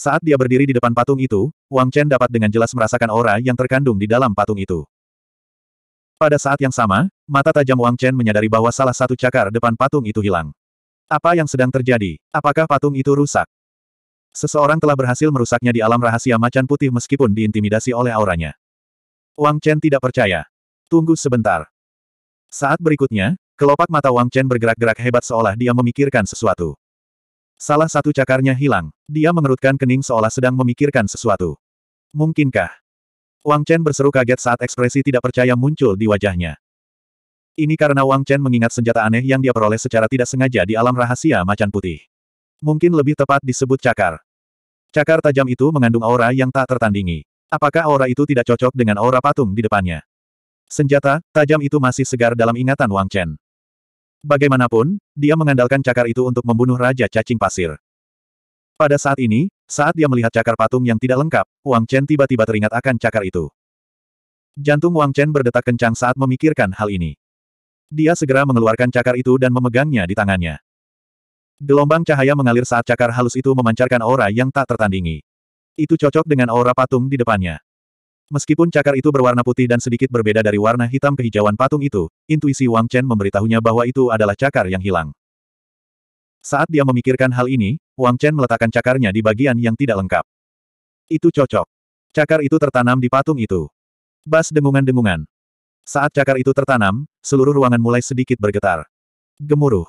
Saat dia berdiri di depan patung itu, Wang Chen dapat dengan jelas merasakan aura yang terkandung di dalam patung itu. Pada saat yang sama, mata tajam Wang Chen menyadari bahwa salah satu cakar depan patung itu hilang. Apa yang sedang terjadi? Apakah patung itu rusak? Seseorang telah berhasil merusaknya di alam rahasia macan putih meskipun diintimidasi oleh auranya. Wang Chen tidak percaya. Tunggu sebentar. Saat berikutnya, kelopak mata Wang Chen bergerak-gerak hebat seolah dia memikirkan sesuatu. Salah satu cakarnya hilang. Dia mengerutkan kening seolah sedang memikirkan sesuatu. Mungkinkah? Wang Chen berseru kaget saat ekspresi tidak percaya muncul di wajahnya. Ini karena Wang Chen mengingat senjata aneh yang dia peroleh secara tidak sengaja di alam rahasia macan putih. Mungkin lebih tepat disebut cakar. Cakar tajam itu mengandung aura yang tak tertandingi. Apakah aura itu tidak cocok dengan aura patung di depannya? Senjata, tajam itu masih segar dalam ingatan Wang Chen. Bagaimanapun, dia mengandalkan cakar itu untuk membunuh Raja Cacing Pasir. Pada saat ini, saat dia melihat cakar patung yang tidak lengkap, Wang Chen tiba-tiba teringat akan cakar itu. Jantung Wang Chen berdetak kencang saat memikirkan hal ini. Dia segera mengeluarkan cakar itu dan memegangnya di tangannya. Gelombang cahaya mengalir saat cakar halus itu memancarkan aura yang tak tertandingi. Itu cocok dengan aura patung di depannya. Meskipun cakar itu berwarna putih dan sedikit berbeda dari warna hitam kehijauan patung itu, intuisi Wang Chen memberitahunya bahwa itu adalah cakar yang hilang. Saat dia memikirkan hal ini, Wang Chen meletakkan cakarnya di bagian yang tidak lengkap. Itu cocok. Cakar itu tertanam di patung itu. Bas dengungan-dengungan. Saat cakar itu tertanam, seluruh ruangan mulai sedikit bergetar. Gemuruh.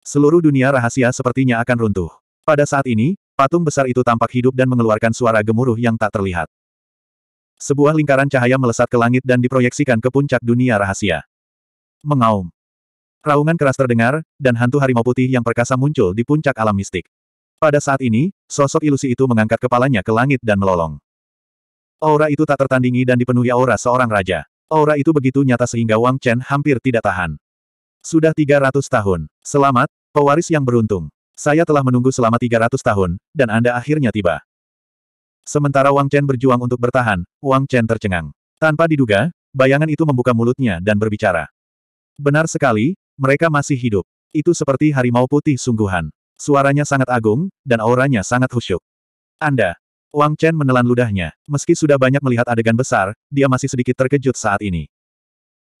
Seluruh dunia rahasia sepertinya akan runtuh. Pada saat ini, Patung besar itu tampak hidup dan mengeluarkan suara gemuruh yang tak terlihat. Sebuah lingkaran cahaya melesat ke langit dan diproyeksikan ke puncak dunia rahasia. Mengaum. Raungan keras terdengar, dan hantu harimau putih yang perkasa muncul di puncak alam mistik. Pada saat ini, sosok ilusi itu mengangkat kepalanya ke langit dan melolong. Aura itu tak tertandingi dan dipenuhi aura seorang raja. Aura itu begitu nyata sehingga Wang Chen hampir tidak tahan. Sudah 300 tahun. Selamat, pewaris yang beruntung. Saya telah menunggu selama 300 tahun, dan Anda akhirnya tiba. Sementara Wang Chen berjuang untuk bertahan, Wang Chen tercengang. Tanpa diduga, bayangan itu membuka mulutnya dan berbicara. Benar sekali, mereka masih hidup. Itu seperti harimau putih sungguhan. Suaranya sangat agung, dan auranya sangat khusyuk. Anda. Wang Chen menelan ludahnya. Meski sudah banyak melihat adegan besar, dia masih sedikit terkejut saat ini.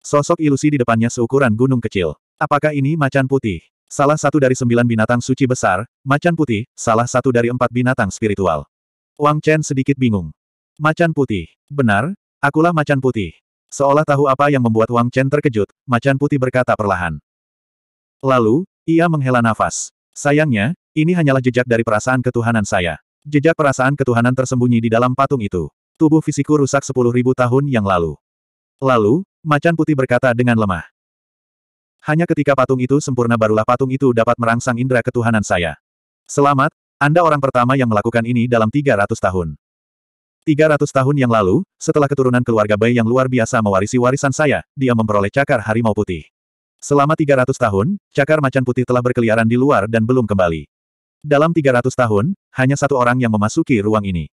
Sosok ilusi di depannya seukuran gunung kecil. Apakah ini macan putih? Salah satu dari sembilan binatang suci besar, macan putih, salah satu dari empat binatang spiritual. Wang Chen sedikit bingung. Macan putih. Benar, akulah macan putih. Seolah tahu apa yang membuat Wang Chen terkejut, macan putih berkata perlahan. Lalu, ia menghela nafas. Sayangnya, ini hanyalah jejak dari perasaan ketuhanan saya. Jejak perasaan ketuhanan tersembunyi di dalam patung itu. Tubuh fisiku rusak sepuluh ribu tahun yang lalu. Lalu, macan putih berkata dengan lemah. Hanya ketika patung itu sempurna barulah patung itu dapat merangsang indera ketuhanan saya. Selamat, Anda orang pertama yang melakukan ini dalam 300 tahun. 300 tahun yang lalu, setelah keturunan keluarga Bai yang luar biasa mewarisi warisan saya, dia memperoleh cakar harimau putih. Selama 300 tahun, cakar macan putih telah berkeliaran di luar dan belum kembali. Dalam 300 tahun, hanya satu orang yang memasuki ruang ini.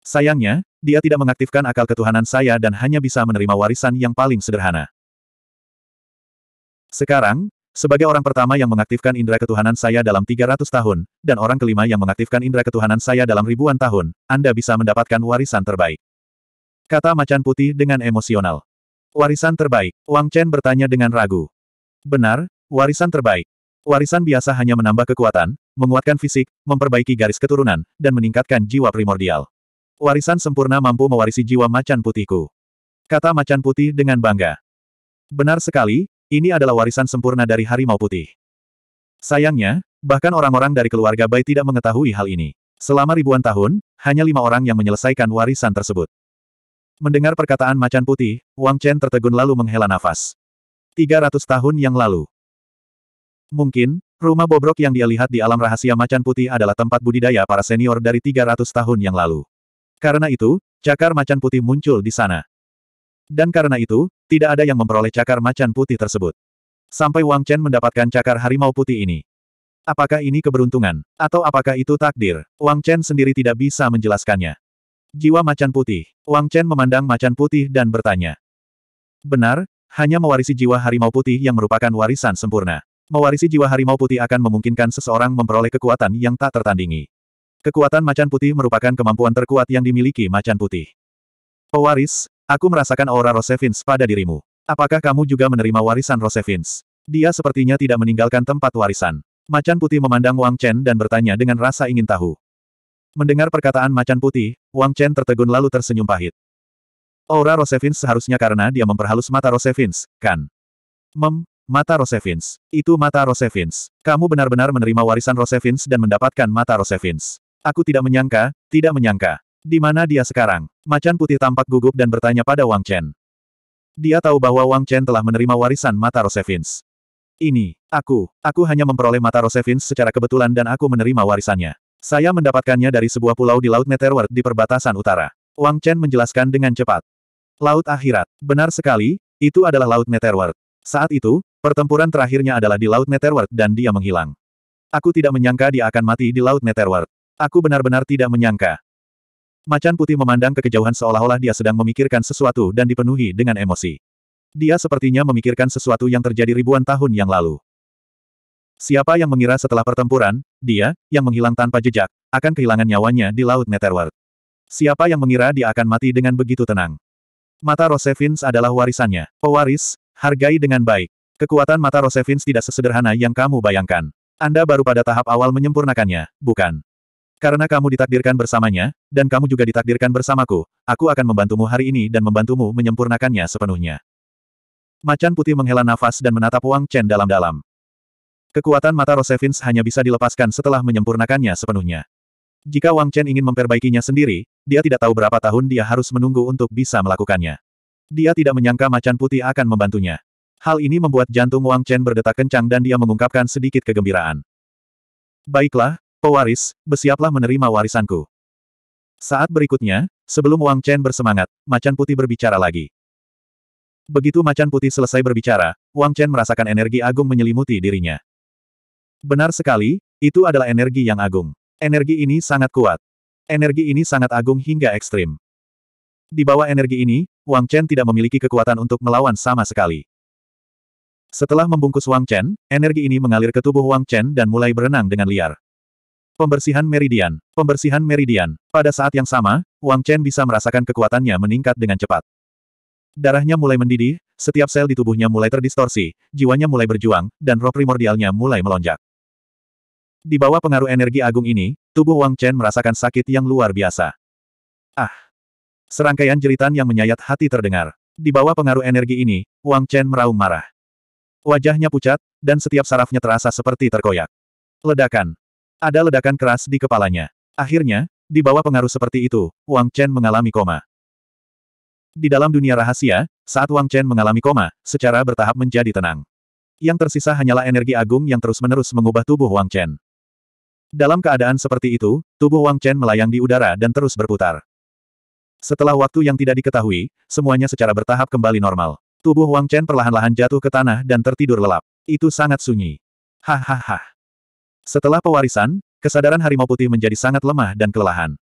Sayangnya, dia tidak mengaktifkan akal ketuhanan saya dan hanya bisa menerima warisan yang paling sederhana. Sekarang, sebagai orang pertama yang mengaktifkan indera ketuhanan saya dalam 300 tahun, dan orang kelima yang mengaktifkan indera ketuhanan saya dalam ribuan tahun, Anda bisa mendapatkan warisan terbaik. Kata Macan Putih dengan emosional. Warisan terbaik, Wang Chen bertanya dengan ragu. Benar, warisan terbaik. Warisan biasa hanya menambah kekuatan, menguatkan fisik, memperbaiki garis keturunan, dan meningkatkan jiwa primordial. Warisan sempurna mampu mewarisi jiwa Macan Putihku. Kata Macan Putih dengan bangga. Benar sekali, ini adalah warisan sempurna dari harimau putih. Sayangnya, bahkan orang-orang dari keluarga Bai tidak mengetahui hal ini. Selama ribuan tahun, hanya lima orang yang menyelesaikan warisan tersebut. Mendengar perkataan macan putih, Wang Chen tertegun lalu menghela nafas. 300 tahun yang lalu. Mungkin, rumah bobrok yang dia lihat di alam rahasia macan putih adalah tempat budidaya para senior dari 300 tahun yang lalu. Karena itu, cakar macan putih muncul di sana. Dan karena itu, tidak ada yang memperoleh cakar macan putih tersebut. Sampai Wang Chen mendapatkan cakar harimau putih ini. Apakah ini keberuntungan, atau apakah itu takdir? Wang Chen sendiri tidak bisa menjelaskannya. Jiwa macan putih. Wang Chen memandang macan putih dan bertanya. Benar, hanya mewarisi jiwa harimau putih yang merupakan warisan sempurna. Mewarisi jiwa harimau putih akan memungkinkan seseorang memperoleh kekuatan yang tak tertandingi. Kekuatan macan putih merupakan kemampuan terkuat yang dimiliki macan putih. Pewaris, Aku merasakan aura Rosevins pada dirimu. Apakah kamu juga menerima warisan Rosevins? Dia sepertinya tidak meninggalkan tempat warisan. Macan putih memandang Wang Chen dan bertanya dengan rasa ingin tahu. Mendengar perkataan macan putih, Wang Chen tertegun lalu tersenyum pahit. Aura Rosevins seharusnya karena dia memperhalus mata Rosevins, kan? Mem, mata Rosevins. Itu mata Rosevins. Kamu benar-benar menerima warisan Rosevins dan mendapatkan mata Rosevins. Aku tidak menyangka, tidak menyangka. Di mana dia sekarang? Macan putih tampak gugup dan bertanya pada Wang Chen. Dia tahu bahwa Wang Chen telah menerima warisan mata Rosevins. Ini, aku, aku hanya memperoleh mata Rosevins secara kebetulan dan aku menerima warisannya. Saya mendapatkannya dari sebuah pulau di Laut Netherworld di perbatasan utara. Wang Chen menjelaskan dengan cepat. Laut Akhirat. Benar sekali, itu adalah Laut Netherworld. Saat itu, pertempuran terakhirnya adalah di Laut Netherworld dan dia menghilang. Aku tidak menyangka dia akan mati di Laut Netherworld. Aku benar-benar tidak menyangka. Macan putih memandang ke kejauhan seolah-olah dia sedang memikirkan sesuatu dan dipenuhi dengan emosi. Dia sepertinya memikirkan sesuatu yang terjadi ribuan tahun yang lalu. Siapa yang mengira setelah pertempuran, dia, yang menghilang tanpa jejak, akan kehilangan nyawanya di Laut Netherworld. Siapa yang mengira dia akan mati dengan begitu tenang? Mata Rosevins adalah warisannya. Pewaris, hargai dengan baik. Kekuatan mata Rosevins tidak sesederhana yang kamu bayangkan. Anda baru pada tahap awal menyempurnakannya, bukan? Karena kamu ditakdirkan bersamanya, dan kamu juga ditakdirkan bersamaku, aku akan membantumu hari ini dan membantumu menyempurnakannya sepenuhnya. Macan putih menghela nafas dan menatap Wang Chen dalam-dalam. Kekuatan mata Rosevins hanya bisa dilepaskan setelah menyempurnakannya sepenuhnya. Jika Wang Chen ingin memperbaikinya sendiri, dia tidak tahu berapa tahun dia harus menunggu untuk bisa melakukannya. Dia tidak menyangka macan putih akan membantunya. Hal ini membuat jantung Wang Chen berdetak kencang dan dia mengungkapkan sedikit kegembiraan. Baiklah, Pewaris, bersiaplah menerima warisanku. Saat berikutnya, sebelum Wang Chen bersemangat, macan putih berbicara lagi. Begitu macan putih selesai berbicara, Wang Chen merasakan energi agung menyelimuti dirinya. Benar sekali, itu adalah energi yang agung. Energi ini sangat kuat. Energi ini sangat agung hingga ekstrim. Di bawah energi ini, Wang Chen tidak memiliki kekuatan untuk melawan sama sekali. Setelah membungkus Wang Chen, energi ini mengalir ke tubuh Wang Chen dan mulai berenang dengan liar. Pembersihan Meridian. Pembersihan Meridian. Pada saat yang sama, Wang Chen bisa merasakan kekuatannya meningkat dengan cepat. Darahnya mulai mendidih, setiap sel di tubuhnya mulai terdistorsi, jiwanya mulai berjuang, dan roh primordialnya mulai melonjak. Di bawah pengaruh energi agung ini, tubuh Wang Chen merasakan sakit yang luar biasa. Ah! Serangkaian jeritan yang menyayat hati terdengar. Di bawah pengaruh energi ini, Wang Chen meraung marah. Wajahnya pucat, dan setiap sarafnya terasa seperti terkoyak. Ledakan. Ada ledakan keras di kepalanya. Akhirnya, di bawah pengaruh seperti itu, Wang Chen mengalami koma. Di dalam dunia rahasia, saat Wang Chen mengalami koma, secara bertahap menjadi tenang. Yang tersisa hanyalah energi agung yang terus-menerus mengubah tubuh Wang Chen. Dalam keadaan seperti itu, tubuh Wang Chen melayang di udara dan terus berputar. Setelah waktu yang tidak diketahui, semuanya secara bertahap kembali normal. Tubuh Wang Chen perlahan-lahan jatuh ke tanah dan tertidur lelap. Itu sangat sunyi. Hahaha. Setelah pewarisan, kesadaran harimau putih menjadi sangat lemah dan kelelahan.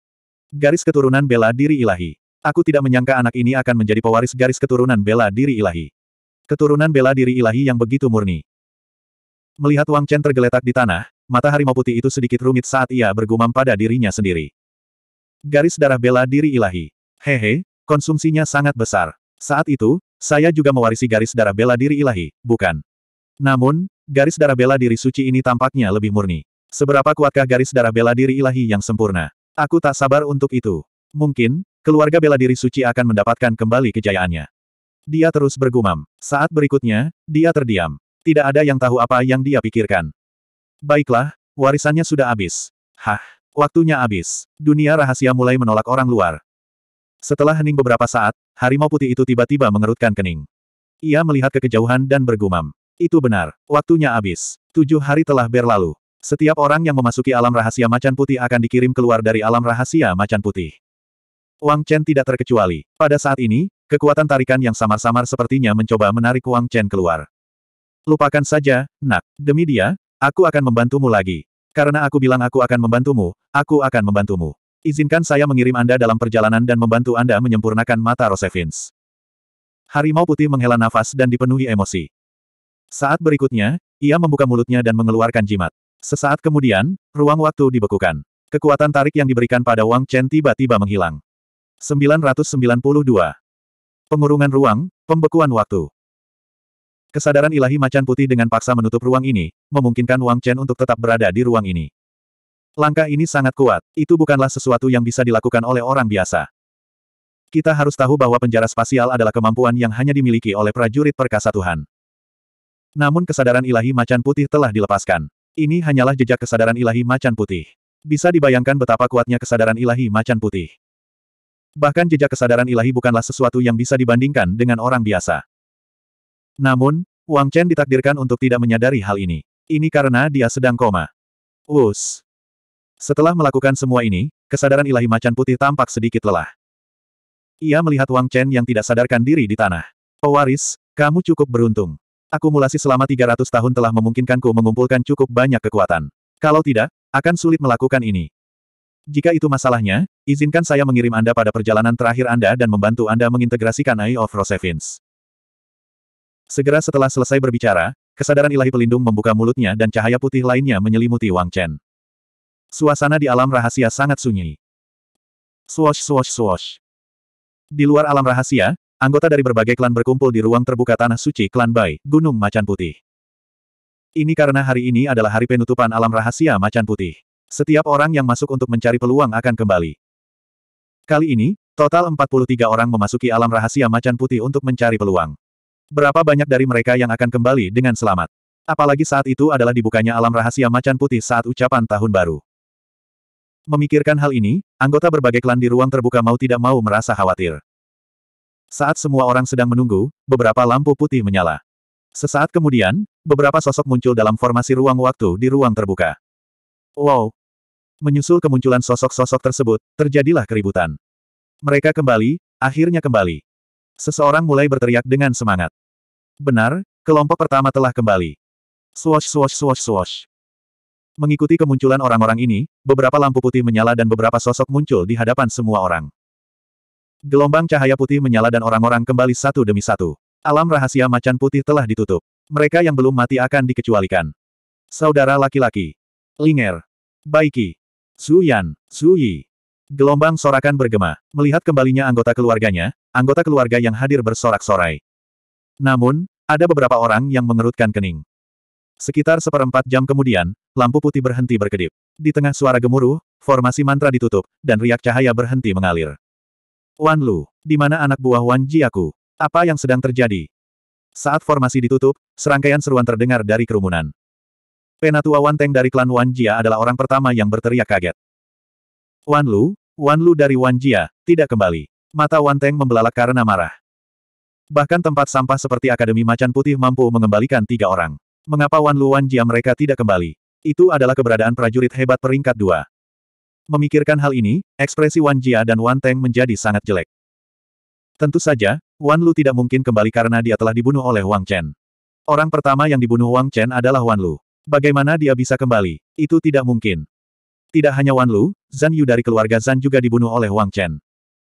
Garis keturunan bela diri ilahi. Aku tidak menyangka anak ini akan menjadi pewaris garis keturunan bela diri ilahi. Keturunan bela diri ilahi yang begitu murni. Melihat Wang Chen tergeletak di tanah, mata harimau putih itu sedikit rumit saat ia bergumam pada dirinya sendiri. Garis darah bela diri ilahi. Hehe, konsumsinya sangat besar. Saat itu, saya juga mewarisi garis darah bela diri ilahi, bukan? Namun, garis darah bela diri suci ini tampaknya lebih murni. Seberapa kuatkah garis darah bela diri ilahi yang sempurna? Aku tak sabar untuk itu. Mungkin, keluarga bela diri suci akan mendapatkan kembali kejayaannya. Dia terus bergumam. Saat berikutnya, dia terdiam. Tidak ada yang tahu apa yang dia pikirkan. Baiklah, warisannya sudah habis. Hah, waktunya habis. Dunia rahasia mulai menolak orang luar. Setelah hening beberapa saat, harimau putih itu tiba-tiba mengerutkan kening. Ia melihat ke kejauhan dan bergumam. Itu benar, waktunya habis. Tujuh hari telah berlalu. Setiap orang yang memasuki alam rahasia macan putih akan dikirim keluar dari alam rahasia macan putih. Wang Chen tidak terkecuali. Pada saat ini, kekuatan tarikan yang samar-samar sepertinya mencoba menarik Wang Chen keluar. Lupakan saja, nak. Demi dia, aku akan membantumu lagi. Karena aku bilang aku akan membantumu, aku akan membantumu. Izinkan saya mengirim Anda dalam perjalanan dan membantu Anda menyempurnakan mata Rosevins. Harimau putih menghela nafas dan dipenuhi emosi. Saat berikutnya, ia membuka mulutnya dan mengeluarkan jimat. Sesaat kemudian, ruang waktu dibekukan. Kekuatan tarik yang diberikan pada Wang Chen tiba-tiba menghilang. 992. Pengurungan ruang, pembekuan waktu. Kesadaran ilahi macan putih dengan paksa menutup ruang ini, memungkinkan Wang Chen untuk tetap berada di ruang ini. Langkah ini sangat kuat, itu bukanlah sesuatu yang bisa dilakukan oleh orang biasa. Kita harus tahu bahwa penjara spasial adalah kemampuan yang hanya dimiliki oleh prajurit perkasa Tuhan. Namun kesadaran ilahi macan putih telah dilepaskan. Ini hanyalah jejak kesadaran ilahi macan putih. Bisa dibayangkan betapa kuatnya kesadaran ilahi macan putih. Bahkan jejak kesadaran ilahi bukanlah sesuatu yang bisa dibandingkan dengan orang biasa. Namun, Wang Chen ditakdirkan untuk tidak menyadari hal ini. Ini karena dia sedang koma. Us. Setelah melakukan semua ini, kesadaran ilahi macan putih tampak sedikit lelah. Ia melihat Wang Chen yang tidak sadarkan diri di tanah. Pewaris, oh, kamu cukup beruntung. Akumulasi selama 300 tahun telah memungkinkanku mengumpulkan cukup banyak kekuatan. Kalau tidak, akan sulit melakukan ini. Jika itu masalahnya, izinkan saya mengirim Anda pada perjalanan terakhir Anda dan membantu Anda mengintegrasikan Eye of Rosevins. Segera setelah selesai berbicara, kesadaran ilahi pelindung membuka mulutnya dan cahaya putih lainnya menyelimuti Wang Chen. Suasana di alam rahasia sangat sunyi. Swosh swosh swosh. Di luar alam rahasia, Anggota dari berbagai klan berkumpul di ruang terbuka tanah suci klan Bai, Gunung Macan Putih. Ini karena hari ini adalah hari penutupan alam rahasia Macan Putih. Setiap orang yang masuk untuk mencari peluang akan kembali. Kali ini, total 43 orang memasuki alam rahasia Macan Putih untuk mencari peluang. Berapa banyak dari mereka yang akan kembali dengan selamat? Apalagi saat itu adalah dibukanya alam rahasia Macan Putih saat ucapan tahun baru. Memikirkan hal ini, anggota berbagai klan di ruang terbuka mau tidak mau merasa khawatir. Saat semua orang sedang menunggu, beberapa lampu putih menyala. Sesaat kemudian, beberapa sosok muncul dalam formasi ruang waktu di ruang terbuka. Wow! Menyusul kemunculan sosok-sosok tersebut, terjadilah keributan. Mereka kembali, akhirnya kembali. Seseorang mulai berteriak dengan semangat. Benar, kelompok pertama telah kembali. Swash swash swash swash. Mengikuti kemunculan orang-orang ini, beberapa lampu putih menyala dan beberapa sosok muncul di hadapan semua orang. Gelombang cahaya putih menyala dan orang-orang kembali satu demi satu. Alam rahasia macan putih telah ditutup. Mereka yang belum mati akan dikecualikan. Saudara laki-laki. Linger. Baiki. Suyan. Suyi. Gelombang sorakan bergema. Melihat kembalinya anggota keluarganya, anggota keluarga yang hadir bersorak-sorai. Namun, ada beberapa orang yang mengerutkan kening. Sekitar seperempat jam kemudian, lampu putih berhenti berkedip. Di tengah suara gemuruh, formasi mantra ditutup, dan riak cahaya berhenti mengalir. Wan Lu, di mana anak buah Wan Jiaku? Apa yang sedang terjadi? Saat formasi ditutup, serangkaian seruan terdengar dari kerumunan. Penatua Wan Teng dari klan Wan Jia adalah orang pertama yang berteriak kaget. Wan Lu, Wan Lu dari Wan Jia, tidak kembali. Mata Wan Teng membelalak karena marah. Bahkan tempat sampah seperti Akademi Macan Putih mampu mengembalikan tiga orang. Mengapa Wan Lu Wan Jia mereka tidak kembali? Itu adalah keberadaan prajurit hebat peringkat dua. Memikirkan hal ini, ekspresi Wan Jia dan Wan Teng menjadi sangat jelek. Tentu saja, Wan Lu tidak mungkin kembali karena dia telah dibunuh oleh Wang Chen. Orang pertama yang dibunuh Wang Chen adalah Wan Lu. Bagaimana dia bisa kembali? Itu tidak mungkin. Tidak hanya Wan Lu, Zan Yu dari keluarga Zan juga dibunuh oleh Wang Chen.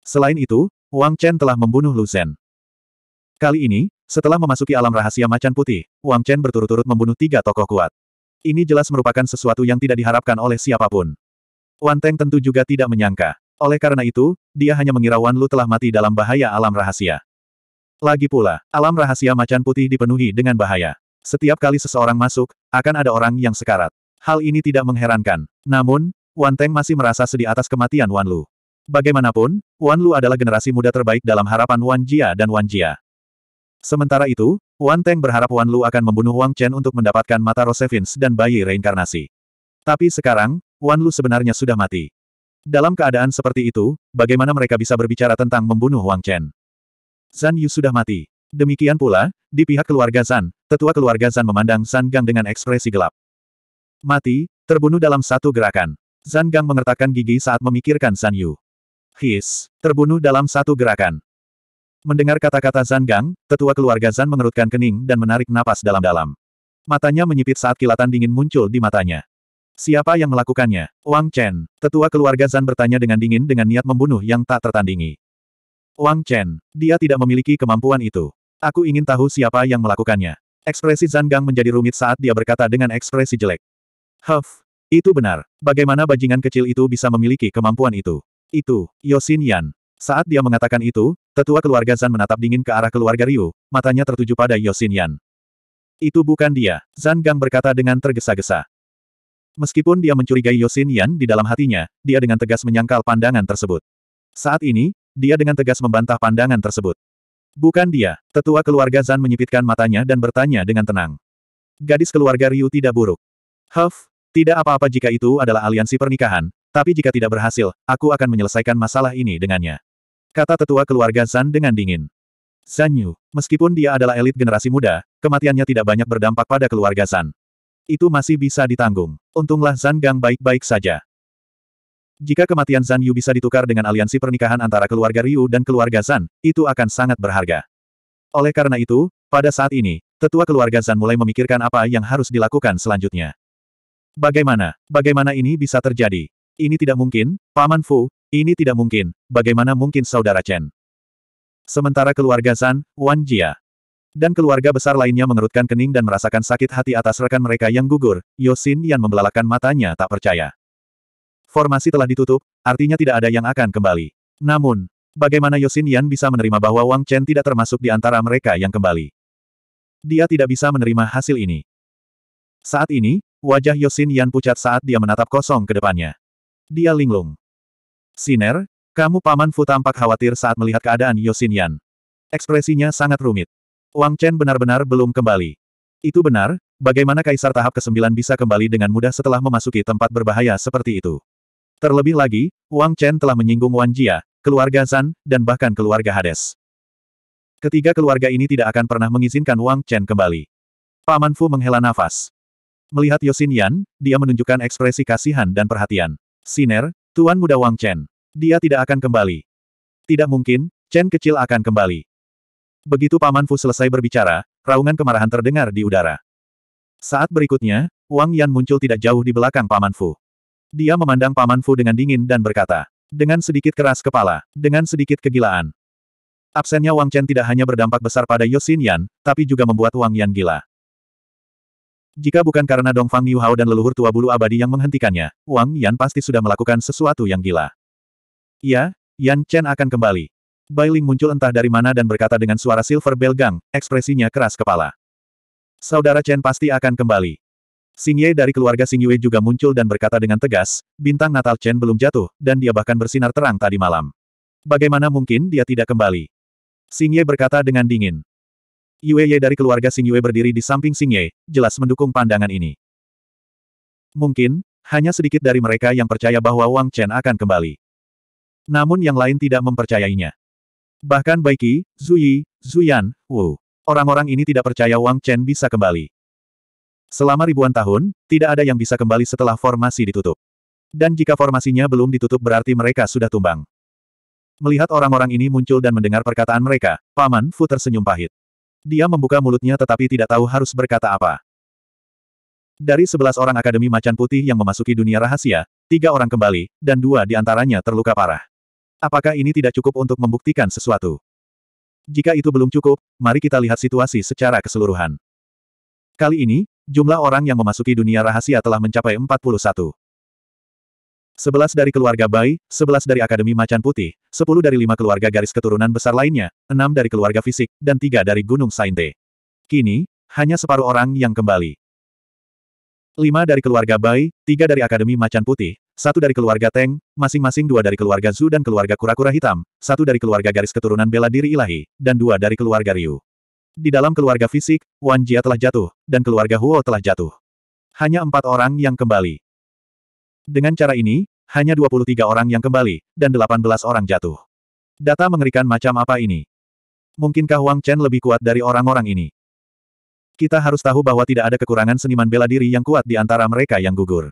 Selain itu, Wang Chen telah membunuh Lu Zhen. Kali ini, setelah memasuki alam rahasia macan putih, Wang Chen berturut-turut membunuh tiga tokoh kuat. Ini jelas merupakan sesuatu yang tidak diharapkan oleh siapapun. Wan Teng tentu juga tidak menyangka. Oleh karena itu, dia hanya mengira Wan Lu telah mati dalam bahaya alam rahasia. Lagi pula, alam rahasia macan putih dipenuhi dengan bahaya. Setiap kali seseorang masuk, akan ada orang yang sekarat. Hal ini tidak mengherankan. Namun, Wan Teng masih merasa sedih atas kematian Wan Lu. Bagaimanapun, Wan Lu adalah generasi muda terbaik dalam harapan Wan Jia dan Wan Jia. Sementara itu, Wan Teng berharap Wan Lu akan membunuh Wang Chen untuk mendapatkan mata Rosevins dan bayi reinkarnasi. Tapi sekarang, Wan Lu sebenarnya sudah mati. Dalam keadaan seperti itu, bagaimana mereka bisa berbicara tentang membunuh Wang Chen? Zan Yu sudah mati. Demikian pula, di pihak keluarga Zan, tetua keluarga Zan memandang Zan Gang dengan ekspresi gelap. Mati, terbunuh dalam satu gerakan. Zan Gang mengertakkan gigi saat memikirkan Zan Yu. His, terbunuh dalam satu gerakan. Mendengar kata-kata Zan Gang, tetua keluarga Zan mengerutkan kening dan menarik napas dalam-dalam. Matanya menyipit saat kilatan dingin muncul di matanya. Siapa yang melakukannya? Wang Chen. Tetua keluarga Zan bertanya dengan dingin dengan niat membunuh yang tak tertandingi. Wang Chen. Dia tidak memiliki kemampuan itu. Aku ingin tahu siapa yang melakukannya. Ekspresi Zan Gang menjadi rumit saat dia berkata dengan ekspresi jelek. Huff. Itu benar. Bagaimana bajingan kecil itu bisa memiliki kemampuan itu? Itu, Yosin Yan. Saat dia mengatakan itu, tetua keluarga Zan menatap dingin ke arah keluarga Ryu, matanya tertuju pada Yosin Yan. Itu bukan dia, Zan Gang berkata dengan tergesa-gesa. Meskipun dia mencurigai Yosin Yan di dalam hatinya, dia dengan tegas menyangkal pandangan tersebut. Saat ini, dia dengan tegas membantah pandangan tersebut. Bukan dia, tetua keluarga Zan menyipitkan matanya dan bertanya dengan tenang. Gadis keluarga Ryu tidak buruk. Huff, tidak apa-apa jika itu adalah aliansi pernikahan, tapi jika tidak berhasil, aku akan menyelesaikan masalah ini dengannya. Kata tetua keluarga Zan dengan dingin. Zan Yu, meskipun dia adalah elit generasi muda, kematiannya tidak banyak berdampak pada keluarga Zan. Itu masih bisa ditanggung. Untunglah Zan Gang baik-baik saja. Jika kematian Zan Yu bisa ditukar dengan aliansi pernikahan antara keluarga Ryu dan keluarga Zan, itu akan sangat berharga. Oleh karena itu, pada saat ini, tetua keluarga Zan mulai memikirkan apa yang harus dilakukan selanjutnya. Bagaimana? Bagaimana ini bisa terjadi? Ini tidak mungkin, Paman Fu, ini tidak mungkin, bagaimana mungkin Saudara Chen? Sementara keluarga Zan, Wan Jia, dan keluarga besar lainnya mengerutkan kening dan merasakan sakit hati atas rekan mereka yang gugur, Yosin Yan membelalakan matanya tak percaya. Formasi telah ditutup, artinya tidak ada yang akan kembali. Namun, bagaimana Yosin Yan bisa menerima bahwa Wang Chen tidak termasuk di antara mereka yang kembali? Dia tidak bisa menerima hasil ini. Saat ini, wajah Yosin Yan pucat saat dia menatap kosong ke depannya. Dia linglung. Siner, kamu paman Fu tampak khawatir saat melihat keadaan Yosin Yan. Ekspresinya sangat rumit. Wang Chen benar-benar belum kembali. Itu benar, bagaimana Kaisar tahap ke-9 bisa kembali dengan mudah setelah memasuki tempat berbahaya seperti itu. Terlebih lagi, Wang Chen telah menyinggung Wan Jia, keluarga Zan, dan bahkan keluarga Hades. Ketiga keluarga ini tidak akan pernah mengizinkan Wang Chen kembali. Paman Fu menghela nafas. Melihat Yosin Yan, dia menunjukkan ekspresi kasihan dan perhatian. Siner, Tuan Muda Wang Chen. Dia tidak akan kembali. Tidak mungkin, Chen kecil akan kembali. Begitu Paman Fu selesai berbicara, raungan kemarahan terdengar di udara. Saat berikutnya, Wang Yan muncul tidak jauh di belakang Paman Fu. Dia memandang Paman Fu dengan dingin dan berkata, dengan sedikit keras kepala, dengan sedikit kegilaan. Absennya Wang Chen tidak hanya berdampak besar pada Yosin Yan, tapi juga membuat Wang Yan gila. Jika bukan karena Dongfang Yuhao dan leluhur tua bulu abadi yang menghentikannya, Wang Yan pasti sudah melakukan sesuatu yang gila. Ya, Yan Chen akan kembali. Bailing muncul entah dari mana dan berkata dengan suara silver bell gang, ekspresinya keras kepala. Saudara Chen pasti akan kembali. Xing Ye dari keluarga Xing Yue juga muncul dan berkata dengan tegas, bintang Natal Chen belum jatuh, dan dia bahkan bersinar terang tadi malam. Bagaimana mungkin dia tidak kembali? Xing Ye berkata dengan dingin. Yue Ye dari keluarga Xing Yue berdiri di samping Xing Ye, jelas mendukung pandangan ini. Mungkin, hanya sedikit dari mereka yang percaya bahwa Wang Chen akan kembali. Namun yang lain tidak mempercayainya. Bahkan Baiki, Zuyi, Zuyan, Wu. Orang-orang ini tidak percaya Wang Chen bisa kembali. Selama ribuan tahun, tidak ada yang bisa kembali setelah formasi ditutup. Dan jika formasinya belum ditutup berarti mereka sudah tumbang. Melihat orang-orang ini muncul dan mendengar perkataan mereka, Paman Fu tersenyum pahit. Dia membuka mulutnya tetapi tidak tahu harus berkata apa. Dari sebelas orang Akademi Macan Putih yang memasuki dunia rahasia, tiga orang kembali, dan dua di antaranya terluka parah. Apakah ini tidak cukup untuk membuktikan sesuatu? Jika itu belum cukup, mari kita lihat situasi secara keseluruhan. Kali ini, jumlah orang yang memasuki dunia rahasia telah mencapai 41. 11 dari keluarga Bai, 11 dari Akademi Macan Putih, 10 dari 5 keluarga garis keturunan besar lainnya, 6 dari keluarga fisik, dan 3 dari Gunung Sainte. Kini, hanya separuh orang yang kembali. 5 dari keluarga Bai, 3 dari Akademi Macan Putih, satu dari keluarga Teng, masing-masing dua dari keluarga Zhu dan keluarga kura-kura hitam, satu dari keluarga garis keturunan bela diri ilahi, dan dua dari keluarga Ryu. Di dalam keluarga fisik, Wan Jia telah jatuh, dan keluarga Huo telah jatuh. Hanya empat orang yang kembali. Dengan cara ini, hanya 23 orang yang kembali, dan 18 orang jatuh. Data mengerikan macam apa ini? Mungkinkah Wang Chen lebih kuat dari orang-orang ini? Kita harus tahu bahwa tidak ada kekurangan seniman bela diri yang kuat di antara mereka yang gugur.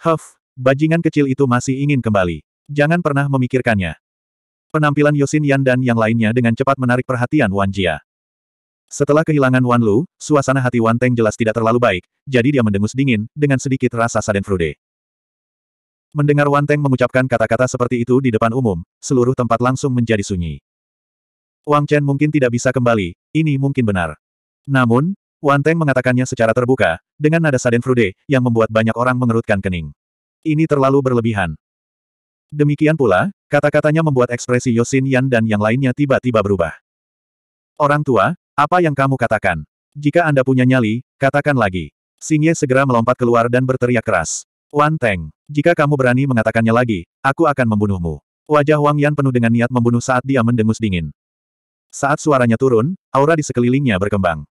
Huff, Bajingan kecil itu masih ingin kembali. Jangan pernah memikirkannya. Penampilan Yosin Yan dan yang lainnya dengan cepat menarik perhatian Wan Jia. Setelah kehilangan Wan Lu, suasana hati Wan Teng jelas tidak terlalu baik, jadi dia mendengus dingin, dengan sedikit rasa sadenfrude. Mendengar Wan Teng mengucapkan kata-kata seperti itu di depan umum, seluruh tempat langsung menjadi sunyi. Wang Chen mungkin tidak bisa kembali, ini mungkin benar. Namun, Wan Teng mengatakannya secara terbuka, dengan nada sadenfrude, yang membuat banyak orang mengerutkan kening. Ini terlalu berlebihan. Demikian pula, kata-katanya membuat ekspresi Yosin Yan dan yang lainnya tiba-tiba berubah. Orang tua, apa yang kamu katakan? Jika Anda punya nyali, katakan lagi. Singye segera melompat keluar dan berteriak keras. Wan Teng, jika kamu berani mengatakannya lagi, aku akan membunuhmu. Wajah Wang Yan penuh dengan niat membunuh saat dia mendengus dingin. Saat suaranya turun, aura di sekelilingnya berkembang.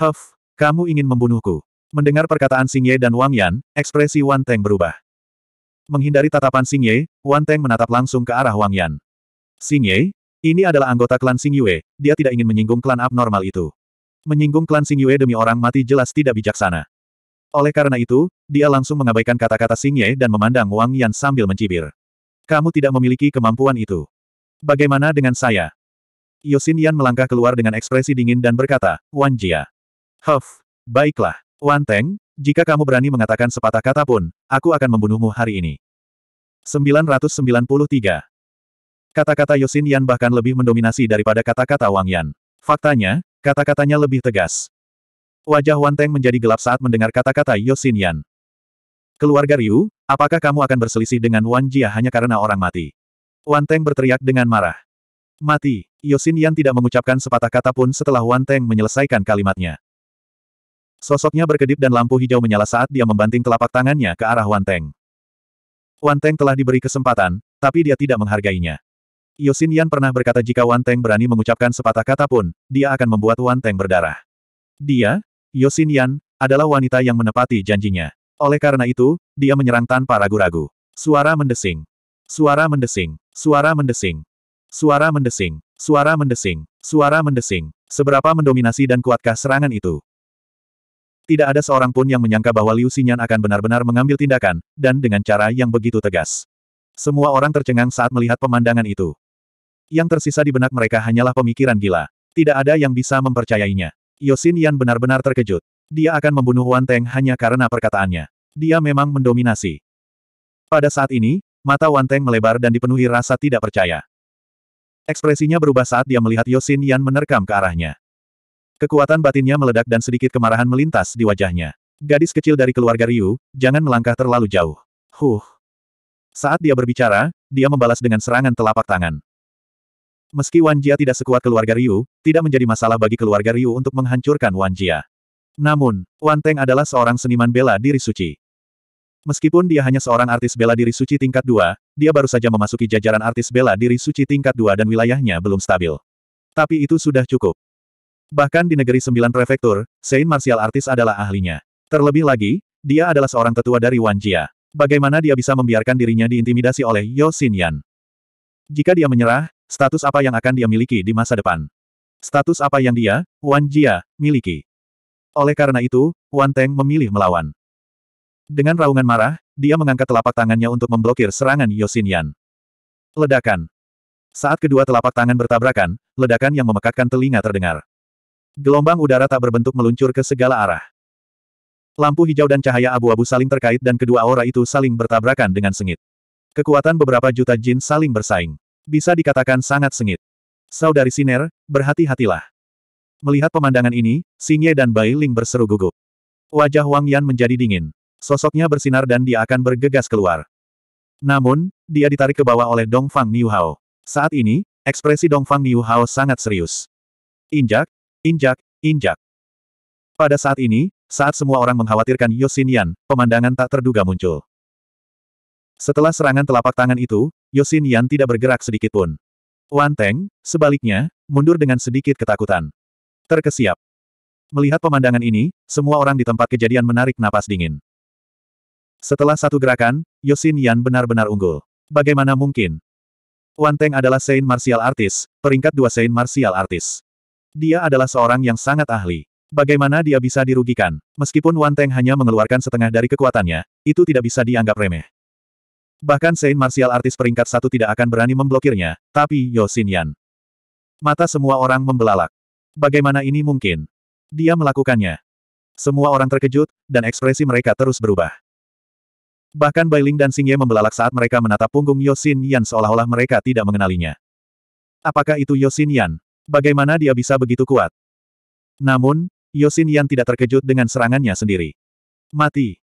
Huff, kamu ingin membunuhku. Mendengar perkataan Singye dan Wang Yan, ekspresi Wan Teng berubah. Menghindari tatapan Xing Ye, Wan Teng menatap langsung ke arah Wang Yan. Xing Ye, ini adalah anggota klan Xing Yue, dia tidak ingin menyinggung klan abnormal itu. Menyinggung klan Xing Yue demi orang mati jelas tidak bijaksana. Oleh karena itu, dia langsung mengabaikan kata-kata Xing Ye dan memandang Wang Yan sambil mencibir. Kamu tidak memiliki kemampuan itu. Bagaimana dengan saya? Yosin Yan melangkah keluar dengan ekspresi dingin dan berkata, Wan Jia. Huff, baiklah. Wan Teng, jika kamu berani mengatakan sepatah kata pun, aku akan membunuhmu hari ini. 993. Kata-kata Yosin Yan bahkan lebih mendominasi daripada kata-kata Wang Yan. Faktanya, kata-katanya lebih tegas. Wajah Wan Teng menjadi gelap saat mendengar kata-kata Yosin Yan. Keluarga Ryu, apakah kamu akan berselisih dengan Wan Jia hanya karena orang mati? Wan Teng berteriak dengan marah. Mati, Yosin Yan tidak mengucapkan sepatah kata pun setelah Wan Teng menyelesaikan kalimatnya. Sosoknya berkedip dan lampu hijau menyala saat dia membanting telapak tangannya ke arah Wan Teng. Wan Teng telah diberi kesempatan, tapi dia tidak menghargainya. Yosin Yan pernah berkata jika Wan Teng berani mengucapkan sepatah kata pun, dia akan membuat Wan Teng berdarah. Dia, Yosin Yan, adalah wanita yang menepati janjinya. Oleh karena itu, dia menyerang tanpa ragu-ragu. Suara mendesing. Suara mendesing. Suara mendesing. Suara mendesing. Suara mendesing. Suara mendesing. Seberapa mendominasi dan kuatkah serangan itu? Tidak ada seorang pun yang menyangka bahwa Liu Xinyan akan benar-benar mengambil tindakan, dan dengan cara yang begitu tegas. Semua orang tercengang saat melihat pemandangan itu. Yang tersisa di benak mereka hanyalah pemikiran gila. Tidak ada yang bisa mempercayainya. Yosin Yan benar-benar terkejut. Dia akan membunuh Wan Teng hanya karena perkataannya. Dia memang mendominasi. Pada saat ini, mata Wan Teng melebar dan dipenuhi rasa tidak percaya. Ekspresinya berubah saat dia melihat Yosin Yan menerkam ke arahnya. Kekuatan batinnya meledak dan sedikit kemarahan melintas di wajahnya. Gadis kecil dari keluarga Ryu, jangan melangkah terlalu jauh. Huh. Saat dia berbicara, dia membalas dengan serangan telapak tangan. Meski Wan Jia tidak sekuat keluarga Ryu, tidak menjadi masalah bagi keluarga Ryu untuk menghancurkan Wan Jia. Namun, Wan Teng adalah seorang seniman bela diri suci. Meskipun dia hanya seorang artis bela diri suci tingkat 2, dia baru saja memasuki jajaran artis bela diri suci tingkat 2 dan wilayahnya belum stabil. Tapi itu sudah cukup. Bahkan di negeri sembilan prefektur, Sein Martial Artis adalah ahlinya. Terlebih lagi, dia adalah seorang tetua dari Wan Jia. Bagaimana dia bisa membiarkan dirinya diintimidasi oleh Yo Yan? Jika dia menyerah, status apa yang akan dia miliki di masa depan? Status apa yang dia, Wan Jia, miliki? Oleh karena itu, Wan Teng memilih melawan. Dengan raungan marah, dia mengangkat telapak tangannya untuk memblokir serangan Yan. Ledakan. Saat kedua telapak tangan bertabrakan, ledakan yang memekakkan telinga terdengar. Gelombang udara tak berbentuk meluncur ke segala arah. Lampu hijau dan cahaya abu-abu saling terkait dan kedua aura itu saling bertabrakan dengan sengit. Kekuatan beberapa juta jin saling bersaing. Bisa dikatakan sangat sengit. Saudari Siner, berhati-hatilah. Melihat pemandangan ini, Xingye dan Bai Ling berseru gugup. Wajah Wang Yan menjadi dingin. Sosoknya bersinar dan dia akan bergegas keluar. Namun, dia ditarik ke bawah oleh Dongfang Fang Niu Hao. Saat ini, ekspresi Dongfang Fang Niu Hao sangat serius. Injak, Injak, injak. Pada saat ini, saat semua orang mengkhawatirkan Yosinian, pemandangan tak terduga muncul. Setelah serangan telapak tangan itu, Yosinian tidak bergerak sedikitpun. Wan Teng, sebaliknya, mundur dengan sedikit ketakutan. Terkesiap. Melihat pemandangan ini, semua orang di tempat kejadian menarik napas dingin. Setelah satu gerakan, Yosinian benar-benar unggul. Bagaimana mungkin? Wan Teng adalah Saint Martial Artist, peringkat dua Saint Martial Artist. Dia adalah seorang yang sangat ahli. Bagaimana dia bisa dirugikan? Meskipun Wan Teng hanya mengeluarkan setengah dari kekuatannya, itu tidak bisa dianggap remeh. Bahkan Saint Martial Artis peringkat satu tidak akan berani memblokirnya, tapi Yosin Yan. Mata semua orang membelalak. Bagaimana ini mungkin? Dia melakukannya. Semua orang terkejut, dan ekspresi mereka terus berubah. Bahkan Bailing dan Singye membelalak saat mereka menatap punggung Yosin Yan seolah-olah mereka tidak mengenalinya. Apakah itu Yosin Yan? Bagaimana dia bisa begitu kuat? Namun, Yosin Yan tidak terkejut dengan serangannya sendiri. Mati.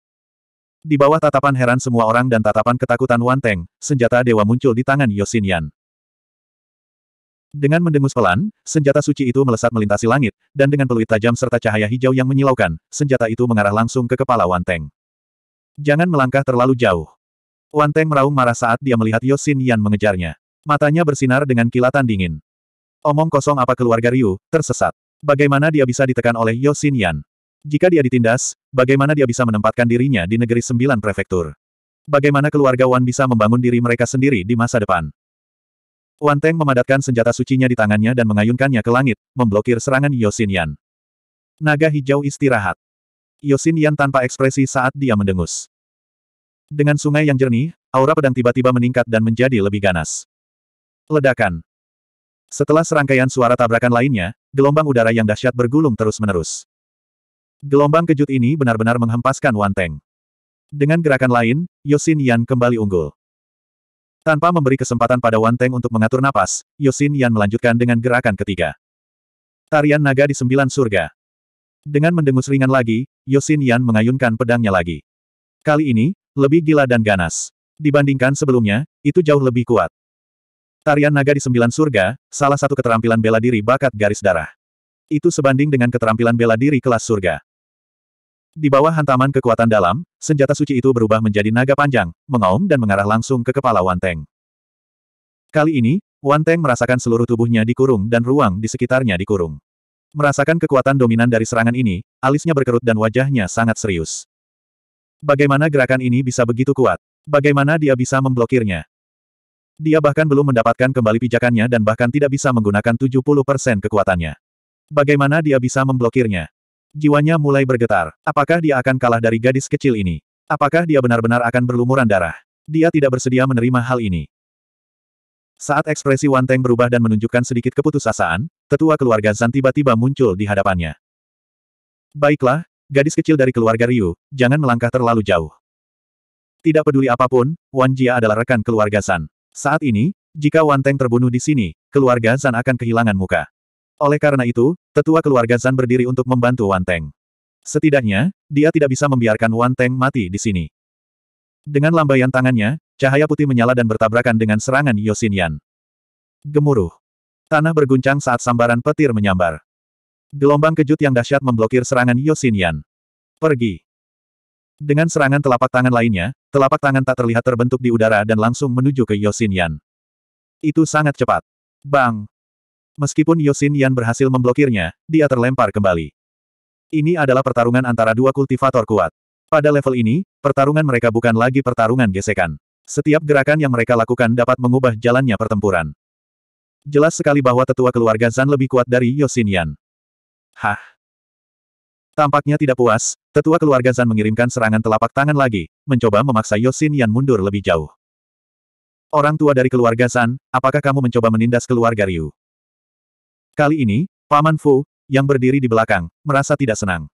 Di bawah tatapan heran semua orang dan tatapan ketakutan Wan Teng, senjata dewa muncul di tangan Yosin Yan. Dengan mendengus pelan, senjata suci itu melesat melintasi langit, dan dengan peluit tajam serta cahaya hijau yang menyilaukan, senjata itu mengarah langsung ke kepala Wan Teng. Jangan melangkah terlalu jauh. Wan Teng meraung marah saat dia melihat Yosin Yan mengejarnya. Matanya bersinar dengan kilatan dingin. Omong kosong apa keluarga Ryu, tersesat. Bagaimana dia bisa ditekan oleh Yosin Yan? Jika dia ditindas, bagaimana dia bisa menempatkan dirinya di negeri sembilan prefektur? Bagaimana keluarga Wan bisa membangun diri mereka sendiri di masa depan? Wan Teng memadatkan senjata sucinya di tangannya dan mengayunkannya ke langit, memblokir serangan Yosin Yan. Naga hijau istirahat. Yosin Yan tanpa ekspresi saat dia mendengus. Dengan sungai yang jernih, aura pedang tiba-tiba meningkat dan menjadi lebih ganas. Ledakan. Setelah serangkaian suara tabrakan lainnya, gelombang udara yang dahsyat bergulung terus-menerus. Gelombang kejut ini benar-benar menghempaskan Wan Teng. Dengan gerakan lain, Yosin Yan kembali unggul. Tanpa memberi kesempatan pada Wan Teng untuk mengatur napas, Yosin Yan melanjutkan dengan gerakan ketiga. Tarian naga di sembilan surga. Dengan mendengus ringan lagi, Yosin Yan mengayunkan pedangnya lagi. Kali ini, lebih gila dan ganas. Dibandingkan sebelumnya, itu jauh lebih kuat. Tarian naga di sembilan surga, salah satu keterampilan bela diri bakat garis darah. Itu sebanding dengan keterampilan bela diri kelas surga. Di bawah hantaman kekuatan dalam, senjata suci itu berubah menjadi naga panjang, mengaum dan mengarah langsung ke kepala Wan Teng. Kali ini, Wan Teng merasakan seluruh tubuhnya dikurung dan ruang di sekitarnya dikurung. Merasakan kekuatan dominan dari serangan ini, alisnya berkerut dan wajahnya sangat serius. Bagaimana gerakan ini bisa begitu kuat? Bagaimana dia bisa memblokirnya? Dia bahkan belum mendapatkan kembali pijakannya dan bahkan tidak bisa menggunakan 70% kekuatannya. Bagaimana dia bisa memblokirnya? Jiwanya mulai bergetar. Apakah dia akan kalah dari gadis kecil ini? Apakah dia benar-benar akan berlumuran darah? Dia tidak bersedia menerima hal ini. Saat ekspresi Wan Teng berubah dan menunjukkan sedikit keputusasaan, tetua keluarga Zan tiba-tiba muncul di hadapannya. Baiklah, gadis kecil dari keluarga Ryu, jangan melangkah terlalu jauh. Tidak peduli apapun, Wan Jia adalah rekan keluarga Zan. Saat ini, jika Wan Teng terbunuh di sini, keluarga Zan akan kehilangan muka. Oleh karena itu, tetua keluarga Zan berdiri untuk membantu Wan Teng. Setidaknya, dia tidak bisa membiarkan Wan Teng mati di sini. Dengan lambaian tangannya, cahaya putih menyala dan bertabrakan dengan serangan Yosin Yan. Gemuruh. Tanah berguncang saat sambaran petir menyambar. Gelombang kejut yang dahsyat memblokir serangan Yosin Yan. Pergi. Dengan serangan telapak tangan lainnya, telapak tangan tak terlihat terbentuk di udara dan langsung menuju ke Yosin Yan. Itu sangat cepat. Bang! Meskipun Yosin Yan berhasil memblokirnya, dia terlempar kembali. Ini adalah pertarungan antara dua kultivator kuat. Pada level ini, pertarungan mereka bukan lagi pertarungan gesekan. Setiap gerakan yang mereka lakukan dapat mengubah jalannya pertempuran. Jelas sekali bahwa tetua keluarga Zan lebih kuat dari Yosin Yan. Hah! Tampaknya tidak puas, tetua keluarga Zan mengirimkan serangan telapak tangan lagi, mencoba memaksa Yosin Yan mundur lebih jauh. Orang tua dari keluarga Zan, apakah kamu mencoba menindas keluarga Ryu? Kali ini, Paman Fu, yang berdiri di belakang, merasa tidak senang.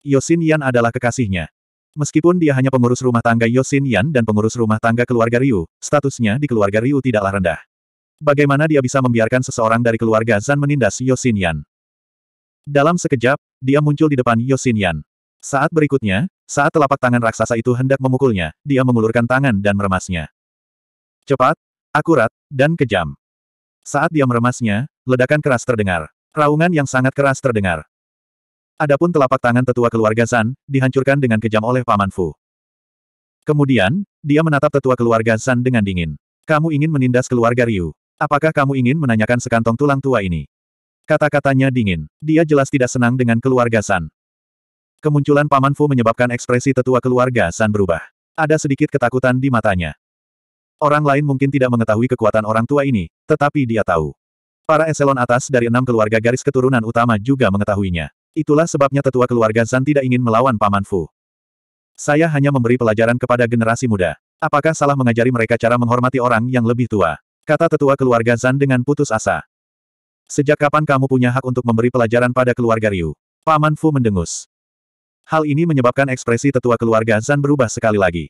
Yosin Yan adalah kekasihnya. Meskipun dia hanya pengurus rumah tangga Yosin Yan dan pengurus rumah tangga keluarga Ryu, statusnya di keluarga Ryu tidaklah rendah. Bagaimana dia bisa membiarkan seseorang dari keluarga Zan menindas Yosin Yan? Dalam sekejap, dia muncul di depan Yosin Yan. Saat berikutnya, saat telapak tangan raksasa itu hendak memukulnya, dia mengulurkan tangan dan meremasnya. Cepat, akurat, dan kejam. Saat dia meremasnya, ledakan keras terdengar. Raungan yang sangat keras terdengar. Adapun telapak tangan tetua keluarga Zan, dihancurkan dengan kejam oleh Paman Fu. Kemudian, dia menatap tetua keluarga Zan dengan dingin. Kamu ingin menindas keluarga Ryu. Apakah kamu ingin menanyakan sekantong tulang tua ini? Kata-katanya dingin. Dia jelas tidak senang dengan keluarga San. Kemunculan Paman Fu menyebabkan ekspresi tetua keluarga San berubah. Ada sedikit ketakutan di matanya. Orang lain mungkin tidak mengetahui kekuatan orang tua ini, tetapi dia tahu. Para eselon atas dari enam keluarga garis keturunan utama juga mengetahuinya. Itulah sebabnya tetua keluarga San tidak ingin melawan Paman Fu. Saya hanya memberi pelajaran kepada generasi muda. Apakah salah mengajari mereka cara menghormati orang yang lebih tua? Kata tetua keluarga San dengan putus asa. Sejak kapan kamu punya hak untuk memberi pelajaran pada keluarga Ryu? Paman Fu mendengus. Hal ini menyebabkan ekspresi tetua keluarga Zan berubah sekali lagi.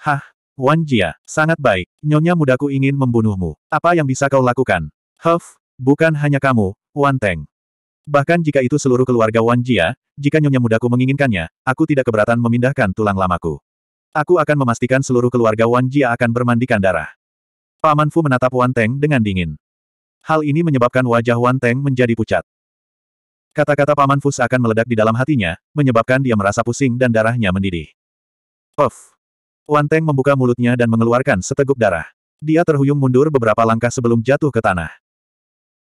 Hah, Wan Jia, sangat baik. Nyonya mudaku ingin membunuhmu. Apa yang bisa kau lakukan? Huff, bukan hanya kamu, Wan Teng. Bahkan jika itu seluruh keluarga Wan Jia, jika nyonya mudaku menginginkannya, aku tidak keberatan memindahkan tulang lamaku. Aku akan memastikan seluruh keluarga Wan Jia akan bermandikan darah. Paman Fu menatap Wan Teng dengan dingin. Hal ini menyebabkan wajah Wan Teng menjadi pucat. Kata-kata Paman Fu akan meledak di dalam hatinya, menyebabkan dia merasa pusing dan darahnya mendidih. Puff! Wan Teng membuka mulutnya dan mengeluarkan seteguk darah. Dia terhuyung mundur beberapa langkah sebelum jatuh ke tanah.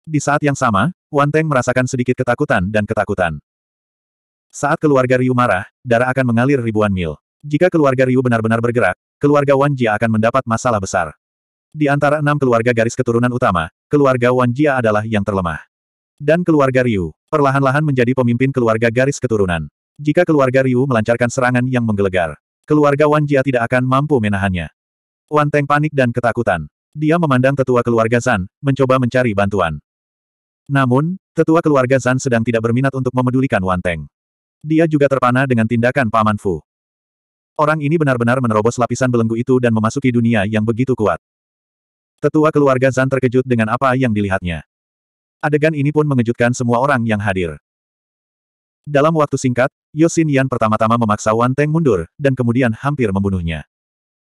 Di saat yang sama, Wan Teng merasakan sedikit ketakutan dan ketakutan. Saat keluarga Ryu marah, darah akan mengalir ribuan mil. Jika keluarga Ryu benar-benar bergerak, keluarga Wan Jia akan mendapat masalah besar. Di antara enam keluarga garis keturunan utama, keluarga Wan Jia adalah yang terlemah. Dan keluarga Ryu, perlahan-lahan menjadi pemimpin keluarga garis keturunan. Jika keluarga Ryu melancarkan serangan yang menggelegar, keluarga Wan Jia tidak akan mampu menahannya. Wan Teng panik dan ketakutan. Dia memandang tetua keluarga Zan, mencoba mencari bantuan. Namun, tetua keluarga Zan sedang tidak berminat untuk memedulikan Wan Teng. Dia juga terpana dengan tindakan Paman Fu. Orang ini benar-benar menerobos lapisan belenggu itu dan memasuki dunia yang begitu kuat. Tetua keluarga Zan terkejut dengan apa yang dilihatnya. Adegan ini pun mengejutkan semua orang yang hadir. Dalam waktu singkat, Yosin Yan pertama-tama memaksa Wan Teng mundur, dan kemudian hampir membunuhnya.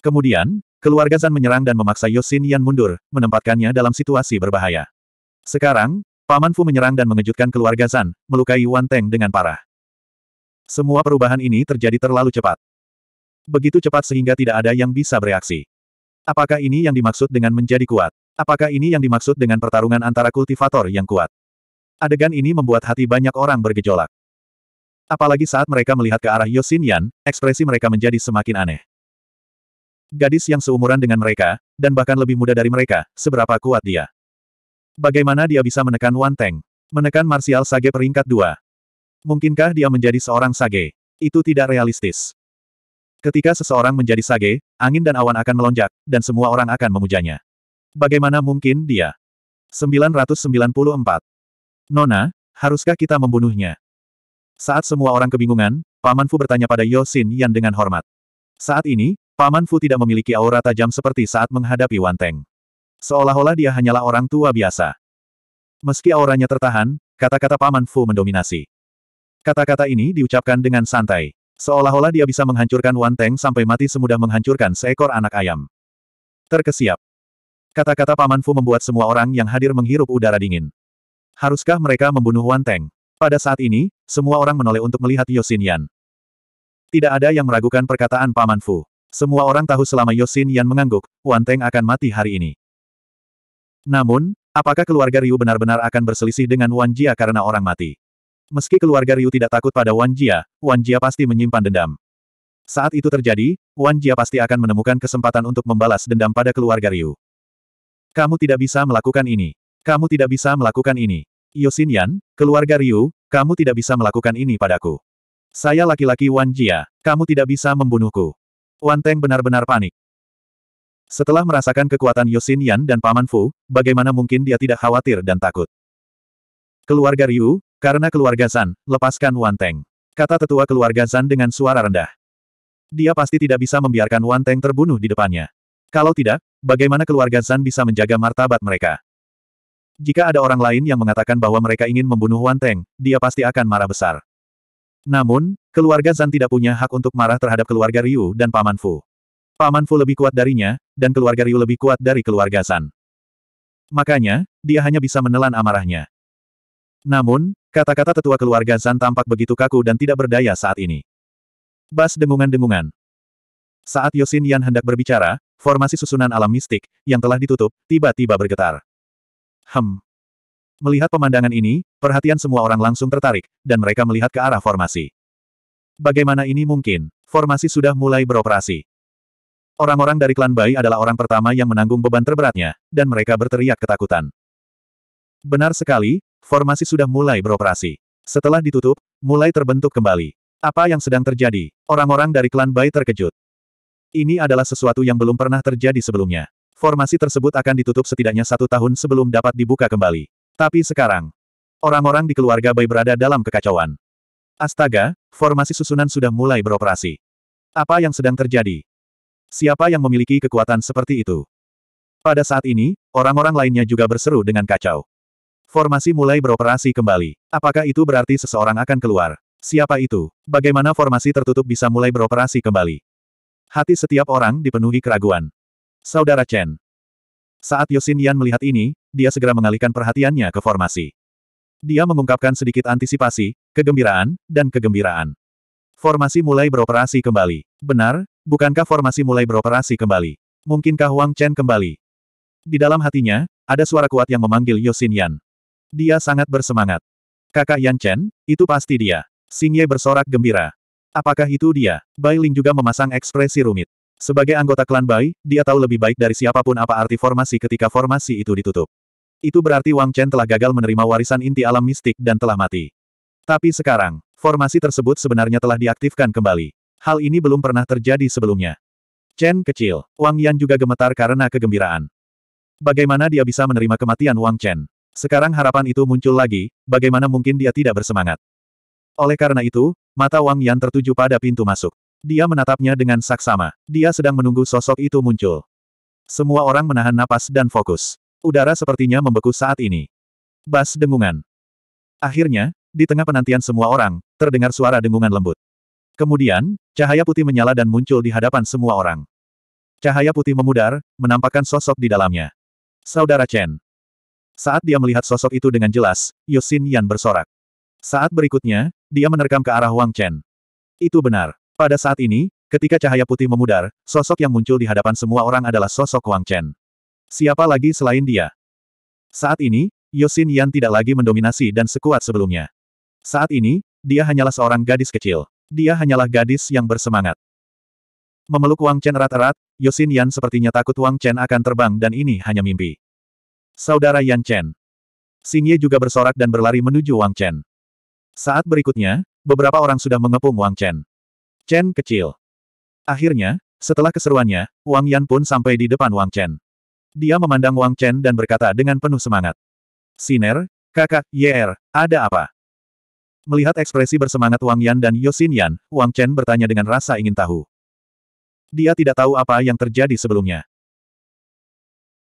Kemudian, keluarga Zan menyerang dan memaksa Yosin Yan mundur, menempatkannya dalam situasi berbahaya. Sekarang, Paman Fu menyerang dan mengejutkan keluarga Zan, melukai Wan Teng dengan parah. Semua perubahan ini terjadi terlalu cepat. Begitu cepat sehingga tidak ada yang bisa bereaksi. Apakah ini yang dimaksud dengan menjadi kuat? Apakah ini yang dimaksud dengan pertarungan antara kultivator yang kuat? Adegan ini membuat hati banyak orang bergejolak. Apalagi saat mereka melihat ke arah Yosin Yan, ekspresi mereka menjadi semakin aneh. Gadis yang seumuran dengan mereka, dan bahkan lebih muda dari mereka, seberapa kuat dia. Bagaimana dia bisa menekan Wan Teng? Menekan Martial Sage peringkat 2. Mungkinkah dia menjadi seorang Sage? Itu tidak realistis. Ketika seseorang menjadi sage, angin dan awan akan melonjak, dan semua orang akan memujanya. Bagaimana mungkin dia? 994. Nona, haruskah kita membunuhnya? Saat semua orang kebingungan, Paman Fu bertanya pada Yosin yang Yan dengan hormat. Saat ini, Paman Fu tidak memiliki aura tajam seperti saat menghadapi Wan Teng. Seolah-olah dia hanyalah orang tua biasa. Meski auranya tertahan, kata-kata Paman Fu mendominasi. Kata-kata ini diucapkan dengan santai. Seolah-olah dia bisa menghancurkan Wan Teng sampai mati semudah menghancurkan seekor anak ayam. Terkesiap. Kata-kata Paman Fu membuat semua orang yang hadir menghirup udara dingin. Haruskah mereka membunuh Wan Teng? Pada saat ini, semua orang menoleh untuk melihat Yosin Yan. Tidak ada yang meragukan perkataan Paman Fu. Semua orang tahu selama Yosin Yan mengangguk, Wan Teng akan mati hari ini. Namun, apakah keluarga Ryu benar-benar akan berselisih dengan Wan Jia karena orang mati? Meski keluarga Ryu tidak takut pada Wan Jia, Wan Jia pasti menyimpan dendam. Saat itu terjadi, Wan Jia pasti akan menemukan kesempatan untuk membalas dendam pada keluarga Ryu. Kamu tidak bisa melakukan ini. Kamu tidak bisa melakukan ini. Yosin Yan, keluarga Ryu, kamu tidak bisa melakukan ini padaku. Saya laki-laki Wan Jia, kamu tidak bisa membunuhku. Wan Teng benar-benar panik. Setelah merasakan kekuatan Yosin Yan dan Paman Fu, bagaimana mungkin dia tidak khawatir dan takut? Keluarga Ryu, karena keluarga San, lepaskan Wan Teng. Kata tetua keluarga San dengan suara rendah. Dia pasti tidak bisa membiarkan Wan Teng terbunuh di depannya. Kalau tidak, bagaimana keluarga San bisa menjaga martabat mereka? Jika ada orang lain yang mengatakan bahwa mereka ingin membunuh Wan Teng, dia pasti akan marah besar. Namun, keluarga San tidak punya hak untuk marah terhadap keluarga Ryu dan Paman Fu. Paman Fu lebih kuat darinya, dan keluarga Ryu lebih kuat dari keluarga San. Makanya, dia hanya bisa menelan amarahnya. Namun, kata-kata tetua keluarga Zan tampak begitu kaku dan tidak berdaya saat ini. Bas dengungan-dengungan. Saat Yosin Yan hendak berbicara, formasi susunan alam mistik, yang telah ditutup, tiba-tiba bergetar. Hem. Melihat pemandangan ini, perhatian semua orang langsung tertarik, dan mereka melihat ke arah formasi. Bagaimana ini mungkin? Formasi sudah mulai beroperasi. Orang-orang dari klan Bai adalah orang pertama yang menanggung beban terberatnya, dan mereka berteriak ketakutan. Benar sekali, Formasi sudah mulai beroperasi. Setelah ditutup, mulai terbentuk kembali. Apa yang sedang terjadi? Orang-orang dari klan Bai terkejut. Ini adalah sesuatu yang belum pernah terjadi sebelumnya. Formasi tersebut akan ditutup setidaknya satu tahun sebelum dapat dibuka kembali. Tapi sekarang, orang-orang di keluarga Bai berada dalam kekacauan. Astaga, formasi susunan sudah mulai beroperasi. Apa yang sedang terjadi? Siapa yang memiliki kekuatan seperti itu? Pada saat ini, orang-orang lainnya juga berseru dengan kacau. Formasi mulai beroperasi kembali. Apakah itu berarti seseorang akan keluar? Siapa itu? Bagaimana formasi tertutup bisa mulai beroperasi kembali? Hati setiap orang dipenuhi keraguan. Saudara Chen. Saat Yosin Yan melihat ini, dia segera mengalihkan perhatiannya ke formasi. Dia mengungkapkan sedikit antisipasi, kegembiraan, dan kegembiraan. Formasi mulai beroperasi kembali. Benar, bukankah formasi mulai beroperasi kembali? Mungkinkah Wang Chen kembali? Di dalam hatinya, ada suara kuat yang memanggil Yosin Yan. Dia sangat bersemangat. Kakak Yan Chen, itu pasti dia. Xing Ye bersorak gembira. Apakah itu dia? Bai Ling juga memasang ekspresi rumit. Sebagai anggota klan Bai, dia tahu lebih baik dari siapapun apa arti formasi ketika formasi itu ditutup. Itu berarti Wang Chen telah gagal menerima warisan inti alam mistik dan telah mati. Tapi sekarang, formasi tersebut sebenarnya telah diaktifkan kembali. Hal ini belum pernah terjadi sebelumnya. Chen kecil, Wang Yan juga gemetar karena kegembiraan. Bagaimana dia bisa menerima kematian Wang Chen? Sekarang harapan itu muncul lagi, bagaimana mungkin dia tidak bersemangat? Oleh karena itu, mata Wang Yan tertuju pada pintu masuk. Dia menatapnya dengan saksama. Dia sedang menunggu sosok itu muncul. Semua orang menahan napas dan fokus. Udara sepertinya membeku saat ini. Bas dengungan. Akhirnya, di tengah penantian semua orang, terdengar suara dengungan lembut. Kemudian, cahaya putih menyala dan muncul di hadapan semua orang. Cahaya putih memudar, menampakkan sosok di dalamnya. Saudara Chen, saat dia melihat sosok itu dengan jelas, Yosin Yan bersorak. Saat berikutnya, dia menerkam ke arah Wang Chen. Itu benar. Pada saat ini, ketika cahaya putih memudar, sosok yang muncul di hadapan semua orang adalah sosok Wang Chen. Siapa lagi selain dia? Saat ini, Yosin Yan tidak lagi mendominasi dan sekuat sebelumnya. Saat ini, dia hanyalah seorang gadis kecil. Dia hanyalah gadis yang bersemangat. Memeluk Wang Chen erat-erat, Yosin Yan sepertinya takut Wang Chen akan terbang dan ini hanya mimpi. Saudara Yan Chen. Xing Ye juga bersorak dan berlari menuju Wang Chen. Saat berikutnya, beberapa orang sudah mengepung Wang Chen. Chen kecil. Akhirnya, setelah keseruannya, Wang Yan pun sampai di depan Wang Chen. Dia memandang Wang Chen dan berkata dengan penuh semangat. Siner, kakak, Yer, ada apa? Melihat ekspresi bersemangat Wang Yan dan Yosin Yan, Wang Chen bertanya dengan rasa ingin tahu. Dia tidak tahu apa yang terjadi sebelumnya.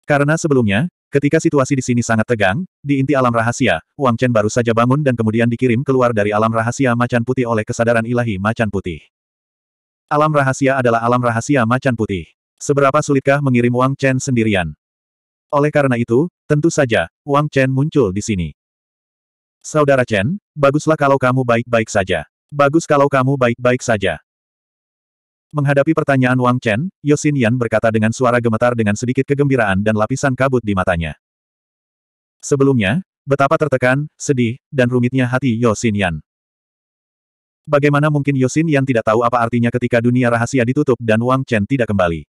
Karena sebelumnya, Ketika situasi di sini sangat tegang, di inti alam rahasia, Wang Chen baru saja bangun dan kemudian dikirim keluar dari alam rahasia macan putih oleh kesadaran ilahi macan putih. Alam rahasia adalah alam rahasia macan putih. Seberapa sulitkah mengirim Wang Chen sendirian? Oleh karena itu, tentu saja, Wang Chen muncul di sini. Saudara Chen, baguslah kalau kamu baik-baik saja. Bagus kalau kamu baik-baik saja. Menghadapi pertanyaan Wang Chen, Yosin Yan berkata dengan suara gemetar dengan sedikit kegembiraan dan lapisan kabut di matanya. Sebelumnya, betapa tertekan, sedih, dan rumitnya hati Yosin Yan. Bagaimana mungkin Yosin Yan tidak tahu apa artinya ketika dunia rahasia ditutup dan Wang Chen tidak kembali.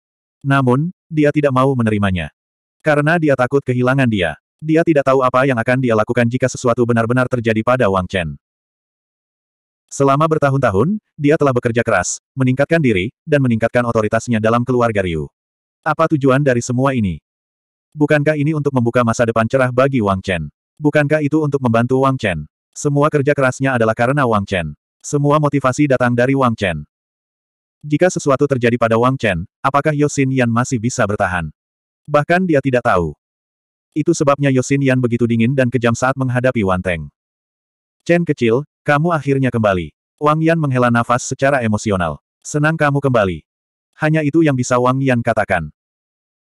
Namun, dia tidak mau menerimanya. Karena dia takut kehilangan dia. Dia tidak tahu apa yang akan dia lakukan jika sesuatu benar-benar terjadi pada Wang Chen. Selama bertahun-tahun, dia telah bekerja keras, meningkatkan diri, dan meningkatkan otoritasnya dalam keluarga Ryu. Apa tujuan dari semua ini? Bukankah ini untuk membuka masa depan cerah bagi Wang Chen? Bukankah itu untuk membantu Wang Chen? Semua kerja kerasnya adalah karena Wang Chen. Semua motivasi datang dari Wang Chen. Jika sesuatu terjadi pada Wang Chen, apakah Yosin Yan masih bisa bertahan? Bahkan dia tidak tahu. Itu sebabnya Yosin Yan begitu dingin dan kejam saat menghadapi Wan Teng. Chen kecil, kamu akhirnya kembali. Wang Yan menghela nafas secara emosional. Senang kamu kembali. Hanya itu yang bisa Wang Yan katakan.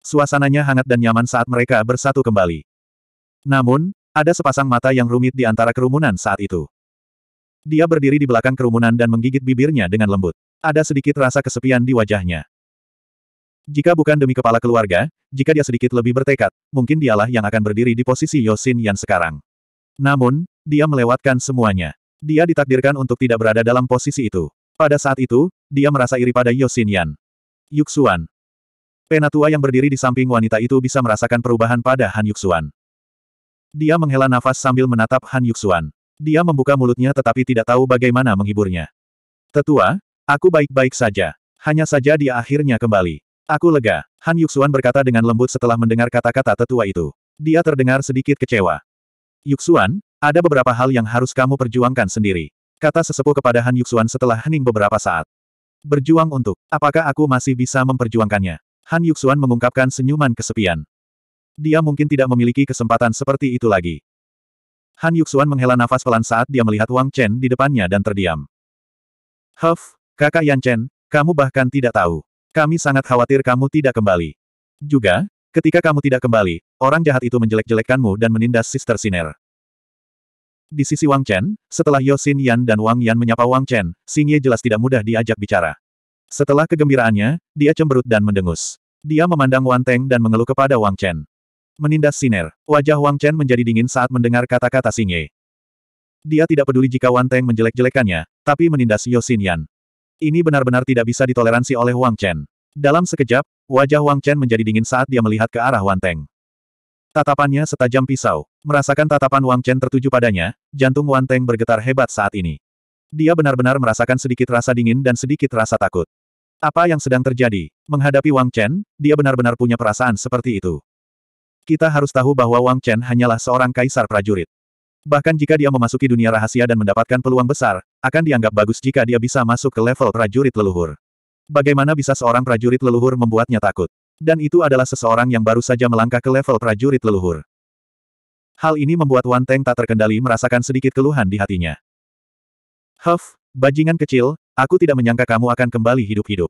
Suasananya hangat dan nyaman saat mereka bersatu kembali. Namun, ada sepasang mata yang rumit di antara kerumunan saat itu. Dia berdiri di belakang kerumunan dan menggigit bibirnya dengan lembut. Ada sedikit rasa kesepian di wajahnya. Jika bukan demi kepala keluarga, jika dia sedikit lebih bertekad, mungkin dialah yang akan berdiri di posisi Yosin Yan sekarang. Namun, dia melewatkan semuanya. Dia ditakdirkan untuk tidak berada dalam posisi itu. Pada saat itu, dia merasa iri pada Yosinian. Yuxuan. Penatua yang berdiri di samping wanita itu bisa merasakan perubahan pada Han Yuxuan. Dia menghela nafas sambil menatap Han Yuxuan. Dia membuka mulutnya tetapi tidak tahu bagaimana menghiburnya. Tetua, aku baik-baik saja. Hanya saja dia akhirnya kembali. Aku lega, Han Yuxuan berkata dengan lembut setelah mendengar kata-kata tetua itu. Dia terdengar sedikit kecewa. Yuxuan, ada beberapa hal yang harus kamu perjuangkan sendiri. Kata sesepuh kepada Han Yuxuan setelah hening beberapa saat. Berjuang untuk, apakah aku masih bisa memperjuangkannya? Han Yuxuan mengungkapkan senyuman kesepian. Dia mungkin tidak memiliki kesempatan seperti itu lagi. Han Yuxuan menghela nafas pelan saat dia melihat Wang Chen di depannya dan terdiam. Huff, kakak Yan Chen, kamu bahkan tidak tahu. Kami sangat khawatir kamu tidak kembali. Juga, ketika kamu tidak kembali, orang jahat itu menjelek-jelekkanmu dan menindas Sister Siner. Di sisi Wang Chen, setelah Yosin Yan dan Wang Yan menyapa Wang Chen, Xing Ye jelas tidak mudah diajak bicara. Setelah kegembiraannya, dia cemberut dan mendengus. Dia memandang Wan Teng dan mengeluh kepada Wang Chen. Menindas siner, wajah Wang Chen menjadi dingin saat mendengar kata-kata Xing Ye. Dia tidak peduli jika Wan Teng menjelek-jelekannya, tapi menindas Yosin Yan. Ini benar-benar tidak bisa ditoleransi oleh Wang Chen. Dalam sekejap, wajah Wang Chen menjadi dingin saat dia melihat ke arah Wan Teng. Tatapannya setajam pisau. Merasakan tatapan Wang Chen tertuju padanya, jantung Wan Teng bergetar hebat saat ini. Dia benar-benar merasakan sedikit rasa dingin dan sedikit rasa takut. Apa yang sedang terjadi? Menghadapi Wang Chen, dia benar-benar punya perasaan seperti itu. Kita harus tahu bahwa Wang Chen hanyalah seorang kaisar prajurit. Bahkan jika dia memasuki dunia rahasia dan mendapatkan peluang besar, akan dianggap bagus jika dia bisa masuk ke level prajurit leluhur. Bagaimana bisa seorang prajurit leluhur membuatnya takut? Dan itu adalah seseorang yang baru saja melangkah ke level prajurit leluhur. Hal ini membuat Wan Teng tak terkendali merasakan sedikit keluhan di hatinya. Huff, bajingan kecil, aku tidak menyangka kamu akan kembali hidup-hidup.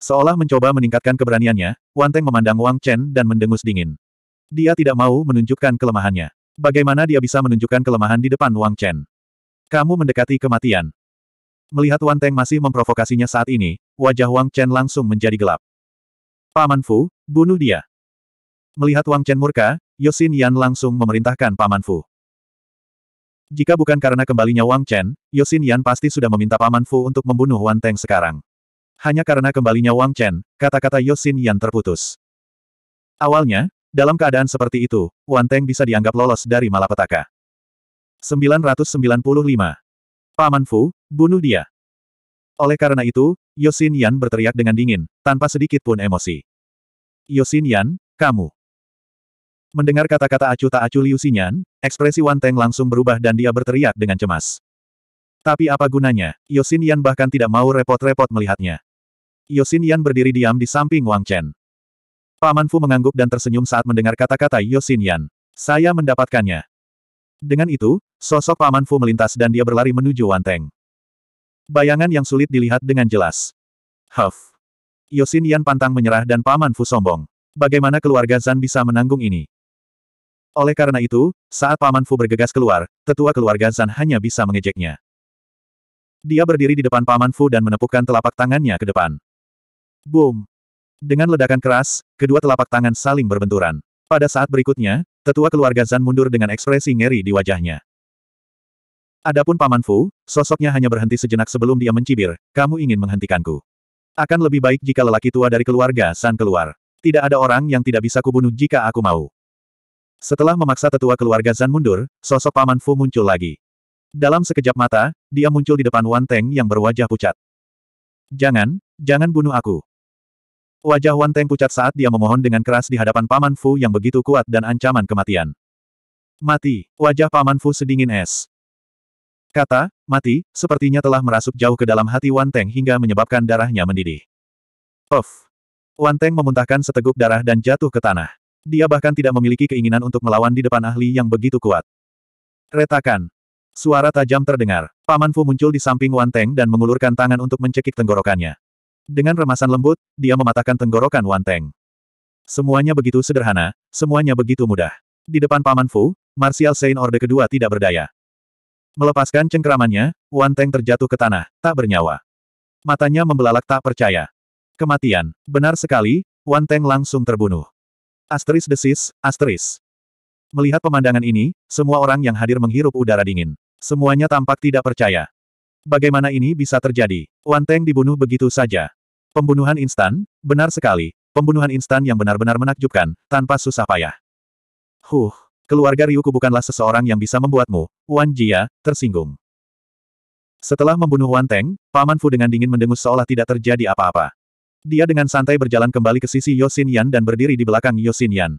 Seolah mencoba meningkatkan keberaniannya, Wan Teng memandang Wang Chen dan mendengus dingin. Dia tidak mau menunjukkan kelemahannya. Bagaimana dia bisa menunjukkan kelemahan di depan Wang Chen? Kamu mendekati kematian. Melihat Wan Teng masih memprovokasinya saat ini, wajah Wang Chen langsung menjadi gelap. Paman Fu, bunuh dia. Melihat Wang Chen murka, Yosin Yan langsung memerintahkan Paman Fu. Jika bukan karena kembalinya Wang Chen, Yosin Yan pasti sudah meminta Paman Fu untuk membunuh Wan Teng sekarang. Hanya karena kembalinya Wang Chen, kata-kata Yosin Yan terputus. Awalnya, dalam keadaan seperti itu, Wan Teng bisa dianggap lolos dari malapetaka. 995. Paman Fu, bunuh dia. Oleh karena itu, Yosin Yan berteriak dengan dingin, tanpa sedikit pun emosi. Yosin Yan, kamu. Mendengar kata-kata acu tak acu Liu Xinyan, ekspresi Wan Teng langsung berubah dan dia berteriak dengan cemas. Tapi apa gunanya, Yosin Yan bahkan tidak mau repot-repot melihatnya. Yosin Yan berdiri diam di samping Wang Chen. Paman Fu mengangguk dan tersenyum saat mendengar kata-kata Yosin Yan. Saya mendapatkannya. Dengan itu, sosok Paman Fu melintas dan dia berlari menuju Wan Teng. Bayangan yang sulit dilihat dengan jelas. Huff. Yosin Yan pantang menyerah dan Paman Fu sombong. Bagaimana keluarga Zan bisa menanggung ini? Oleh karena itu, saat Paman Fu bergegas keluar, tetua keluarga Zan hanya bisa mengejeknya. Dia berdiri di depan Paman Fu dan menepukkan telapak tangannya ke depan. Boom! Dengan ledakan keras, kedua telapak tangan saling berbenturan. Pada saat berikutnya, tetua keluarga Zan mundur dengan ekspresi ngeri di wajahnya. Adapun Paman Fu, sosoknya hanya berhenti sejenak sebelum dia mencibir, kamu ingin menghentikanku. Akan lebih baik jika lelaki tua dari keluarga San keluar. Tidak ada orang yang tidak bisa kubunuh jika aku mau. Setelah memaksa tetua keluarga San mundur, sosok Paman Fu muncul lagi. Dalam sekejap mata, dia muncul di depan Wan Teng yang berwajah pucat. Jangan, jangan bunuh aku. Wajah Wan Teng pucat saat dia memohon dengan keras di hadapan Paman Fu yang begitu kuat dan ancaman kematian. Mati, wajah Paman Fu sedingin es. Kata, mati, sepertinya telah merasuk jauh ke dalam hati Wan Teng hingga menyebabkan darahnya mendidih. Of! Wan Teng memuntahkan seteguk darah dan jatuh ke tanah. Dia bahkan tidak memiliki keinginan untuk melawan di depan ahli yang begitu kuat. Retakan. Suara tajam terdengar. Paman Fu muncul di samping Wan Teng dan mengulurkan tangan untuk mencekik tenggorokannya. Dengan remasan lembut, dia mematahkan tenggorokan Wan Teng. Semuanya begitu sederhana, semuanya begitu mudah. Di depan Paman Fu, Martial Saint Orde kedua tidak berdaya. Melepaskan cengkeramannya, Wan Teng terjatuh ke tanah, tak bernyawa. Matanya membelalak tak percaya. Kematian. Benar sekali, Wan Teng langsung terbunuh. Asteris desis, asteris. Melihat pemandangan ini, semua orang yang hadir menghirup udara dingin. Semuanya tampak tidak percaya. Bagaimana ini bisa terjadi? Wan Teng dibunuh begitu saja. Pembunuhan instan? Benar sekali. Pembunuhan instan yang benar-benar menakjubkan, tanpa susah payah. Huh. Keluarga Ryuku bukanlah seseorang yang bisa membuatmu, Wan Jia, tersinggung. Setelah membunuh Wan Teng, Paman Fu dengan dingin mendengus seolah tidak terjadi apa-apa. Dia dengan santai berjalan kembali ke sisi Yosin Yan dan berdiri di belakang Yosin Yan.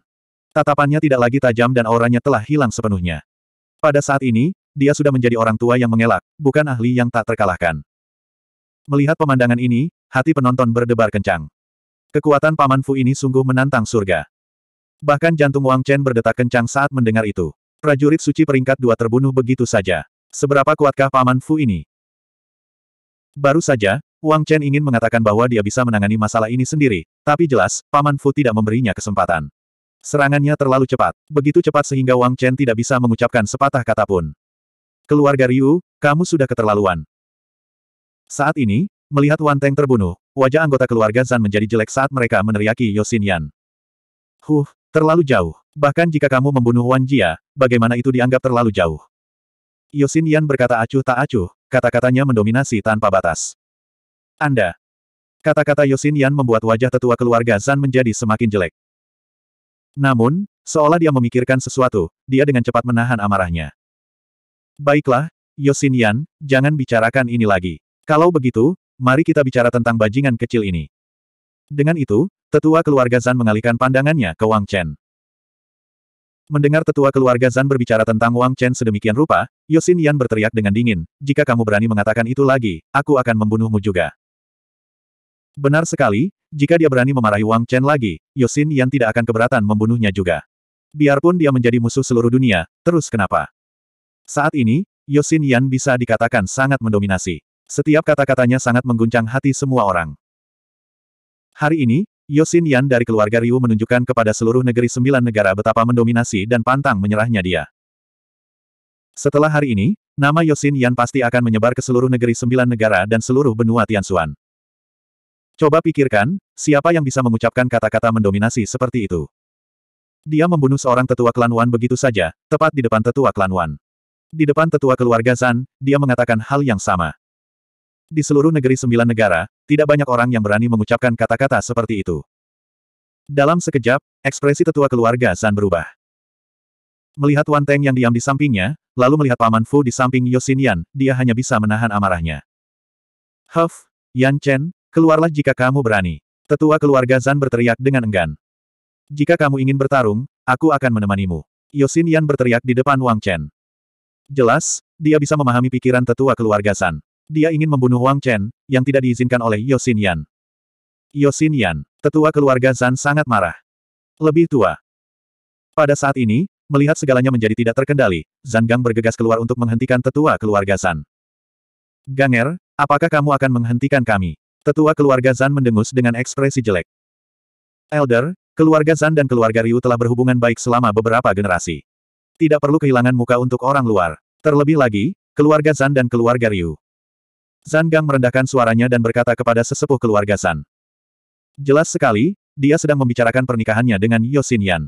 Tatapannya tidak lagi tajam dan auranya telah hilang sepenuhnya. Pada saat ini, dia sudah menjadi orang tua yang mengelak, bukan ahli yang tak terkalahkan. Melihat pemandangan ini, hati penonton berdebar kencang. Kekuatan Paman Fu ini sungguh menantang surga. Bahkan jantung Wang Chen berdetak kencang saat mendengar itu. Prajurit suci peringkat dua terbunuh begitu saja. Seberapa kuatkah Paman Fu ini? Baru saja, Wang Chen ingin mengatakan bahwa dia bisa menangani masalah ini sendiri, tapi jelas, Paman Fu tidak memberinya kesempatan. Serangannya terlalu cepat, begitu cepat sehingga Wang Chen tidak bisa mengucapkan sepatah kata pun. Keluarga Ryu, kamu sudah keterlaluan. Saat ini, melihat Wan Teng terbunuh, wajah anggota keluarga Zan menjadi jelek saat mereka meneriaki Yosin Yan. Huh, Terlalu jauh. Bahkan jika kamu membunuh Wan Jia, bagaimana itu dianggap terlalu jauh? Yosin Yan berkata acuh tak acuh, kata-katanya mendominasi tanpa batas. Anda. Kata-kata Yosin Yan membuat wajah tetua keluarga Zan menjadi semakin jelek. Namun, seolah dia memikirkan sesuatu, dia dengan cepat menahan amarahnya. Baiklah, Yosin Yan, jangan bicarakan ini lagi. Kalau begitu, mari kita bicara tentang bajingan kecil ini. Dengan itu, tetua keluarga Zan mengalihkan pandangannya ke Wang Chen. Mendengar tetua keluarga Zan berbicara tentang Wang Chen sedemikian rupa, Yosin Yan berteriak dengan dingin, jika kamu berani mengatakan itu lagi, aku akan membunuhmu juga. Benar sekali, jika dia berani memarahi Wang Chen lagi, Yosin Yan tidak akan keberatan membunuhnya juga. Biarpun dia menjadi musuh seluruh dunia, terus kenapa? Saat ini, Yosin Yan bisa dikatakan sangat mendominasi. Setiap kata-katanya sangat mengguncang hati semua orang. Hari ini, Yosin Yan dari keluarga Ryu menunjukkan kepada seluruh negeri sembilan negara betapa mendominasi dan pantang menyerahnya dia. Setelah hari ini, nama Yosin Yan pasti akan menyebar ke seluruh negeri sembilan negara dan seluruh benua Tianxuan. Coba pikirkan, siapa yang bisa mengucapkan kata-kata mendominasi seperti itu? Dia membunuh seorang tetua klan Wan begitu saja, tepat di depan tetua klan Wan. Di depan tetua keluarga Zan, dia mengatakan hal yang sama. Di seluruh negeri sembilan negara, tidak banyak orang yang berani mengucapkan kata-kata seperti itu. Dalam sekejap, ekspresi tetua keluarga Zan berubah. Melihat Wan Teng yang diam di sampingnya, lalu melihat Paman Fu di samping Yosinian, dia hanya bisa menahan amarahnya. Huff, Yan Chen, keluarlah jika kamu berani. Tetua keluarga Zan berteriak dengan enggan. Jika kamu ingin bertarung, aku akan menemanimu. Yosin Yan berteriak di depan Wang Chen. Jelas, dia bisa memahami pikiran tetua keluarga Zan. Dia ingin membunuh Wang Chen, yang tidak diizinkan oleh Yosin Yan. Yosin Yan, tetua keluarga Zan sangat marah. Lebih tua. Pada saat ini, melihat segalanya menjadi tidak terkendali, Zan Gang bergegas keluar untuk menghentikan tetua keluarga Zan. Ganger, apakah kamu akan menghentikan kami? Tetua keluarga Zan mendengus dengan ekspresi jelek. Elder, keluarga Zan dan keluarga Ryu telah berhubungan baik selama beberapa generasi. Tidak perlu kehilangan muka untuk orang luar. Terlebih lagi, keluarga Zan dan keluarga Ryu. Zan Gang merendahkan suaranya dan berkata kepada sesepuh keluarga San. Jelas sekali, dia sedang membicarakan pernikahannya dengan Yosin Yan.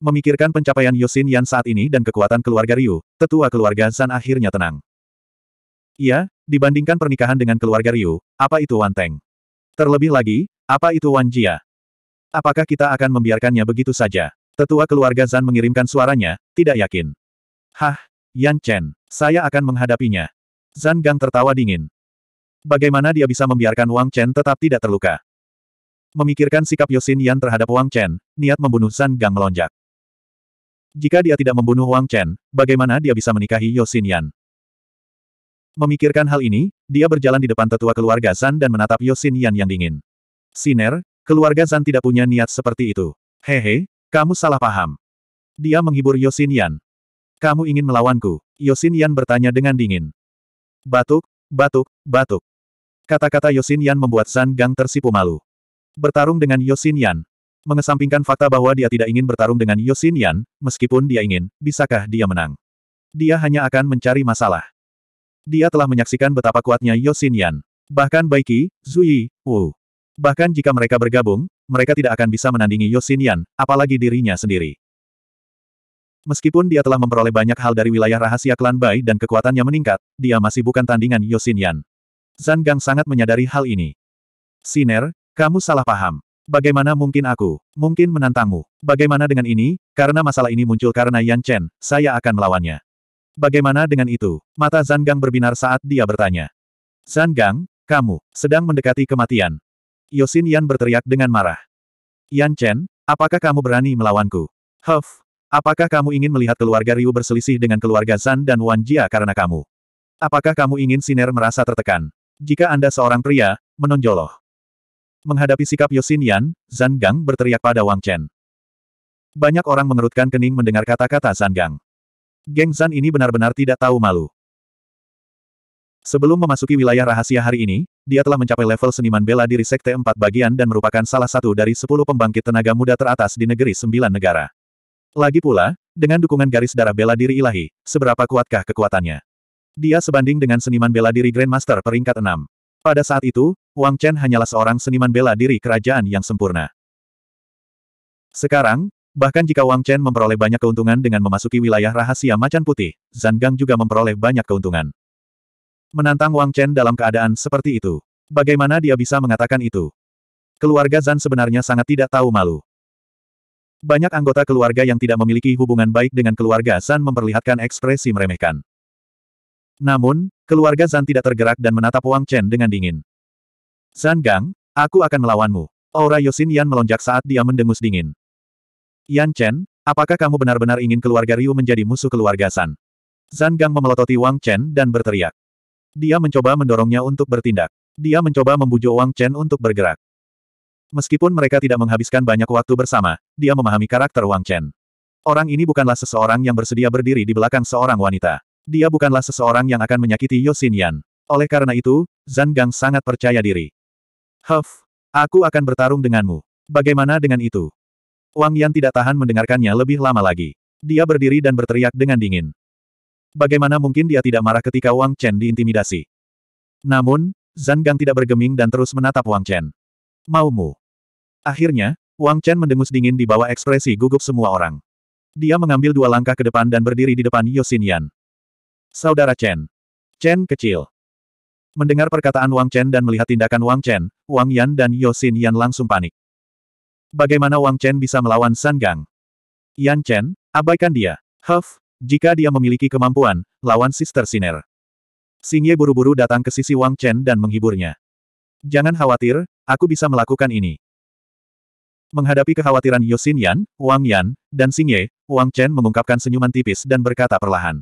Memikirkan pencapaian Yosin Yan saat ini dan kekuatan keluarga Ryu, tetua keluarga San akhirnya tenang. Iya, dibandingkan pernikahan dengan keluarga Ryu, apa itu Wan Teng? Terlebih lagi, apa itu Wan Jia? Apakah kita akan membiarkannya begitu saja? Tetua keluarga Zan mengirimkan suaranya, tidak yakin. Hah, Yan Chen, saya akan menghadapinya. Zan Gang tertawa dingin. Bagaimana dia bisa membiarkan Wang Chen tetap tidak terluka? Memikirkan sikap Yosin Yan terhadap Wang Chen, niat membunuh Zan Gang melonjak. Jika dia tidak membunuh Wang Chen, bagaimana dia bisa menikahi Yosin Yan? Memikirkan hal ini, dia berjalan di depan tetua keluarga Zan dan menatap Yosin Yan yang dingin. Siner, keluarga Zan tidak punya niat seperti itu. Hehe, kamu salah paham. Dia menghibur Yosin Yan. Kamu ingin melawanku? Yosin Yan bertanya dengan dingin. Batuk, batuk, batuk. Kata-kata Yosin Yan membuat San Gang tersipu malu. Bertarung dengan Yosin Yan. Mengesampingkan fakta bahwa dia tidak ingin bertarung dengan Yosin Yan, meskipun dia ingin, bisakah dia menang? Dia hanya akan mencari masalah. Dia telah menyaksikan betapa kuatnya Yosin Yan. Bahkan Baiki, Zui, Wu. Bahkan jika mereka bergabung, mereka tidak akan bisa menandingi Yosin Yan, apalagi dirinya sendiri. Meskipun dia telah memperoleh banyak hal dari wilayah rahasia klan Bai dan kekuatannya meningkat, dia masih bukan tandingan Yosin Yan. Zhang Gang sangat menyadari hal ini. Siner, kamu salah paham. Bagaimana mungkin aku, mungkin menantangmu. Bagaimana dengan ini, karena masalah ini muncul karena Yan Chen, saya akan melawannya. Bagaimana dengan itu? Mata Zhang Gang berbinar saat dia bertanya. Zhang Gang, kamu, sedang mendekati kematian. Yosin Yan berteriak dengan marah. Yan Chen, apakah kamu berani melawanku? Huff, Apakah kamu ingin melihat keluarga Ryu berselisih dengan keluarga Zan dan Wan Jia karena kamu? Apakah kamu ingin Siner merasa tertekan? Jika Anda seorang pria, menonjoloh. Menghadapi sikap Yosin Yan, Zan Gang berteriak pada Wang Chen. Banyak orang mengerutkan kening mendengar kata-kata Zan Gang. Geng Zan ini benar-benar tidak tahu malu. Sebelum memasuki wilayah rahasia hari ini, dia telah mencapai level seniman bela diri Sekte empat bagian dan merupakan salah satu dari sepuluh pembangkit tenaga muda teratas di negeri sembilan negara. Lagi pula, dengan dukungan garis darah bela diri ilahi, seberapa kuatkah kekuatannya? Dia sebanding dengan seniman bela diri Grandmaster peringkat 6. Pada saat itu, Wang Chen hanyalah seorang seniman bela diri kerajaan yang sempurna. Sekarang, bahkan jika Wang Chen memperoleh banyak keuntungan dengan memasuki wilayah rahasia macan putih, Zhang Gang juga memperoleh banyak keuntungan. Menantang Wang Chen dalam keadaan seperti itu. Bagaimana dia bisa mengatakan itu? Keluarga Zan sebenarnya sangat tidak tahu malu. Banyak anggota keluarga yang tidak memiliki hubungan baik dengan keluarga San memperlihatkan ekspresi meremehkan. Namun, keluarga San tidak tergerak dan menatap Wang Chen dengan dingin. Zan Gang, aku akan melawanmu. Aura Yosin Yan melonjak saat dia mendengus dingin. Yan Chen, apakah kamu benar-benar ingin keluarga Ryu menjadi musuh keluarga San? Zan Gang memelototi Wang Chen dan berteriak. Dia mencoba mendorongnya untuk bertindak. Dia mencoba membujuk Wang Chen untuk bergerak. Meskipun mereka tidak menghabiskan banyak waktu bersama, dia memahami karakter Wang Chen. Orang ini bukanlah seseorang yang bersedia berdiri di belakang seorang wanita. Dia bukanlah seseorang yang akan menyakiti Yosin Yan. Oleh karena itu, Zan Gang sangat percaya diri. Huff, aku akan bertarung denganmu. Bagaimana dengan itu? Wang Yan tidak tahan mendengarkannya lebih lama lagi. Dia berdiri dan berteriak dengan dingin. Bagaimana mungkin dia tidak marah ketika Wang Chen diintimidasi? Namun, Zan Gang tidak bergeming dan terus menatap Wang Chen. Maumu, Akhirnya, Wang Chen mendengus dingin di bawah ekspresi gugup semua orang. Dia mengambil dua langkah ke depan dan berdiri di depan Yosin Yan. Saudara Chen. Chen kecil. Mendengar perkataan Wang Chen dan melihat tindakan Wang Chen, Wang Yan dan Yosin Yan langsung panik. Bagaimana Wang Chen bisa melawan San Gang? Yan Chen, abaikan dia. Huff, jika dia memiliki kemampuan, lawan Sister Siner. Ye buru-buru datang ke sisi Wang Chen dan menghiburnya. Jangan khawatir, aku bisa melakukan ini. Menghadapi kekhawatiran Yosin Yan, Wang Yan, dan Xing Ye, Wang Chen mengungkapkan senyuman tipis dan berkata perlahan.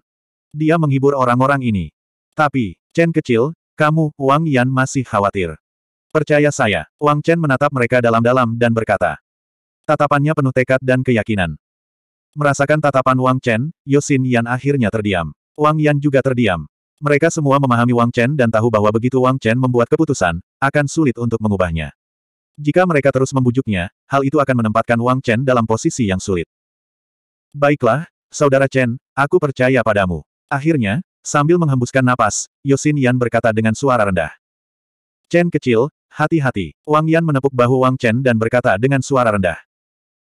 Dia menghibur orang-orang ini. Tapi, Chen kecil, kamu, Wang Yan masih khawatir. Percaya saya, Wang Chen menatap mereka dalam-dalam dan berkata. Tatapannya penuh tekad dan keyakinan. Merasakan tatapan Wang Chen, Yosin Yan akhirnya terdiam. Wang Yan juga terdiam. Mereka semua memahami Wang Chen dan tahu bahwa begitu Wang Chen membuat keputusan, akan sulit untuk mengubahnya. Jika mereka terus membujuknya, hal itu akan menempatkan Wang Chen dalam posisi yang sulit. Baiklah, Saudara Chen, aku percaya padamu. Akhirnya, sambil menghembuskan napas, Yosin Yan berkata dengan suara rendah. Chen kecil, hati-hati. Wang Yan menepuk bahu Wang Chen dan berkata dengan suara rendah.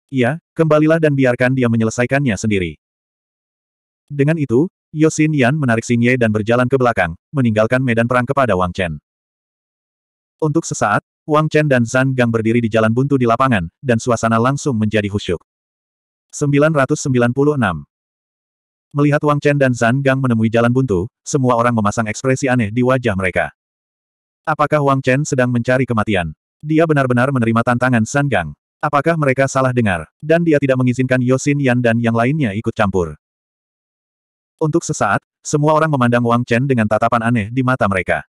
Iya, kembalilah dan biarkan dia menyelesaikannya sendiri. Dengan itu, Yosin Yan menarik Xing Ye dan berjalan ke belakang, meninggalkan medan perang kepada Wang Chen. Untuk sesaat, Wang Chen dan Zhang Gang berdiri di jalan buntu di lapangan, dan suasana langsung menjadi khusyuk. 996. Melihat Wang Chen dan Zhang Gang menemui jalan buntu, semua orang memasang ekspresi aneh di wajah mereka. Apakah Wang Chen sedang mencari kematian? Dia benar-benar menerima tantangan Zhang Gang. Apakah mereka salah dengar? Dan dia tidak mengizinkan Yosin Yan dan yang lainnya ikut campur. Untuk sesaat, semua orang memandang Wang Chen dengan tatapan aneh di mata mereka.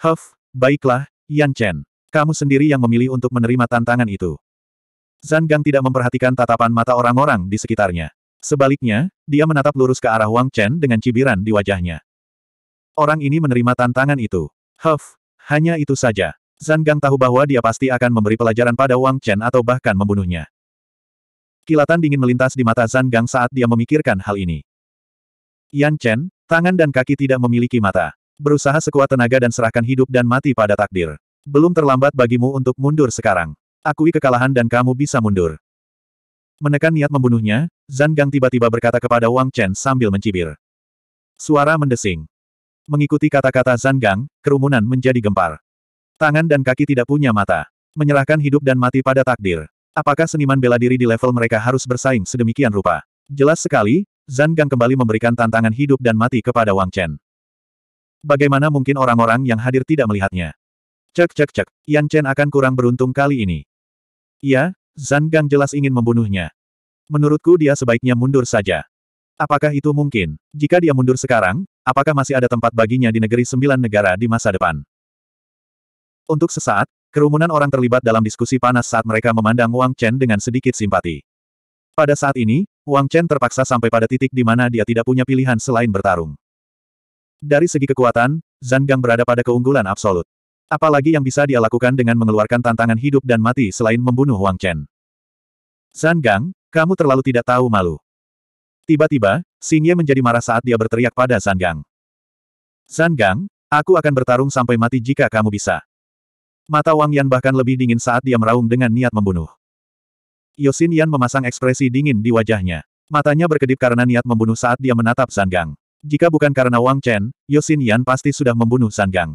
Huff, baiklah, Yan Chen. Kamu sendiri yang memilih untuk menerima tantangan itu. Zhang Gang tidak memperhatikan tatapan mata orang-orang di sekitarnya. Sebaliknya, dia menatap lurus ke arah Wang Chen dengan cibiran di wajahnya. Orang ini menerima tantangan itu. Huff, hanya itu saja. Zhang Gang tahu bahwa dia pasti akan memberi pelajaran pada Wang Chen atau bahkan membunuhnya. Kilatan dingin melintas di mata Zhang Gang saat dia memikirkan hal ini. Yan Chen, tangan dan kaki tidak memiliki mata. Berusaha sekuat tenaga dan serahkan hidup dan mati pada takdir. Belum terlambat bagimu untuk mundur sekarang. Akui kekalahan dan kamu bisa mundur. Menekan niat membunuhnya, Zhang Gang tiba-tiba berkata kepada Wang Chen sambil mencibir. Suara mendesing. Mengikuti kata-kata Zhang Gang, kerumunan menjadi gempar. Tangan dan kaki tidak punya mata. Menyerahkan hidup dan mati pada takdir. Apakah seniman bela diri di level mereka harus bersaing sedemikian rupa? Jelas sekali, Zhang Gang kembali memberikan tantangan hidup dan mati kepada Wang Chen. Bagaimana mungkin orang-orang yang hadir tidak melihatnya? Cek cek cek, Yan Chen akan kurang beruntung kali ini. Ya, Zan Gang jelas ingin membunuhnya. Menurutku dia sebaiknya mundur saja. Apakah itu mungkin? Jika dia mundur sekarang, apakah masih ada tempat baginya di negeri sembilan negara di masa depan? Untuk sesaat, kerumunan orang terlibat dalam diskusi panas saat mereka memandang Wang Chen dengan sedikit simpati. Pada saat ini, Wang Chen terpaksa sampai pada titik di mana dia tidak punya pilihan selain bertarung. Dari segi kekuatan, Zhang Gang berada pada keunggulan absolut. Apalagi yang bisa dia lakukan dengan mengeluarkan tantangan hidup dan mati selain membunuh Wang Chen. Sang Gang, kamu terlalu tidak tahu malu. Tiba-tiba, Xing Ye menjadi marah saat dia berteriak pada Sang Gang. Sang Gang, aku akan bertarung sampai mati jika kamu bisa. Mata Wang Yan bahkan lebih dingin saat dia meraung dengan niat membunuh. Yosin Yan memasang ekspresi dingin di wajahnya. Matanya berkedip karena niat membunuh saat dia menatap Sang Gang. Jika bukan karena Wang Chen, Yosin Yan pasti sudah membunuh Sang Gang.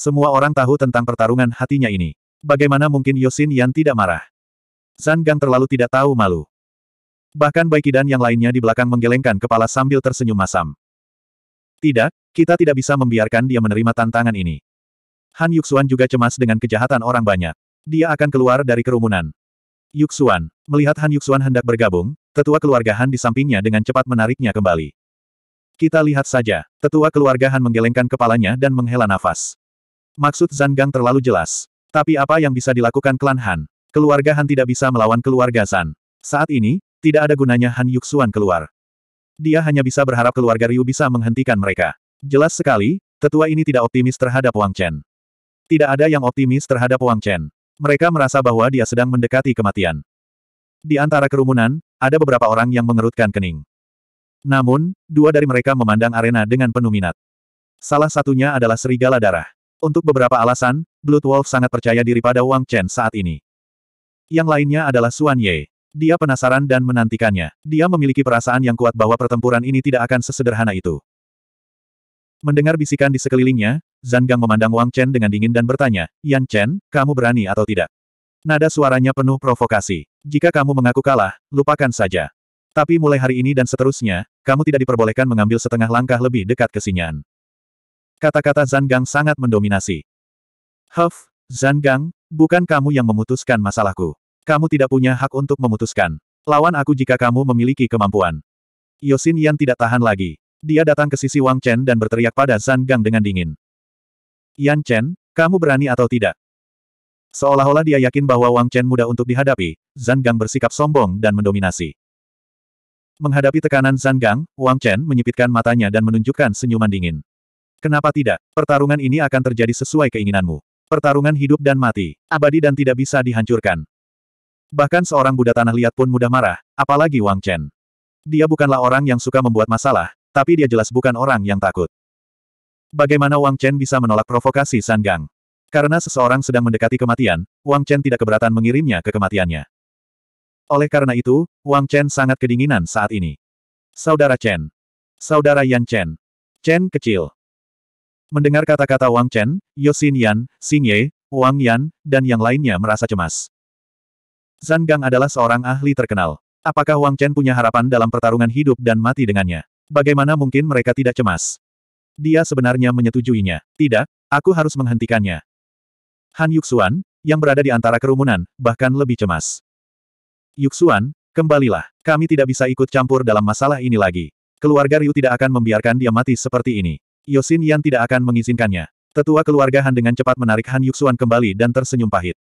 Semua orang tahu tentang pertarungan hatinya ini. Bagaimana mungkin Yosin Yan tidak marah? Zan Gang terlalu tidak tahu malu. Bahkan Baikidan yang lainnya di belakang menggelengkan kepala sambil tersenyum masam. Tidak, kita tidak bisa membiarkan dia menerima tantangan ini. Han Yuxuan juga cemas dengan kejahatan orang banyak. Dia akan keluar dari kerumunan. Yuxuan, melihat Han Yuxuan hendak bergabung, tetua keluarga Han di sampingnya dengan cepat menariknya kembali. Kita lihat saja, tetua keluarga Han menggelengkan kepalanya dan menghela nafas. Maksud Zanggang terlalu jelas. Tapi apa yang bisa dilakukan klan Han? Keluarga Han tidak bisa melawan keluarga San. Saat ini, tidak ada gunanya Han Yuxuan keluar. Dia hanya bisa berharap keluarga Ryu bisa menghentikan mereka. Jelas sekali, tetua ini tidak optimis terhadap Wang Chen. Tidak ada yang optimis terhadap Wang Chen. Mereka merasa bahwa dia sedang mendekati kematian. Di antara kerumunan, ada beberapa orang yang mengerutkan kening. Namun, dua dari mereka memandang arena dengan penuh minat. Salah satunya adalah serigala darah. Untuk beberapa alasan, Blood Wolf sangat percaya diri pada Wang Chen saat ini. Yang lainnya adalah Suan Ye. Dia penasaran dan menantikannya. Dia memiliki perasaan yang kuat bahwa pertempuran ini tidak akan sesederhana itu. Mendengar bisikan di sekelilingnya, Zhang Gang memandang Wang Chen dengan dingin dan bertanya, Yan Chen, kamu berani atau tidak? Nada suaranya penuh provokasi. Jika kamu mengaku kalah, lupakan saja. Tapi mulai hari ini dan seterusnya, kamu tidak diperbolehkan mengambil setengah langkah lebih dekat ke Sinyan. Kata-kata Zhang Gang sangat mendominasi. Huff, Zhang Gang, bukan kamu yang memutuskan masalahku. Kamu tidak punya hak untuk memutuskan. Lawan aku jika kamu memiliki kemampuan. Yosin Yan tidak tahan lagi. Dia datang ke sisi Wang Chen dan berteriak pada Zhang Gang dengan dingin. Yan Chen, kamu berani atau tidak? Seolah-olah dia yakin bahwa Wang Chen mudah untuk dihadapi, Zhang Gang bersikap sombong dan mendominasi. Menghadapi tekanan Zhang Gang, Wang Chen menyipitkan matanya dan menunjukkan senyuman dingin. Kenapa tidak? Pertarungan ini akan terjadi sesuai keinginanmu. Pertarungan hidup dan mati, abadi dan tidak bisa dihancurkan. Bahkan seorang Buddha Tanah Liat pun mudah marah, apalagi Wang Chen. Dia bukanlah orang yang suka membuat masalah, tapi dia jelas bukan orang yang takut. Bagaimana Wang Chen bisa menolak provokasi San Gang? Karena seseorang sedang mendekati kematian, Wang Chen tidak keberatan mengirimnya ke kematiannya. Oleh karena itu, Wang Chen sangat kedinginan saat ini. Saudara Chen. Saudara Yan Chen. Chen kecil. Mendengar kata-kata Wang Chen, Yosin Yan, Xing Ye, Wang Yan, dan yang lainnya merasa cemas. Zhang Gang adalah seorang ahli terkenal. Apakah Wang Chen punya harapan dalam pertarungan hidup dan mati dengannya? Bagaimana mungkin mereka tidak cemas? Dia sebenarnya menyetujuinya. Tidak, aku harus menghentikannya. Han Yuxuan, yang berada di antara kerumunan, bahkan lebih cemas. Yuxuan, kembalilah. Kami tidak bisa ikut campur dalam masalah ini lagi. Keluarga Ryu tidak akan membiarkan dia mati seperti ini. Yosin Yan tidak akan mengizinkannya. Tetua keluarga Han dengan cepat menarik Han Yuxuan kembali dan tersenyum pahit.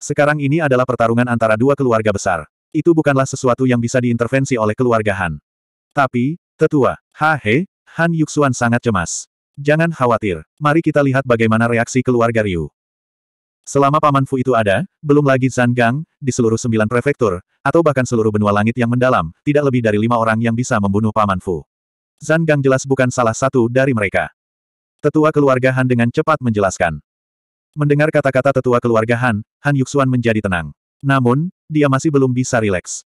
Sekarang ini adalah pertarungan antara dua keluarga besar. Itu bukanlah sesuatu yang bisa diintervensi oleh keluarga Han. Tapi, tetua, He, Han Yuxuan sangat cemas. Jangan khawatir, mari kita lihat bagaimana reaksi keluarga Ryu. Selama Paman Fu itu ada, belum lagi Zhang Gang, di seluruh sembilan prefektur, atau bahkan seluruh benua langit yang mendalam, tidak lebih dari lima orang yang bisa membunuh Paman Fu. Zhang Gang jelas bukan salah satu dari mereka. Tetua keluarga Han dengan cepat menjelaskan. Mendengar kata-kata tetua keluarga Han, Han Yuxuan menjadi tenang. Namun, dia masih belum bisa rileks.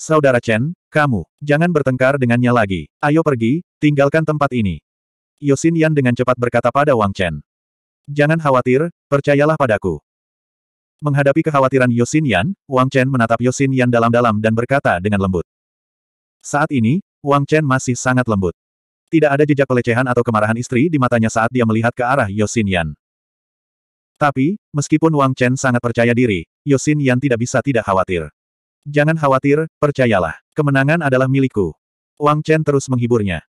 Saudara Chen, kamu, jangan bertengkar dengannya lagi. Ayo pergi, tinggalkan tempat ini. Yosin Yan dengan cepat berkata pada Wang Chen. Jangan khawatir, percayalah padaku. Menghadapi kekhawatiran Yosin Yan, Wang Chen menatap Yosin Yan dalam-dalam dan berkata dengan lembut. Saat ini, Wang Chen masih sangat lembut. Tidak ada jejak pelecehan atau kemarahan istri di matanya saat dia melihat ke arah Yosin Yan. Tapi, meskipun Wang Chen sangat percaya diri, Yosin Yan tidak bisa tidak khawatir. Jangan khawatir, percayalah. Kemenangan adalah milikku. Wang Chen terus menghiburnya.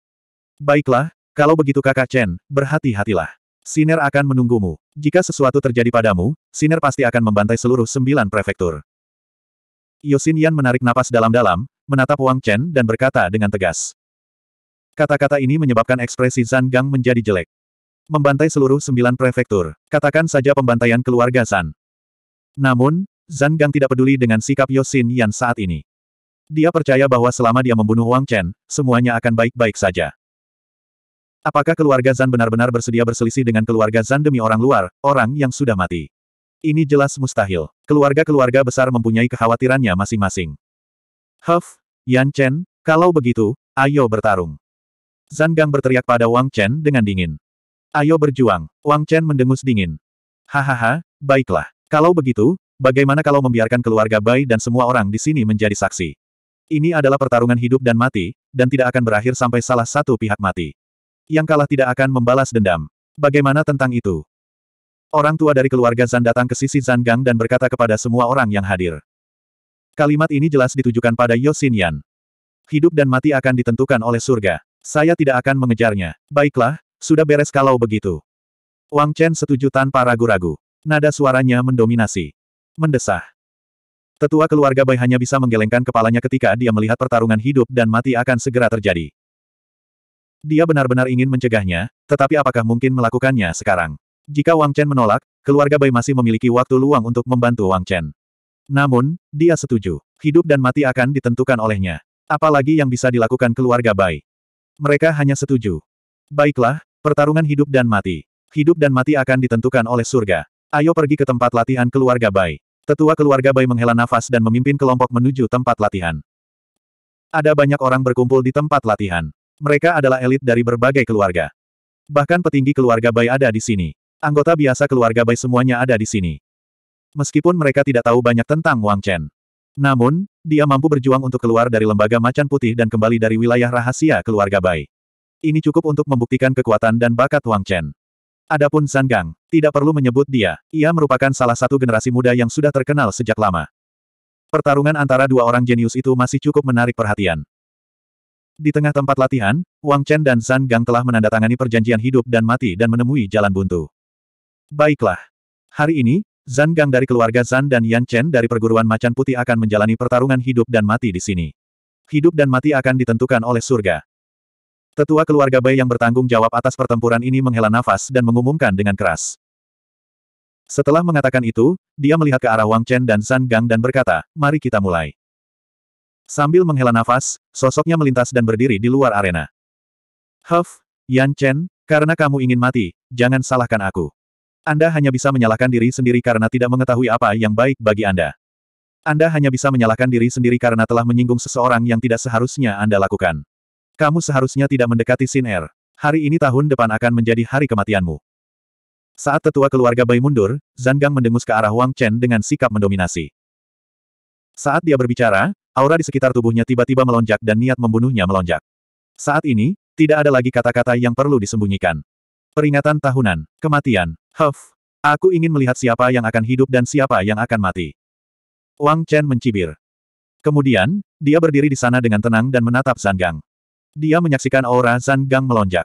Baiklah, kalau begitu kakak Chen, berhati-hatilah. Siner akan menunggumu. Jika sesuatu terjadi padamu, Siner pasti akan membantai seluruh sembilan prefektur. Yosin Yan menarik napas dalam-dalam, menatap Wang Chen dan berkata dengan tegas. Kata-kata ini menyebabkan ekspresi Zan Gang menjadi jelek. Membantai seluruh sembilan prefektur, katakan saja pembantaian keluarga Zan. Namun, Zan Gang tidak peduli dengan sikap Yosin Yan saat ini. Dia percaya bahwa selama dia membunuh Wang Chen, semuanya akan baik-baik saja. Apakah keluarga Zan benar-benar bersedia berselisih dengan keluarga Zan demi orang luar, orang yang sudah mati? Ini jelas mustahil. Keluarga-keluarga besar mempunyai kekhawatirannya masing-masing. Huff, Yan Chen, kalau begitu, ayo bertarung. Zhang Gang berteriak pada Wang Chen dengan dingin. Ayo berjuang, Wang Chen mendengus dingin. Hahaha, baiklah. Kalau begitu, bagaimana kalau membiarkan keluarga Bai dan semua orang di sini menjadi saksi? Ini adalah pertarungan hidup dan mati, dan tidak akan berakhir sampai salah satu pihak mati. Yang kalah tidak akan membalas dendam. Bagaimana tentang itu? Orang tua dari keluarga Zan datang ke sisi Zan Gang dan berkata kepada semua orang yang hadir. Kalimat ini jelas ditujukan pada Yosin Yan. Hidup dan mati akan ditentukan oleh surga. Saya tidak akan mengejarnya. Baiklah, sudah beres kalau begitu. Wang Chen setuju tanpa ragu-ragu. Nada suaranya mendominasi. Mendesah. Tetua keluarga Bai hanya bisa menggelengkan kepalanya ketika dia melihat pertarungan hidup dan mati akan segera terjadi. Dia benar-benar ingin mencegahnya, tetapi apakah mungkin melakukannya sekarang? Jika Wang Chen menolak, keluarga Bai masih memiliki waktu luang untuk membantu Wang Chen. Namun, dia setuju. Hidup dan mati akan ditentukan olehnya. Apalagi yang bisa dilakukan keluarga Bai. Mereka hanya setuju. Baiklah, pertarungan hidup dan mati. Hidup dan mati akan ditentukan oleh surga. Ayo pergi ke tempat latihan keluarga Bai. Tetua keluarga Bai menghela nafas dan memimpin kelompok menuju tempat latihan. Ada banyak orang berkumpul di tempat latihan. Mereka adalah elit dari berbagai keluarga. Bahkan petinggi keluarga Bai ada di sini. Anggota biasa keluarga Bai semuanya ada di sini meskipun mereka tidak tahu banyak tentang Wang Chen. Namun, dia mampu berjuang untuk keluar dari lembaga macan putih dan kembali dari wilayah rahasia keluarga Bai. Ini cukup untuk membuktikan kekuatan dan bakat Wang Chen. Adapun San Gang, tidak perlu menyebut dia, ia merupakan salah satu generasi muda yang sudah terkenal sejak lama. Pertarungan antara dua orang jenius itu masih cukup menarik perhatian. Di tengah tempat latihan, Wang Chen dan San Gang telah menandatangani perjanjian hidup dan mati dan menemui jalan buntu. Baiklah. Hari ini, Zan Gang dari keluarga Zan dan Yan Chen dari perguruan macan putih akan menjalani pertarungan hidup dan mati di sini. Hidup dan mati akan ditentukan oleh surga. Tetua keluarga Bai yang bertanggung jawab atas pertempuran ini menghela nafas dan mengumumkan dengan keras. Setelah mengatakan itu, dia melihat ke arah Wang Chen dan Zan Gang dan berkata, mari kita mulai. Sambil menghela nafas, sosoknya melintas dan berdiri di luar arena. Huff, Yan Chen, karena kamu ingin mati, jangan salahkan aku. Anda hanya bisa menyalahkan diri sendiri karena tidak mengetahui apa yang baik bagi Anda. Anda hanya bisa menyalahkan diri sendiri karena telah menyinggung seseorang yang tidak seharusnya Anda lakukan. Kamu seharusnya tidak mendekati Sin Er. Hari ini tahun depan akan menjadi hari kematianmu. Saat tetua keluarga Bai mundur, Zhang Gang mendengus ke arah Wang Chen dengan sikap mendominasi. Saat dia berbicara, aura di sekitar tubuhnya tiba-tiba melonjak dan niat membunuhnya melonjak. Saat ini, tidak ada lagi kata-kata yang perlu disembunyikan. Peringatan tahunan. Kematian. Huff. Aku ingin melihat siapa yang akan hidup dan siapa yang akan mati. Wang Chen mencibir. Kemudian, dia berdiri di sana dengan tenang dan menatap Zanggang. Dia menyaksikan aura Zanggang melonjak.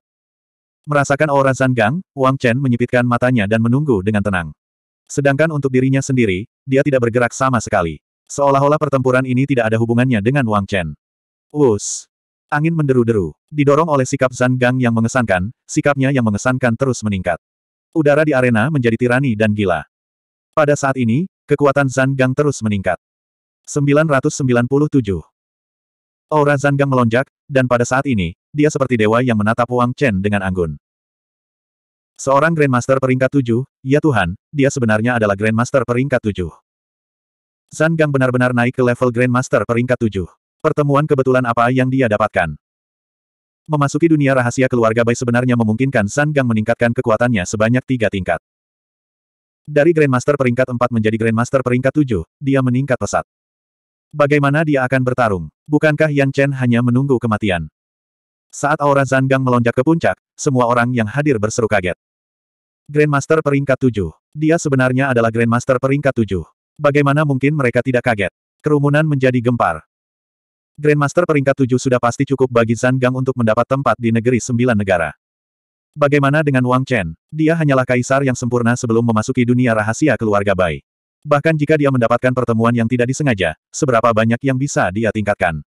Merasakan aura Zanggang, Wang Chen menyipitkan matanya dan menunggu dengan tenang. Sedangkan untuk dirinya sendiri, dia tidak bergerak sama sekali. Seolah-olah pertempuran ini tidak ada hubungannya dengan Wang Chen. Wus! Angin menderu-deru. Didorong oleh sikap Zhang Gang yang mengesankan, sikapnya yang mengesankan terus meningkat. Udara di arena menjadi tirani dan gila. Pada saat ini, kekuatan Zhang Gang terus meningkat. 997. Aura Zhang Gang melonjak, dan pada saat ini, dia seperti dewa yang menatap Wang Chen dengan anggun. Seorang Grandmaster peringkat tujuh, ya Tuhan, dia sebenarnya adalah Grandmaster peringkat tujuh. Zhang Gang benar-benar naik ke level Grandmaster peringkat tujuh. Pertemuan kebetulan apa yang dia dapatkan? Memasuki dunia rahasia keluarga Bai sebenarnya memungkinkan San Gang meningkatkan kekuatannya sebanyak tiga tingkat. Dari Grandmaster peringkat 4 menjadi Grandmaster peringkat 7, dia meningkat pesat. Bagaimana dia akan bertarung? Bukankah Yan Chen hanya menunggu kematian? Saat aura Gang melonjak ke puncak, semua orang yang hadir berseru kaget. Grandmaster peringkat 7. Dia sebenarnya adalah Grandmaster peringkat 7. Bagaimana mungkin mereka tidak kaget? Kerumunan menjadi gempar. Grandmaster peringkat 7 sudah pasti cukup bagi Zhang Gang untuk mendapat tempat di negeri sembilan negara. Bagaimana dengan Wang Chen? Dia hanyalah kaisar yang sempurna sebelum memasuki dunia rahasia keluarga Bai. Bahkan jika dia mendapatkan pertemuan yang tidak disengaja, seberapa banyak yang bisa dia tingkatkan?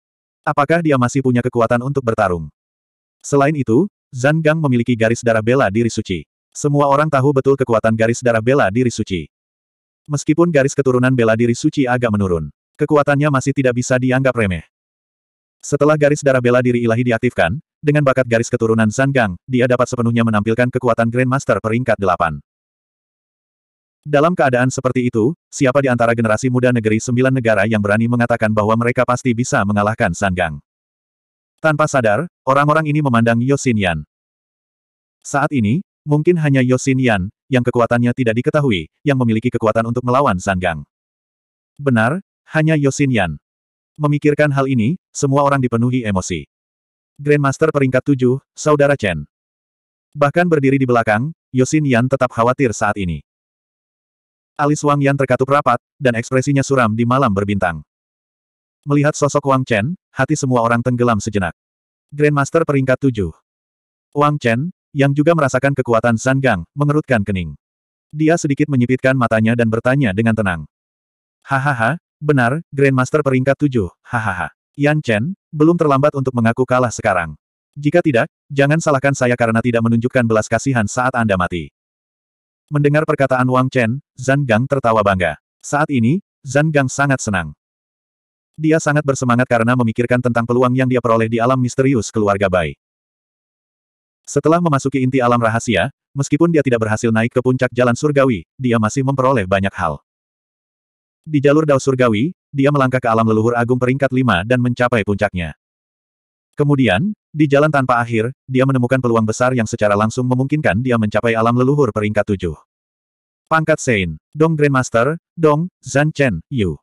Apakah dia masih punya kekuatan untuk bertarung? Selain itu, Zhang Gang memiliki garis darah bela diri suci. Semua orang tahu betul kekuatan garis darah bela diri suci. Meskipun garis keturunan bela diri suci agak menurun, kekuatannya masih tidak bisa dianggap remeh. Setelah garis darah bela diri ilahi diaktifkan, dengan bakat garis keturunan Zanggang, dia dapat sepenuhnya menampilkan kekuatan Grandmaster peringkat 8. Dalam keadaan seperti itu, siapa di antara generasi muda negeri sembilan negara yang berani mengatakan bahwa mereka pasti bisa mengalahkan Zanggang? Tanpa sadar, orang-orang ini memandang Yosin Yan. Saat ini, mungkin hanya Yosin Yan, yang kekuatannya tidak diketahui, yang memiliki kekuatan untuk melawan Zanggang. Benar, hanya Yosin Yan. Memikirkan hal ini, semua orang dipenuhi emosi. Grandmaster peringkat 7, Saudara Chen. Bahkan berdiri di belakang, Yosin Yan tetap khawatir saat ini. Alis Wang Yan terkatup rapat, dan ekspresinya suram di malam berbintang. Melihat sosok Wang Chen, hati semua orang tenggelam sejenak. Grandmaster peringkat 7. Wang Chen, yang juga merasakan kekuatan San Gang, mengerutkan kening. Dia sedikit menyipitkan matanya dan bertanya dengan tenang. Hahaha, Benar, Grandmaster peringkat tujuh, hahaha. Yan Chen, belum terlambat untuk mengaku kalah sekarang. Jika tidak, jangan salahkan saya karena tidak menunjukkan belas kasihan saat Anda mati. Mendengar perkataan Wang Chen, Zhang Gang tertawa bangga. Saat ini, Zhang Gang sangat senang. Dia sangat bersemangat karena memikirkan tentang peluang yang dia peroleh di alam misterius keluarga Bai. Setelah memasuki inti alam rahasia, meskipun dia tidak berhasil naik ke puncak jalan surgawi, dia masih memperoleh banyak hal. Di jalur Dao Surgawi, dia melangkah ke alam leluhur agung peringkat lima dan mencapai puncaknya. Kemudian, di jalan tanpa akhir, dia menemukan peluang besar yang secara langsung memungkinkan dia mencapai alam leluhur peringkat tujuh. Pangkat Sein, Dong Grandmaster, Dong, Zan Chen, Yu.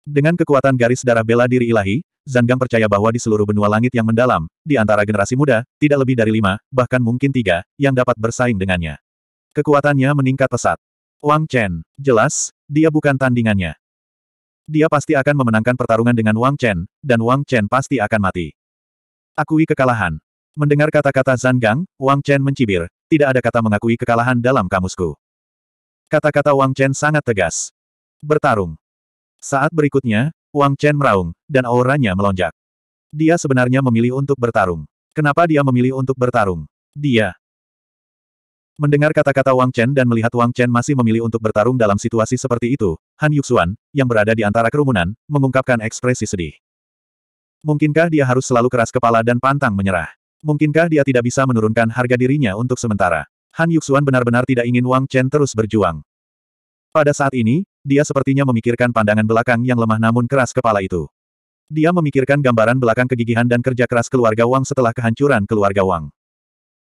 Dengan kekuatan garis darah bela diri ilahi, Gang percaya bahwa di seluruh benua langit yang mendalam, di antara generasi muda, tidak lebih dari lima, bahkan mungkin tiga, yang dapat bersaing dengannya. Kekuatannya meningkat pesat. Wang Chen. Jelas, dia bukan tandingannya. Dia pasti akan memenangkan pertarungan dengan Wang Chen, dan Wang Chen pasti akan mati. Akui kekalahan. Mendengar kata-kata Zhang Gang, Wang Chen mencibir, tidak ada kata mengakui kekalahan dalam kamusku. Kata-kata Wang Chen sangat tegas. Bertarung. Saat berikutnya, Wang Chen meraung, dan auranya melonjak. Dia sebenarnya memilih untuk bertarung. Kenapa dia memilih untuk bertarung? Dia Mendengar kata-kata Wang Chen dan melihat Wang Chen masih memilih untuk bertarung dalam situasi seperti itu, Han Yuxuan, yang berada di antara kerumunan, mengungkapkan ekspresi sedih. Mungkinkah dia harus selalu keras kepala dan pantang menyerah? Mungkinkah dia tidak bisa menurunkan harga dirinya untuk sementara? Han Yuxuan benar-benar tidak ingin Wang Chen terus berjuang. Pada saat ini, dia sepertinya memikirkan pandangan belakang yang lemah namun keras kepala itu. Dia memikirkan gambaran belakang kegigihan dan kerja keras keluarga Wang setelah kehancuran keluarga Wang.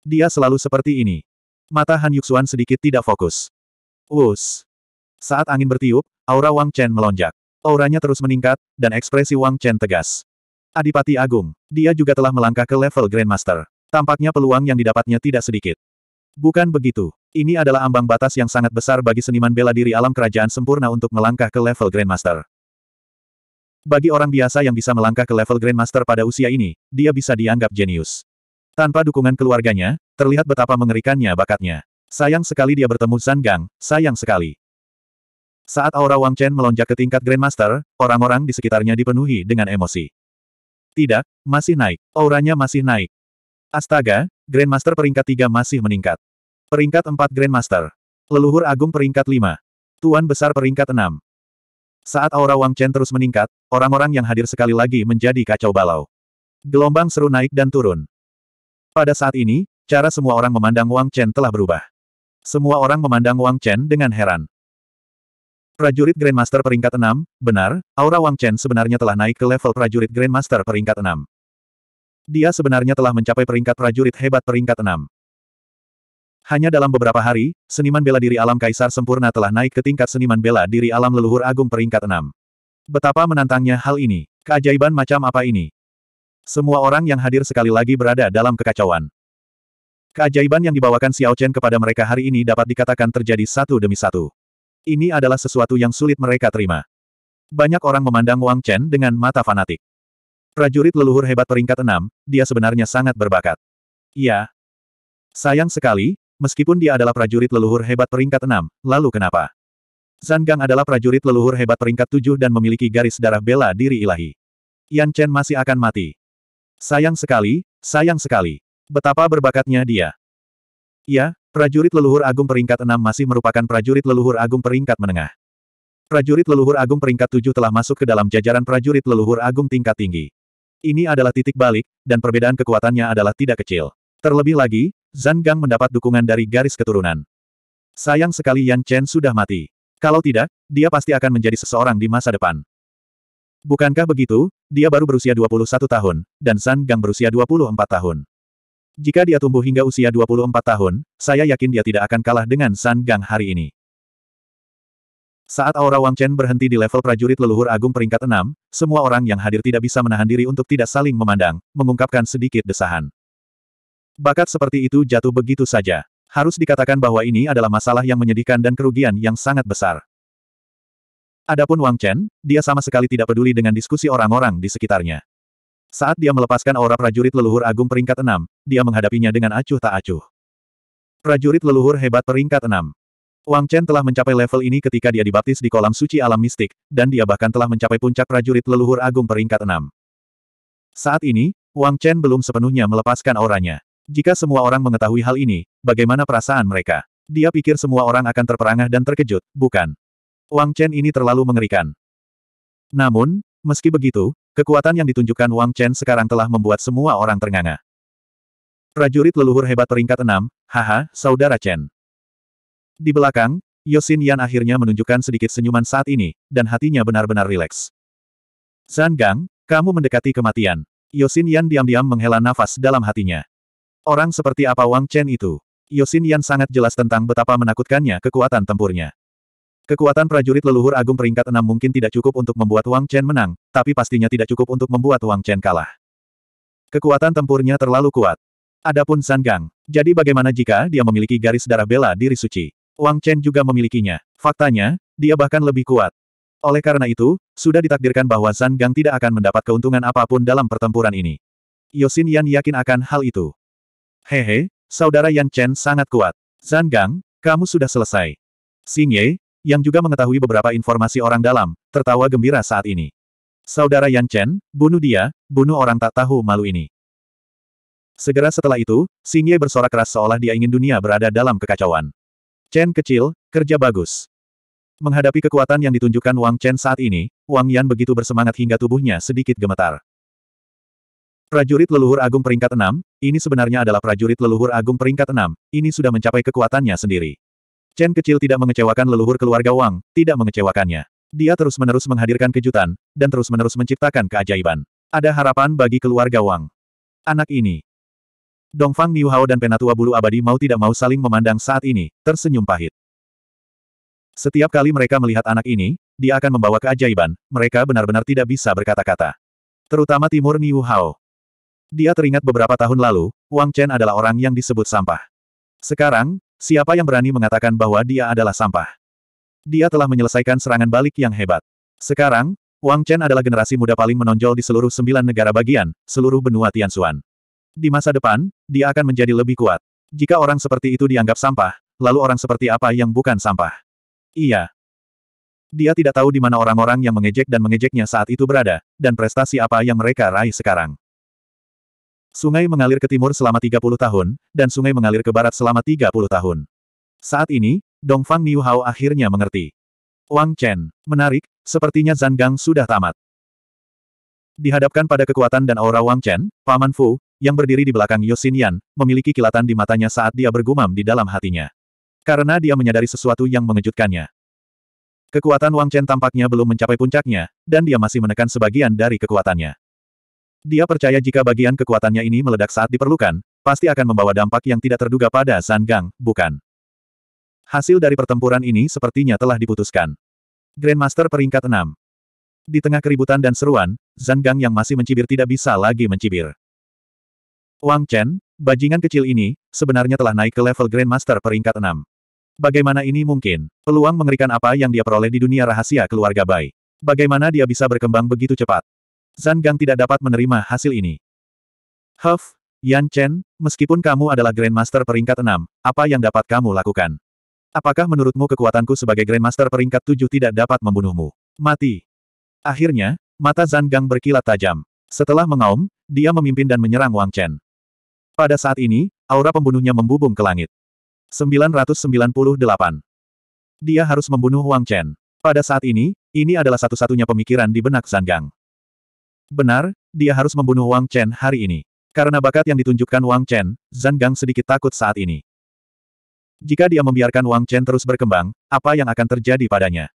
Dia selalu seperti ini. Mata Han Yuxuan sedikit tidak fokus. Wus. Saat angin bertiup, aura Wang Chen melonjak. Auranya terus meningkat, dan ekspresi Wang Chen tegas. Adipati Agung, dia juga telah melangkah ke level Grandmaster. Tampaknya peluang yang didapatnya tidak sedikit. Bukan begitu. Ini adalah ambang batas yang sangat besar bagi seniman bela diri alam kerajaan sempurna untuk melangkah ke level Grandmaster. Bagi orang biasa yang bisa melangkah ke level Grandmaster pada usia ini, dia bisa dianggap jenius. Tanpa dukungan keluarganya, terlihat betapa mengerikannya bakatnya. Sayang sekali dia bertemu Sang Gang, sayang sekali. Saat aura Wang Chen melonjak ke tingkat Grandmaster, orang-orang di sekitarnya dipenuhi dengan emosi. Tidak, masih naik. Auranya masih naik. Astaga, Grandmaster peringkat 3 masih meningkat. Peringkat 4 Grandmaster. Leluhur Agung peringkat 5. Tuan Besar peringkat 6. Saat aura Wang Chen terus meningkat, orang-orang yang hadir sekali lagi menjadi kacau balau. Gelombang seru naik dan turun. Pada saat ini, cara semua orang memandang Wang Chen telah berubah. Semua orang memandang Wang Chen dengan heran. Prajurit Grandmaster peringkat 6, benar, aura Wang Chen sebenarnya telah naik ke level prajurit Grandmaster peringkat 6. Dia sebenarnya telah mencapai peringkat prajurit hebat peringkat 6. Hanya dalam beberapa hari, seniman bela diri alam Kaisar Sempurna telah naik ke tingkat seniman bela diri alam leluhur agung peringkat 6. Betapa menantangnya hal ini. Keajaiban macam apa ini? Semua orang yang hadir sekali lagi berada dalam kekacauan. Keajaiban yang dibawakan Xiao Chen kepada mereka hari ini dapat dikatakan terjadi satu demi satu. Ini adalah sesuatu yang sulit mereka terima. Banyak orang memandang Wang Chen dengan mata fanatik. Prajurit leluhur hebat peringkat enam, dia sebenarnya sangat berbakat. Iya. Sayang sekali, meskipun dia adalah prajurit leluhur hebat peringkat enam, lalu kenapa? Zhang Gang adalah prajurit leluhur hebat peringkat tujuh dan memiliki garis darah bela diri ilahi. Yan Chen masih akan mati. Sayang sekali, sayang sekali. Betapa berbakatnya dia. Ya, prajurit leluhur agung peringkat 6 masih merupakan prajurit leluhur agung peringkat menengah. Prajurit leluhur agung peringkat 7 telah masuk ke dalam jajaran prajurit leluhur agung tingkat tinggi. Ini adalah titik balik, dan perbedaan kekuatannya adalah tidak kecil. Terlebih lagi, Zan Gang mendapat dukungan dari garis keturunan. Sayang sekali Yan Chen sudah mati. Kalau tidak, dia pasti akan menjadi seseorang di masa depan. Bukankah begitu, dia baru berusia 21 tahun, dan San Gang berusia 24 tahun. Jika dia tumbuh hingga usia 24 tahun, saya yakin dia tidak akan kalah dengan San Gang hari ini. Saat aura Wang Chen berhenti di level prajurit leluhur agung peringkat 6, semua orang yang hadir tidak bisa menahan diri untuk tidak saling memandang, mengungkapkan sedikit desahan. Bakat seperti itu jatuh begitu saja. Harus dikatakan bahwa ini adalah masalah yang menyedihkan dan kerugian yang sangat besar. Adapun Wang Chen, dia sama sekali tidak peduli dengan diskusi orang-orang di sekitarnya. Saat dia melepaskan aura prajurit leluhur agung peringkat 6, dia menghadapinya dengan acuh tak acuh. Prajurit leluhur hebat peringkat 6. Wang Chen telah mencapai level ini ketika dia dibaptis di kolam suci alam mistik, dan dia bahkan telah mencapai puncak prajurit leluhur agung peringkat 6. Saat ini, Wang Chen belum sepenuhnya melepaskan auranya. Jika semua orang mengetahui hal ini, bagaimana perasaan mereka? Dia pikir semua orang akan terperangah dan terkejut, bukan? Wang Chen ini terlalu mengerikan. Namun, meski begitu, kekuatan yang ditunjukkan Wang Chen sekarang telah membuat semua orang ternganga. Prajurit leluhur hebat peringkat enam, haha, saudara Chen. Di belakang, Yosin Yan akhirnya menunjukkan sedikit senyuman saat ini, dan hatinya benar-benar rileks. Zan Gang, kamu mendekati kematian. Yosin Yan diam-diam menghela nafas dalam hatinya. Orang seperti apa Wang Chen itu? Yosin Yan sangat jelas tentang betapa menakutkannya kekuatan tempurnya. Kekuatan prajurit leluhur agung peringkat enam mungkin tidak cukup untuk membuat Wang Chen menang, tapi pastinya tidak cukup untuk membuat Wang Chen kalah. Kekuatan tempurnya terlalu kuat. Adapun San Gang, jadi bagaimana jika dia memiliki garis darah bela diri suci? Wang Chen juga memilikinya. Faktanya, dia bahkan lebih kuat. Oleh karena itu, sudah ditakdirkan bahwa San Gang tidak akan mendapat keuntungan apapun dalam pertempuran ini. Yosin Yan yakin akan hal itu. Hehe, saudara Yan Chen sangat kuat. Zhang Gang, kamu sudah selesai. Xing Ye, yang juga mengetahui beberapa informasi orang dalam, tertawa gembira saat ini. Saudara Yan Chen, bunuh dia, bunuh orang tak tahu malu ini. Segera setelah itu, Xing Ye bersorak keras seolah dia ingin dunia berada dalam kekacauan. Chen kecil, kerja bagus. Menghadapi kekuatan yang ditunjukkan Wang Chen saat ini, Wang Yan begitu bersemangat hingga tubuhnya sedikit gemetar. Prajurit leluhur agung peringkat 6, ini sebenarnya adalah prajurit leluhur agung peringkat 6, ini sudah mencapai kekuatannya sendiri. Chen kecil tidak mengecewakan leluhur keluarga Wang, tidak mengecewakannya. Dia terus-menerus menghadirkan kejutan, dan terus-menerus menciptakan keajaiban. Ada harapan bagi keluarga Wang. Anak ini. Dongfang Niuhao dan Penatua Bulu Abadi mau tidak mau saling memandang saat ini, tersenyum pahit. Setiap kali mereka melihat anak ini, dia akan membawa keajaiban, mereka benar-benar tidak bisa berkata-kata. Terutama Timur Niuhao. Dia teringat beberapa tahun lalu, Wang Chen adalah orang yang disebut sampah. Sekarang, Siapa yang berani mengatakan bahwa dia adalah sampah? Dia telah menyelesaikan serangan balik yang hebat. Sekarang, Wang Chen adalah generasi muda paling menonjol di seluruh sembilan negara bagian, seluruh benua Tianxuan. Di masa depan, dia akan menjadi lebih kuat. Jika orang seperti itu dianggap sampah, lalu orang seperti apa yang bukan sampah? Iya. Dia tidak tahu di mana orang-orang yang mengejek dan mengejeknya saat itu berada, dan prestasi apa yang mereka raih sekarang. Sungai mengalir ke timur selama 30 tahun, dan sungai mengalir ke barat selama 30 tahun. Saat ini, Dongfang Niuhao akhirnya mengerti. Wang Chen, menarik, sepertinya Zhang Gang sudah tamat. Dihadapkan pada kekuatan dan aura Wang Chen, Paman Fu, yang berdiri di belakang Yosin Yan, memiliki kilatan di matanya saat dia bergumam di dalam hatinya. Karena dia menyadari sesuatu yang mengejutkannya. Kekuatan Wang Chen tampaknya belum mencapai puncaknya, dan dia masih menekan sebagian dari kekuatannya. Dia percaya jika bagian kekuatannya ini meledak saat diperlukan, pasti akan membawa dampak yang tidak terduga pada Zhang Gang, bukan? Hasil dari pertempuran ini sepertinya telah diputuskan. Grandmaster peringkat 6. Di tengah keributan dan seruan, Zhang Gang yang masih mencibir tidak bisa lagi mencibir. Wang Chen, bajingan kecil ini, sebenarnya telah naik ke level Grandmaster peringkat 6. Bagaimana ini mungkin? Peluang mengerikan apa yang dia peroleh di dunia rahasia keluarga Bai. Bagaimana dia bisa berkembang begitu cepat? Zhang Gang tidak dapat menerima hasil ini. Huff, Yan Chen, meskipun kamu adalah Grandmaster peringkat 6, apa yang dapat kamu lakukan? Apakah menurutmu kekuatanku sebagai Grandmaster peringkat 7 tidak dapat membunuhmu? Mati. Akhirnya, mata Zhang Gang berkilat tajam. Setelah mengaum, dia memimpin dan menyerang Wang Chen. Pada saat ini, aura pembunuhnya membubung ke langit. 998. Dia harus membunuh Wang Chen. Pada saat ini, ini adalah satu-satunya pemikiran di benak Zhang Gang. Benar, dia harus membunuh Wang Chen hari ini. Karena bakat yang ditunjukkan Wang Chen, Zhang Gang sedikit takut saat ini. Jika dia membiarkan Wang Chen terus berkembang, apa yang akan terjadi padanya?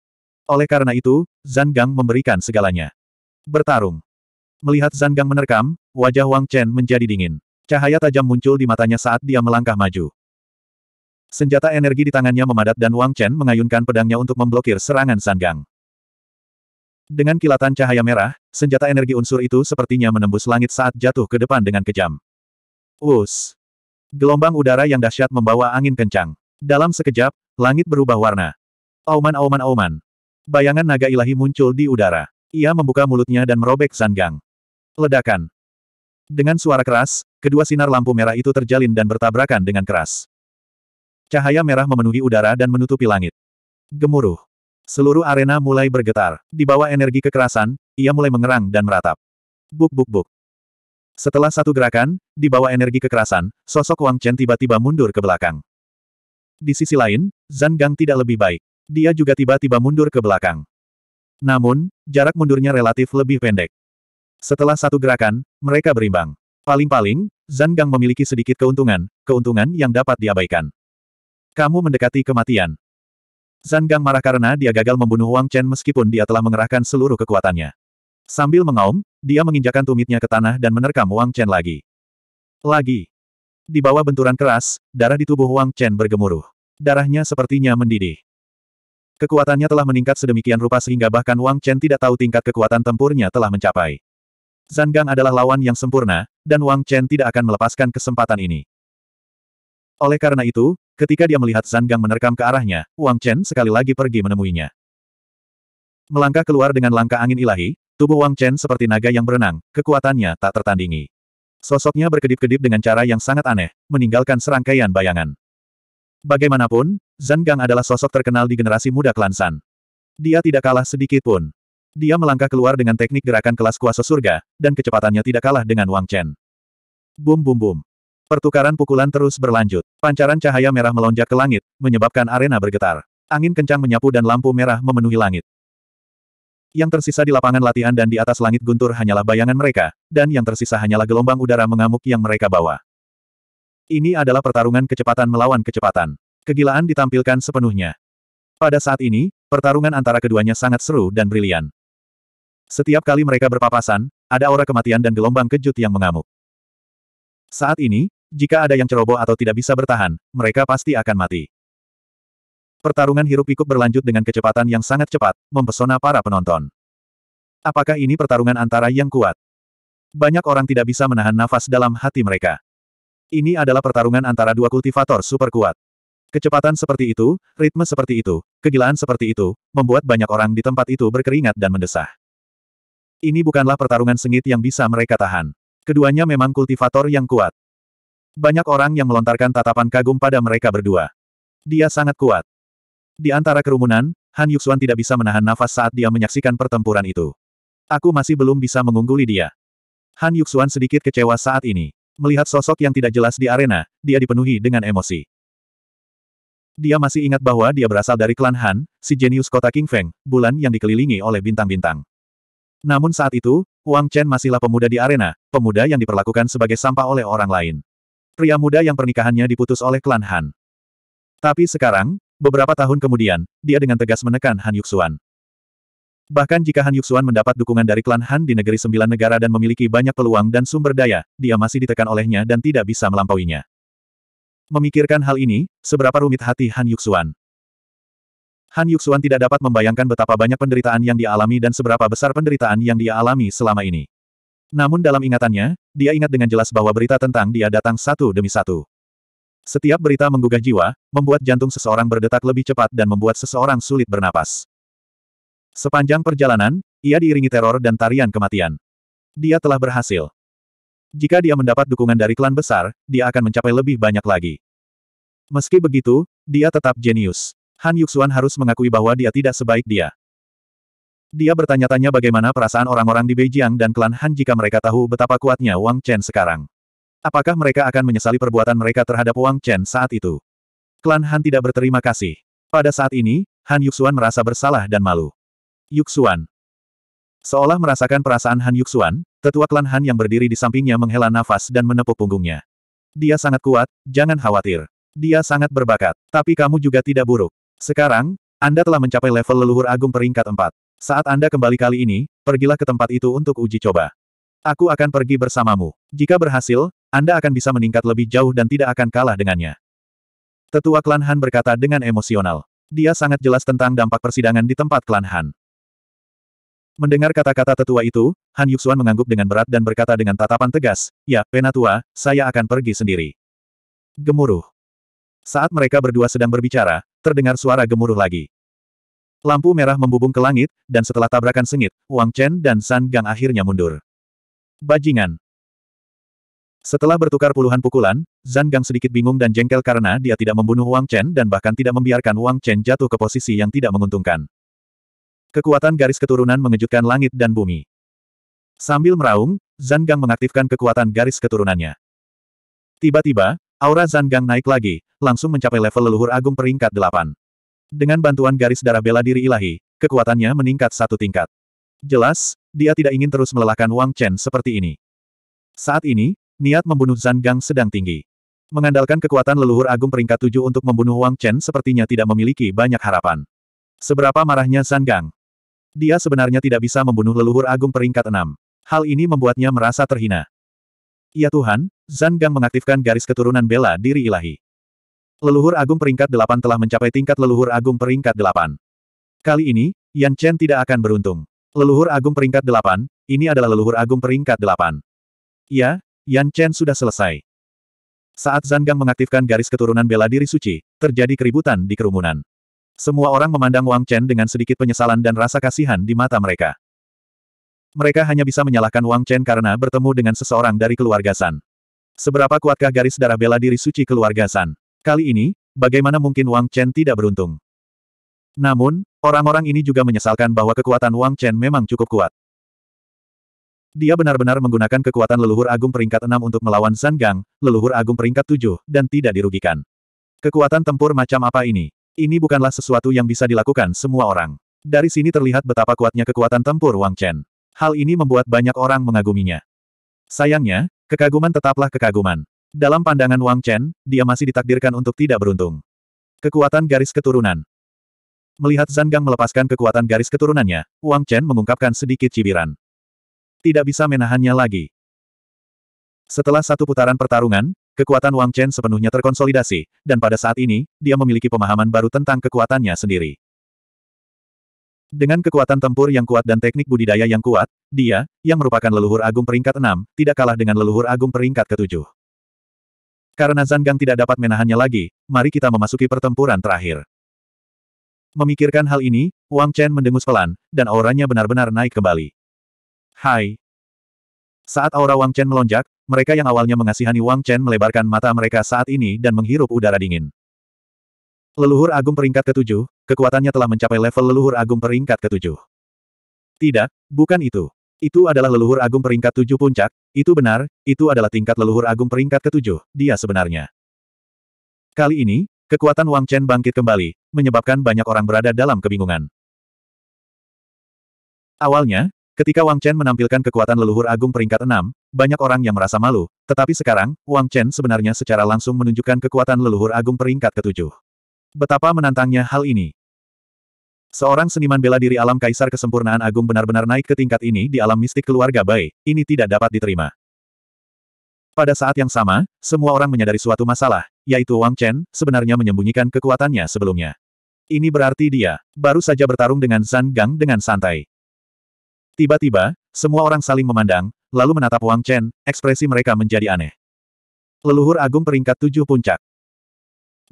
Oleh karena itu, Zhang Gang memberikan segalanya. Bertarung. Melihat Zhang Gang menerkam, wajah Wang Chen menjadi dingin. Cahaya tajam muncul di matanya saat dia melangkah maju. Senjata energi di tangannya memadat dan Wang Chen mengayunkan pedangnya untuk memblokir serangan Zhang Gang. Dengan kilatan cahaya merah, senjata energi unsur itu sepertinya menembus langit saat jatuh ke depan dengan kejam. Us. Gelombang udara yang dahsyat membawa angin kencang. Dalam sekejap, langit berubah warna. Auman auman auman. Bayangan naga ilahi muncul di udara. Ia membuka mulutnya dan merobek sanggang. Ledakan. Dengan suara keras, kedua sinar lampu merah itu terjalin dan bertabrakan dengan keras. Cahaya merah memenuhi udara dan menutupi langit. Gemuruh. Seluruh arena mulai bergetar. Di bawah energi kekerasan, ia mulai mengerang dan meratap. Buk buk buk. Setelah satu gerakan, di bawah energi kekerasan, sosok Wang Chen tiba-tiba mundur ke belakang. Di sisi lain, Zhang Gang tidak lebih baik. Dia juga tiba-tiba mundur ke belakang. Namun, jarak mundurnya relatif lebih pendek. Setelah satu gerakan, mereka berimbang. Paling-paling, Zhang Gang memiliki sedikit keuntungan, keuntungan yang dapat diabaikan. Kamu mendekati kematian. Zhang marah karena dia gagal membunuh Wang Chen meskipun dia telah mengerahkan seluruh kekuatannya. Sambil mengaum, dia menginjakan tumitnya ke tanah dan menerkam Wang Chen lagi. Lagi. Di bawah benturan keras, darah di tubuh Wang Chen bergemuruh. Darahnya sepertinya mendidih. Kekuatannya telah meningkat sedemikian rupa sehingga bahkan Wang Chen tidak tahu tingkat kekuatan tempurnya telah mencapai. Zhang adalah lawan yang sempurna, dan Wang Chen tidak akan melepaskan kesempatan ini. Oleh karena itu, Ketika dia melihat Zanggang menerkam ke arahnya, Wang Chen sekali lagi pergi menemuinya. Melangkah keluar dengan langkah angin ilahi, tubuh Wang Chen seperti naga yang berenang, kekuatannya tak tertandingi. Sosoknya berkedip-kedip dengan cara yang sangat aneh, meninggalkan serangkaian bayangan. Bagaimanapun, Zhang Gang adalah sosok terkenal di generasi muda klan San. Dia tidak kalah sedikit pun. Dia melangkah keluar dengan teknik gerakan kelas kuasa surga, dan kecepatannya tidak kalah dengan Wang Chen. Bum bum bum. Pertukaran pukulan terus berlanjut. Pancaran cahaya merah melonjak ke langit, menyebabkan arena bergetar. Angin kencang menyapu dan lampu merah memenuhi langit. Yang tersisa di lapangan latihan dan di atas langit guntur hanyalah bayangan mereka, dan yang tersisa hanyalah gelombang udara mengamuk yang mereka bawa. Ini adalah pertarungan kecepatan melawan kecepatan. Kegilaan ditampilkan sepenuhnya. Pada saat ini, pertarungan antara keduanya sangat seru dan brilian. Setiap kali mereka berpapasan, ada aura kematian dan gelombang kejut yang mengamuk. Saat ini, jika ada yang ceroboh atau tidak bisa bertahan, mereka pasti akan mati. Pertarungan hirup pikuk berlanjut dengan kecepatan yang sangat cepat, mempesona para penonton. Apakah ini pertarungan antara yang kuat? Banyak orang tidak bisa menahan nafas dalam hati mereka. Ini adalah pertarungan antara dua kultivator super kuat. Kecepatan seperti itu, ritme seperti itu, kegilaan seperti itu, membuat banyak orang di tempat itu berkeringat dan mendesah. Ini bukanlah pertarungan sengit yang bisa mereka tahan. Keduanya memang kultivator yang kuat. Banyak orang yang melontarkan tatapan kagum pada mereka berdua. Dia sangat kuat. Di antara kerumunan, Han Yuxuan tidak bisa menahan nafas saat dia menyaksikan pertempuran itu. Aku masih belum bisa mengungguli dia. Han Yuxuan sedikit kecewa saat ini. Melihat sosok yang tidak jelas di arena, dia dipenuhi dengan emosi. Dia masih ingat bahwa dia berasal dari klan Han, si jenius kota King Feng, bulan yang dikelilingi oleh bintang-bintang. Namun saat itu, Wang Chen masihlah pemuda di arena, pemuda yang diperlakukan sebagai sampah oleh orang lain pria muda yang pernikahannya diputus oleh klan Han. Tapi sekarang, beberapa tahun kemudian, dia dengan tegas menekan Han Yuxuan. Bahkan jika Han Yuxuan mendapat dukungan dari klan Han di negeri sembilan negara dan memiliki banyak peluang dan sumber daya, dia masih ditekan olehnya dan tidak bisa melampauinya. Memikirkan hal ini, seberapa rumit hati Han Yuxuan. Han Yuxuan tidak dapat membayangkan betapa banyak penderitaan yang dia alami dan seberapa besar penderitaan yang dia alami selama ini. Namun dalam ingatannya, dia ingat dengan jelas bahwa berita tentang dia datang satu demi satu. Setiap berita menggugah jiwa, membuat jantung seseorang berdetak lebih cepat dan membuat seseorang sulit bernapas. Sepanjang perjalanan, ia diiringi teror dan tarian kematian. Dia telah berhasil. Jika dia mendapat dukungan dari klan besar, dia akan mencapai lebih banyak lagi. Meski begitu, dia tetap jenius. Han Yuxuan harus mengakui bahwa dia tidak sebaik dia. Dia bertanya-tanya bagaimana perasaan orang-orang di Beijing dan klan Han jika mereka tahu betapa kuatnya Wang Chen sekarang. Apakah mereka akan menyesali perbuatan mereka terhadap Wang Chen saat itu? Klan Han tidak berterima kasih. Pada saat ini, Han Yuxuan merasa bersalah dan malu. Yuxuan. Seolah merasakan perasaan Han Yuxuan, tetua klan Han yang berdiri di sampingnya menghela nafas dan menepuk punggungnya. Dia sangat kuat, jangan khawatir. Dia sangat berbakat, tapi kamu juga tidak buruk. Sekarang, Anda telah mencapai level leluhur agung peringkat 4. Saat Anda kembali kali ini, pergilah ke tempat itu untuk uji coba. Aku akan pergi bersamamu. Jika berhasil, Anda akan bisa meningkat lebih jauh dan tidak akan kalah dengannya. Tetua klan Han berkata dengan emosional. Dia sangat jelas tentang dampak persidangan di tempat klan Han. Mendengar kata-kata tetua itu, Han Yuxuan mengangguk dengan berat dan berkata dengan tatapan tegas, Ya, Penatua, saya akan pergi sendiri. Gemuruh. Saat mereka berdua sedang berbicara, terdengar suara gemuruh lagi. Lampu merah membubung ke langit, dan setelah tabrakan sengit, Wang Chen dan San Gang akhirnya mundur. Bajingan. Setelah bertukar puluhan pukulan, Zan Gang sedikit bingung dan jengkel karena dia tidak membunuh Wang Chen dan bahkan tidak membiarkan Wang Chen jatuh ke posisi yang tidak menguntungkan. Kekuatan garis keturunan mengejutkan langit dan bumi. Sambil meraung, Zan Gang mengaktifkan kekuatan garis keturunannya. Tiba-tiba, aura Zan Gang naik lagi, langsung mencapai level leluhur agung peringkat 8. Dengan bantuan garis darah bela diri ilahi, kekuatannya meningkat satu tingkat. Jelas, dia tidak ingin terus melelahkan Wang Chen seperti ini. Saat ini, niat membunuh Zhang Gang sedang tinggi. Mengandalkan kekuatan leluhur agung peringkat tujuh untuk membunuh Wang Chen sepertinya tidak memiliki banyak harapan. Seberapa marahnya Zhang Gang? Dia sebenarnya tidak bisa membunuh leluhur agung peringkat enam. Hal ini membuatnya merasa terhina. Ya Tuhan, Zhang Gang mengaktifkan garis keturunan bela diri ilahi. Leluhur Agung peringkat delapan telah mencapai tingkat leluhur agung peringkat delapan. Kali ini, Yan Chen tidak akan beruntung. Leluhur Agung peringkat delapan, ini adalah leluhur agung peringkat delapan. Ya, Yan Chen sudah selesai. Saat Zanggang mengaktifkan garis keturunan bela diri suci, terjadi keributan di kerumunan. Semua orang memandang Wang Chen dengan sedikit penyesalan dan rasa kasihan di mata mereka. Mereka hanya bisa menyalahkan Wang Chen karena bertemu dengan seseorang dari keluarga San. Seberapa kuatkah garis darah bela diri suci keluarga San? Kali ini, bagaimana mungkin Wang Chen tidak beruntung? Namun, orang-orang ini juga menyesalkan bahwa kekuatan Wang Chen memang cukup kuat. Dia benar-benar menggunakan kekuatan leluhur agung peringkat 6 untuk melawan Zhang Gang, leluhur agung peringkat 7, dan tidak dirugikan. Kekuatan tempur macam apa ini? Ini bukanlah sesuatu yang bisa dilakukan semua orang. Dari sini terlihat betapa kuatnya kekuatan tempur Wang Chen. Hal ini membuat banyak orang mengaguminya. Sayangnya, kekaguman tetaplah kekaguman. Dalam pandangan Wang Chen, dia masih ditakdirkan untuk tidak beruntung. Kekuatan garis keturunan. Melihat Gang melepaskan kekuatan garis keturunannya, Wang Chen mengungkapkan sedikit cibiran. Tidak bisa menahannya lagi. Setelah satu putaran pertarungan, kekuatan Wang Chen sepenuhnya terkonsolidasi, dan pada saat ini, dia memiliki pemahaman baru tentang kekuatannya sendiri. Dengan kekuatan tempur yang kuat dan teknik budidaya yang kuat, dia, yang merupakan leluhur agung peringkat 6, tidak kalah dengan leluhur agung peringkat ketujuh. Karena Zanggang tidak dapat menahannya lagi, mari kita memasuki pertempuran terakhir. Memikirkan hal ini, Wang Chen mendengus pelan, dan auranya benar-benar naik kembali. Hai. Saat aura Wang Chen melonjak, mereka yang awalnya mengasihani Wang Chen melebarkan mata mereka saat ini dan menghirup udara dingin. Leluhur agung peringkat ketujuh, kekuatannya telah mencapai level leluhur agung peringkat ketujuh. Tidak, bukan itu. Itu adalah leluhur agung peringkat tujuh puncak, itu benar, itu adalah tingkat leluhur agung peringkat ketujuh, dia sebenarnya. Kali ini, kekuatan Wang Chen bangkit kembali, menyebabkan banyak orang berada dalam kebingungan. Awalnya, ketika Wang Chen menampilkan kekuatan leluhur agung peringkat enam, banyak orang yang merasa malu, tetapi sekarang, Wang Chen sebenarnya secara langsung menunjukkan kekuatan leluhur agung peringkat ketujuh. Betapa menantangnya hal ini. Seorang seniman bela diri alam kaisar kesempurnaan agung benar-benar naik ke tingkat ini di alam mistik keluarga Bai, ini tidak dapat diterima. Pada saat yang sama, semua orang menyadari suatu masalah, yaitu Wang Chen, sebenarnya menyembunyikan kekuatannya sebelumnya. Ini berarti dia, baru saja bertarung dengan Zhang Gang dengan santai. Tiba-tiba, semua orang saling memandang, lalu menatap Wang Chen, ekspresi mereka menjadi aneh. Leluhur Agung peringkat tujuh puncak.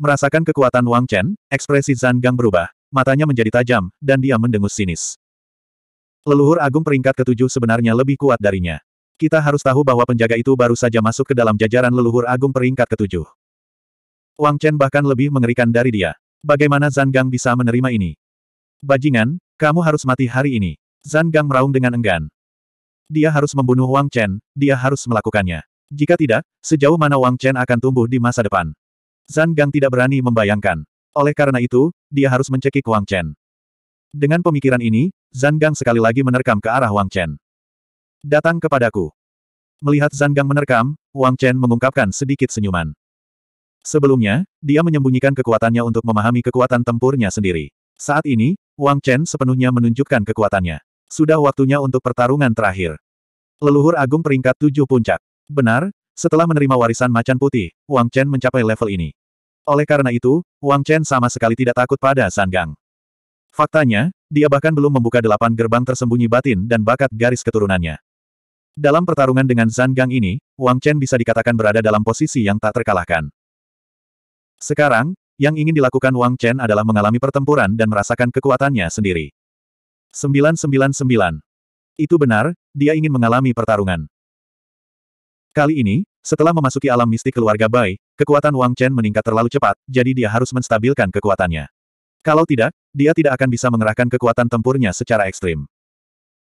Merasakan kekuatan Wang Chen, ekspresi Zhang Gang berubah, matanya menjadi tajam, dan dia mendengus sinis. Leluhur agung peringkat ketujuh sebenarnya lebih kuat darinya. Kita harus tahu bahwa penjaga itu baru saja masuk ke dalam jajaran leluhur agung peringkat ketujuh. Wang Chen bahkan lebih mengerikan dari dia. Bagaimana Zhang Gang bisa menerima ini? Bajingan, kamu harus mati hari ini. Zhang Gang meraung dengan enggan. Dia harus membunuh Wang Chen, dia harus melakukannya. Jika tidak, sejauh mana Wang Chen akan tumbuh di masa depan? Zhang Gang tidak berani membayangkan. Oleh karena itu, dia harus mencekik Wang Chen. Dengan pemikiran ini, Zhang Gang sekali lagi menerkam ke arah Wang Chen. Datang kepadaku. Melihat Zhang Gang menerkam, Wang Chen mengungkapkan sedikit senyuman. Sebelumnya, dia menyembunyikan kekuatannya untuk memahami kekuatan tempurnya sendiri. Saat ini, Wang Chen sepenuhnya menunjukkan kekuatannya. Sudah waktunya untuk pertarungan terakhir. Leluhur Agung peringkat tujuh puncak. Benar, setelah menerima warisan macan putih, Wang Chen mencapai level ini. Oleh karena itu, Wang Chen sama sekali tidak takut pada Sanggang. Gang. Faktanya, dia bahkan belum membuka delapan gerbang tersembunyi batin dan bakat garis keturunannya. Dalam pertarungan dengan Zhang Gang ini, Wang Chen bisa dikatakan berada dalam posisi yang tak terkalahkan. Sekarang, yang ingin dilakukan Wang Chen adalah mengalami pertempuran dan merasakan kekuatannya sendiri. 999. Itu benar, dia ingin mengalami pertarungan. Kali ini, setelah memasuki alam mistik keluarga Bai, kekuatan Wang Chen meningkat terlalu cepat, jadi dia harus menstabilkan kekuatannya. Kalau tidak, dia tidak akan bisa mengerahkan kekuatan tempurnya secara ekstrim.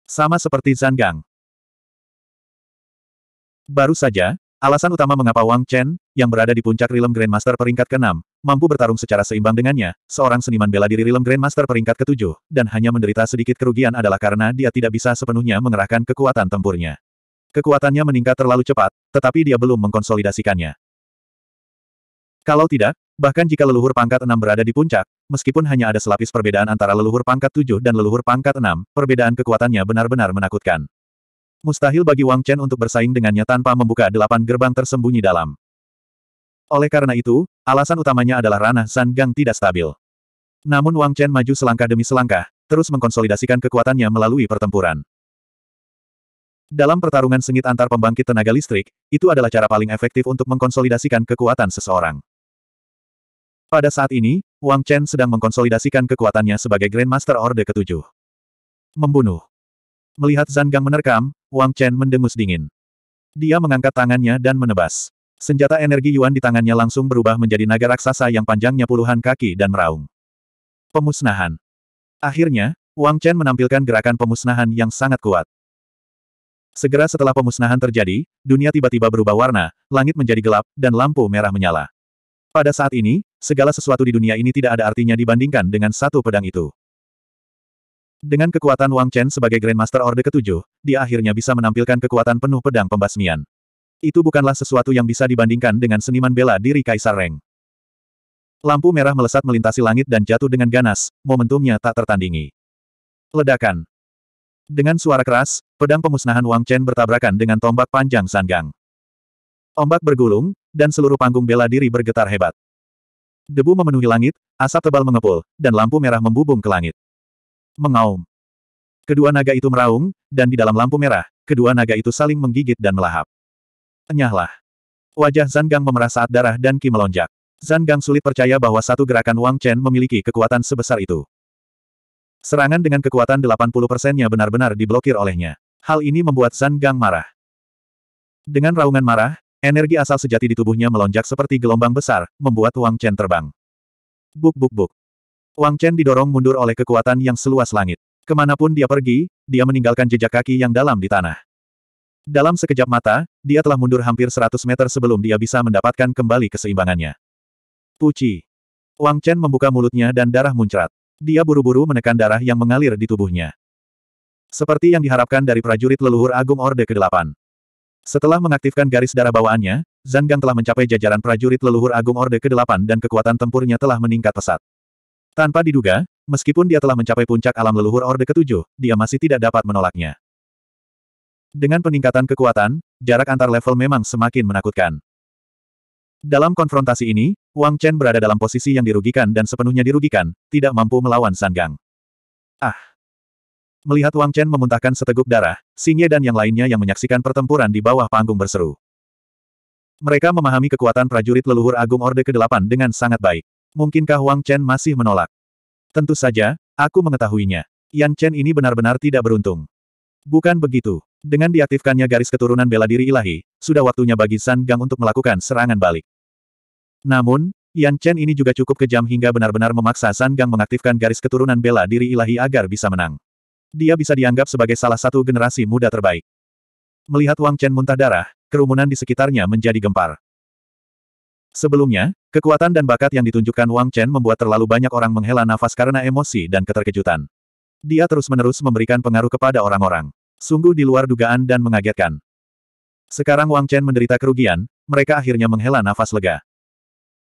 Sama seperti Zhang Gang. Baru saja, alasan utama mengapa Wang Chen, yang berada di puncak Realm Grandmaster peringkat ke-6, mampu bertarung secara seimbang dengannya, seorang seniman bela diri Realm Grandmaster peringkat ke-7, dan hanya menderita sedikit kerugian adalah karena dia tidak bisa sepenuhnya mengerahkan kekuatan tempurnya. Kekuatannya meningkat terlalu cepat, tetapi dia belum mengkonsolidasikannya. Kalau tidak, bahkan jika leluhur pangkat 6 berada di puncak, meskipun hanya ada selapis perbedaan antara leluhur pangkat 7 dan leluhur pangkat 6, perbedaan kekuatannya benar-benar menakutkan. Mustahil bagi Wang Chen untuk bersaing dengannya tanpa membuka delapan gerbang tersembunyi dalam. Oleh karena itu, alasan utamanya adalah ranah San Gang tidak stabil. Namun Wang Chen maju selangkah demi selangkah, terus mengkonsolidasikan kekuatannya melalui pertempuran. Dalam pertarungan sengit antar pembangkit tenaga listrik, itu adalah cara paling efektif untuk mengkonsolidasikan kekuatan seseorang. Pada saat ini, Wang Chen sedang mengkonsolidasikan kekuatannya sebagai Grandmaster Orde ketujuh. Membunuh. Melihat Zhang Gang menerkam, Wang Chen mendengus dingin. Dia mengangkat tangannya dan menebas. Senjata energi Yuan di tangannya langsung berubah menjadi naga raksasa yang panjangnya puluhan kaki dan meraung. Pemusnahan. Akhirnya, Wang Chen menampilkan gerakan pemusnahan yang sangat kuat. Segera setelah pemusnahan terjadi, dunia tiba-tiba berubah warna, langit menjadi gelap, dan lampu merah menyala. Pada saat ini, segala sesuatu di dunia ini tidak ada artinya dibandingkan dengan satu pedang itu. Dengan kekuatan Wang Chen sebagai Grandmaster Orde ketujuh, dia akhirnya bisa menampilkan kekuatan penuh pedang pembasmian. Itu bukanlah sesuatu yang bisa dibandingkan dengan seniman bela diri Kaisar Reng. Lampu merah melesat melintasi langit dan jatuh dengan ganas, momentumnya tak tertandingi. Ledakan. Dengan suara keras, pedang pemusnahan Wang Chen bertabrakan dengan tombak panjang Sanggang. Ombak bergulung, dan seluruh panggung bela diri bergetar hebat. Debu memenuhi langit, asap tebal mengepul, dan lampu merah membubung ke langit. Mengaum. Kedua naga itu meraung, dan di dalam lampu merah, kedua naga itu saling menggigit dan melahap. Enyahlah. Wajah Zanggang memerah saat darah dan ki melonjak. Zanggang sulit percaya bahwa satu gerakan Wang Chen memiliki kekuatan sebesar itu. Serangan dengan kekuatan 80%-nya benar-benar diblokir olehnya. Hal ini membuat San Gang marah. Dengan raungan marah, energi asal sejati di tubuhnya melonjak seperti gelombang besar, membuat Wang Chen terbang. Buk buk buk. Wang Chen didorong mundur oleh kekuatan yang seluas langit. Kemanapun dia pergi, dia meninggalkan jejak kaki yang dalam di tanah. Dalam sekejap mata, dia telah mundur hampir 100 meter sebelum dia bisa mendapatkan kembali keseimbangannya. Puci. Wang Chen membuka mulutnya dan darah muncrat. Dia buru-buru menekan darah yang mengalir di tubuhnya. Seperti yang diharapkan dari prajurit leluhur agung Orde ke-8. Setelah mengaktifkan garis darah bawaannya, Zhang Gang telah mencapai jajaran prajurit leluhur agung Orde ke-8 dan kekuatan tempurnya telah meningkat pesat. Tanpa diduga, meskipun dia telah mencapai puncak alam leluhur Orde ke-7, dia masih tidak dapat menolaknya. Dengan peningkatan kekuatan, jarak antar level memang semakin menakutkan. Dalam konfrontasi ini, Wang Chen berada dalam posisi yang dirugikan dan sepenuhnya dirugikan, tidak mampu melawan San Gang. Ah! Melihat Wang Chen memuntahkan seteguk darah, Ye dan yang lainnya yang menyaksikan pertempuran di bawah panggung berseru. Mereka memahami kekuatan prajurit leluhur agung Orde ke-8 dengan sangat baik. Mungkinkah Wang Chen masih menolak? Tentu saja, aku mengetahuinya. Yan Chen ini benar-benar tidak beruntung. Bukan begitu. Dengan diaktifkannya garis keturunan bela diri ilahi, sudah waktunya bagi San Gang untuk melakukan serangan balik. Namun, Yan Chen ini juga cukup kejam hingga benar-benar memaksa San Gang mengaktifkan garis keturunan bela diri ilahi agar bisa menang. Dia bisa dianggap sebagai salah satu generasi muda terbaik. Melihat Wang Chen muntah darah, kerumunan di sekitarnya menjadi gempar. Sebelumnya, kekuatan dan bakat yang ditunjukkan Wang Chen membuat terlalu banyak orang menghela nafas karena emosi dan keterkejutan. Dia terus-menerus memberikan pengaruh kepada orang-orang. Sungguh di luar dugaan dan mengagetkan. Sekarang Wang Chen menderita kerugian, mereka akhirnya menghela nafas lega.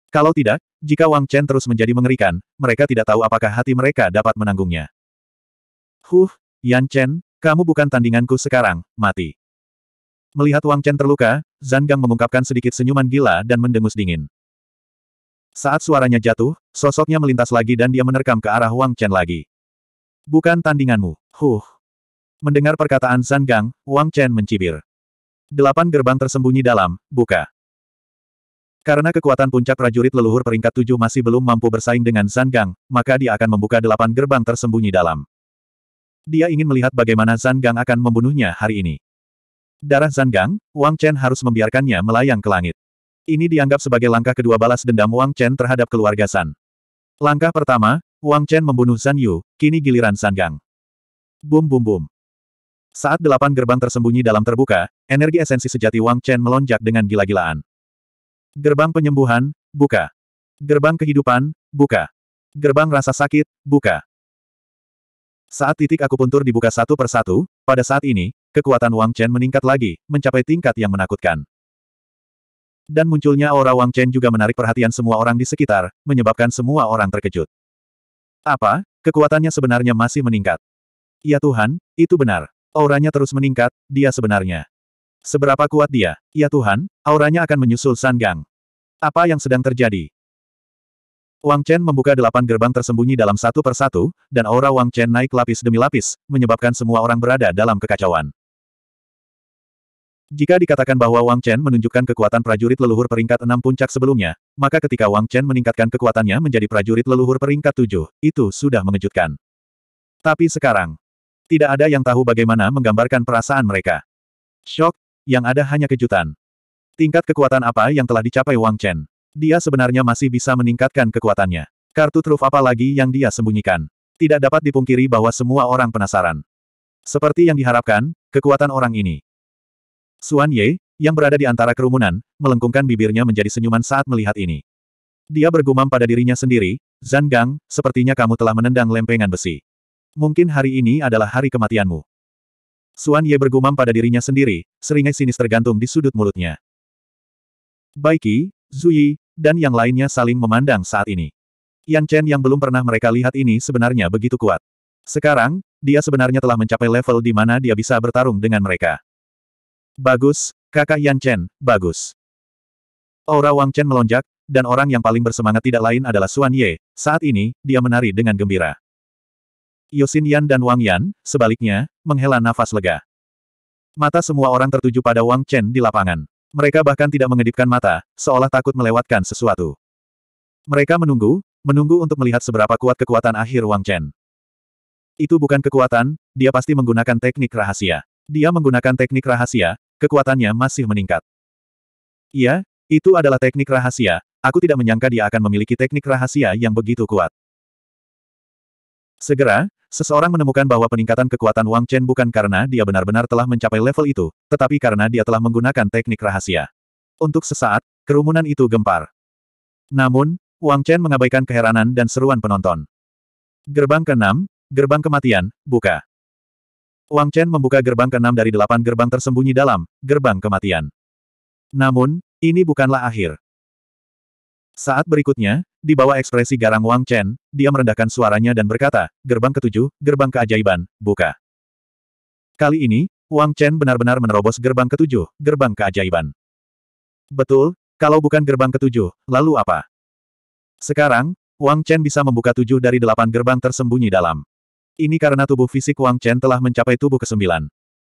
Kalau tidak, jika Wang Chen terus menjadi mengerikan, mereka tidak tahu apakah hati mereka dapat menanggungnya. Huh, Yan Chen, kamu bukan tandinganku sekarang, mati. Melihat Wang Chen terluka, Zhang Gang mengungkapkan sedikit senyuman gila dan mendengus dingin. Saat suaranya jatuh, sosoknya melintas lagi dan dia menerkam ke arah Wang Chen lagi. Bukan tandinganmu. Huh. Mendengar perkataan San Gang, Wang Chen mencibir. Delapan gerbang tersembunyi dalam, buka. Karena kekuatan puncak prajurit leluhur peringkat tujuh masih belum mampu bersaing dengan San Gang, maka dia akan membuka delapan gerbang tersembunyi dalam. Dia ingin melihat bagaimana San Gang akan membunuhnya hari ini. Darah San Gang, Wang Chen harus membiarkannya melayang ke langit. Ini dianggap sebagai langkah kedua balas dendam Wang Chen terhadap keluarga San. Langkah pertama, Wang Chen membunuh Zan Yu, kini giliran Sanggang. Gang. Bum bum bum. Saat delapan gerbang tersembunyi dalam terbuka, energi esensi sejati Wang Chen melonjak dengan gila-gilaan. Gerbang penyembuhan, buka. Gerbang kehidupan, buka. Gerbang rasa sakit, buka. Saat titik akupuntur dibuka satu persatu, pada saat ini, kekuatan Wang Chen meningkat lagi, mencapai tingkat yang menakutkan. Dan munculnya aura Wang Chen juga menarik perhatian semua orang di sekitar, menyebabkan semua orang terkejut. Apa? Kekuatannya sebenarnya masih meningkat. Ya Tuhan, itu benar. Auranya terus meningkat, dia sebenarnya. Seberapa kuat dia? Ya Tuhan, auranya akan menyusul Sanggang. Apa yang sedang terjadi? Wang Chen membuka delapan gerbang tersembunyi dalam satu persatu, dan aura Wang Chen naik lapis demi lapis, menyebabkan semua orang berada dalam kekacauan. Jika dikatakan bahwa Wang Chen menunjukkan kekuatan prajurit leluhur peringkat 6 puncak sebelumnya, maka ketika Wang Chen meningkatkan kekuatannya menjadi prajurit leluhur peringkat 7, itu sudah mengejutkan. Tapi sekarang, tidak ada yang tahu bagaimana menggambarkan perasaan mereka. Shock, yang ada hanya kejutan. Tingkat kekuatan apa yang telah dicapai Wang Chen? Dia sebenarnya masih bisa meningkatkan kekuatannya. Kartu truf apa lagi yang dia sembunyikan? Tidak dapat dipungkiri bahwa semua orang penasaran. Seperti yang diharapkan, kekuatan orang ini, Suan Ye, yang berada di antara kerumunan, melengkungkan bibirnya menjadi senyuman saat melihat ini. Dia bergumam pada dirinya sendiri, Zan Gang, sepertinya kamu telah menendang lempengan besi. Mungkin hari ini adalah hari kematianmu. Suan Ye bergumam pada dirinya sendiri, seringai sinis tergantung di sudut mulutnya. Baiki, Zuyi, dan yang lainnya saling memandang saat ini. Yan Chen yang belum pernah mereka lihat ini sebenarnya begitu kuat. Sekarang, dia sebenarnya telah mencapai level di mana dia bisa bertarung dengan mereka. Bagus, kakak Yan Chen, bagus. Aura Wang Chen melonjak, dan orang yang paling bersemangat tidak lain adalah Xuan Ye. Saat ini, dia menari dengan gembira. Yosin Yan dan Wang Yan, sebaliknya, menghela nafas lega. Mata semua orang tertuju pada Wang Chen di lapangan. Mereka bahkan tidak mengedipkan mata, seolah takut melewatkan sesuatu. Mereka menunggu, menunggu untuk melihat seberapa kuat kekuatan akhir Wang Chen. Itu bukan kekuatan, dia pasti menggunakan teknik rahasia. Dia menggunakan teknik rahasia, Kekuatannya masih meningkat. Iya, itu adalah teknik rahasia. Aku tidak menyangka dia akan memiliki teknik rahasia yang begitu kuat. Segera, seseorang menemukan bahwa peningkatan kekuatan Wang Chen bukan karena dia benar-benar telah mencapai level itu, tetapi karena dia telah menggunakan teknik rahasia. Untuk sesaat, kerumunan itu gempar. Namun, Wang Chen mengabaikan keheranan dan seruan penonton. Gerbang keenam, gerbang kematian, buka. Wang Chen membuka gerbang keenam dari delapan gerbang tersembunyi dalam gerbang kematian. Namun, ini bukanlah akhir. Saat berikutnya, di bawah ekspresi garang Wang Chen, dia merendahkan suaranya dan berkata, gerbang ketujuh, gerbang keajaiban, buka. Kali ini, Wang Chen benar-benar menerobos gerbang ketujuh, gerbang keajaiban. Betul, kalau bukan gerbang ketujuh, lalu apa? Sekarang, Wang Chen bisa membuka tujuh dari delapan gerbang tersembunyi dalam. Ini karena tubuh fisik Wang Chen telah mencapai tubuh ke-9.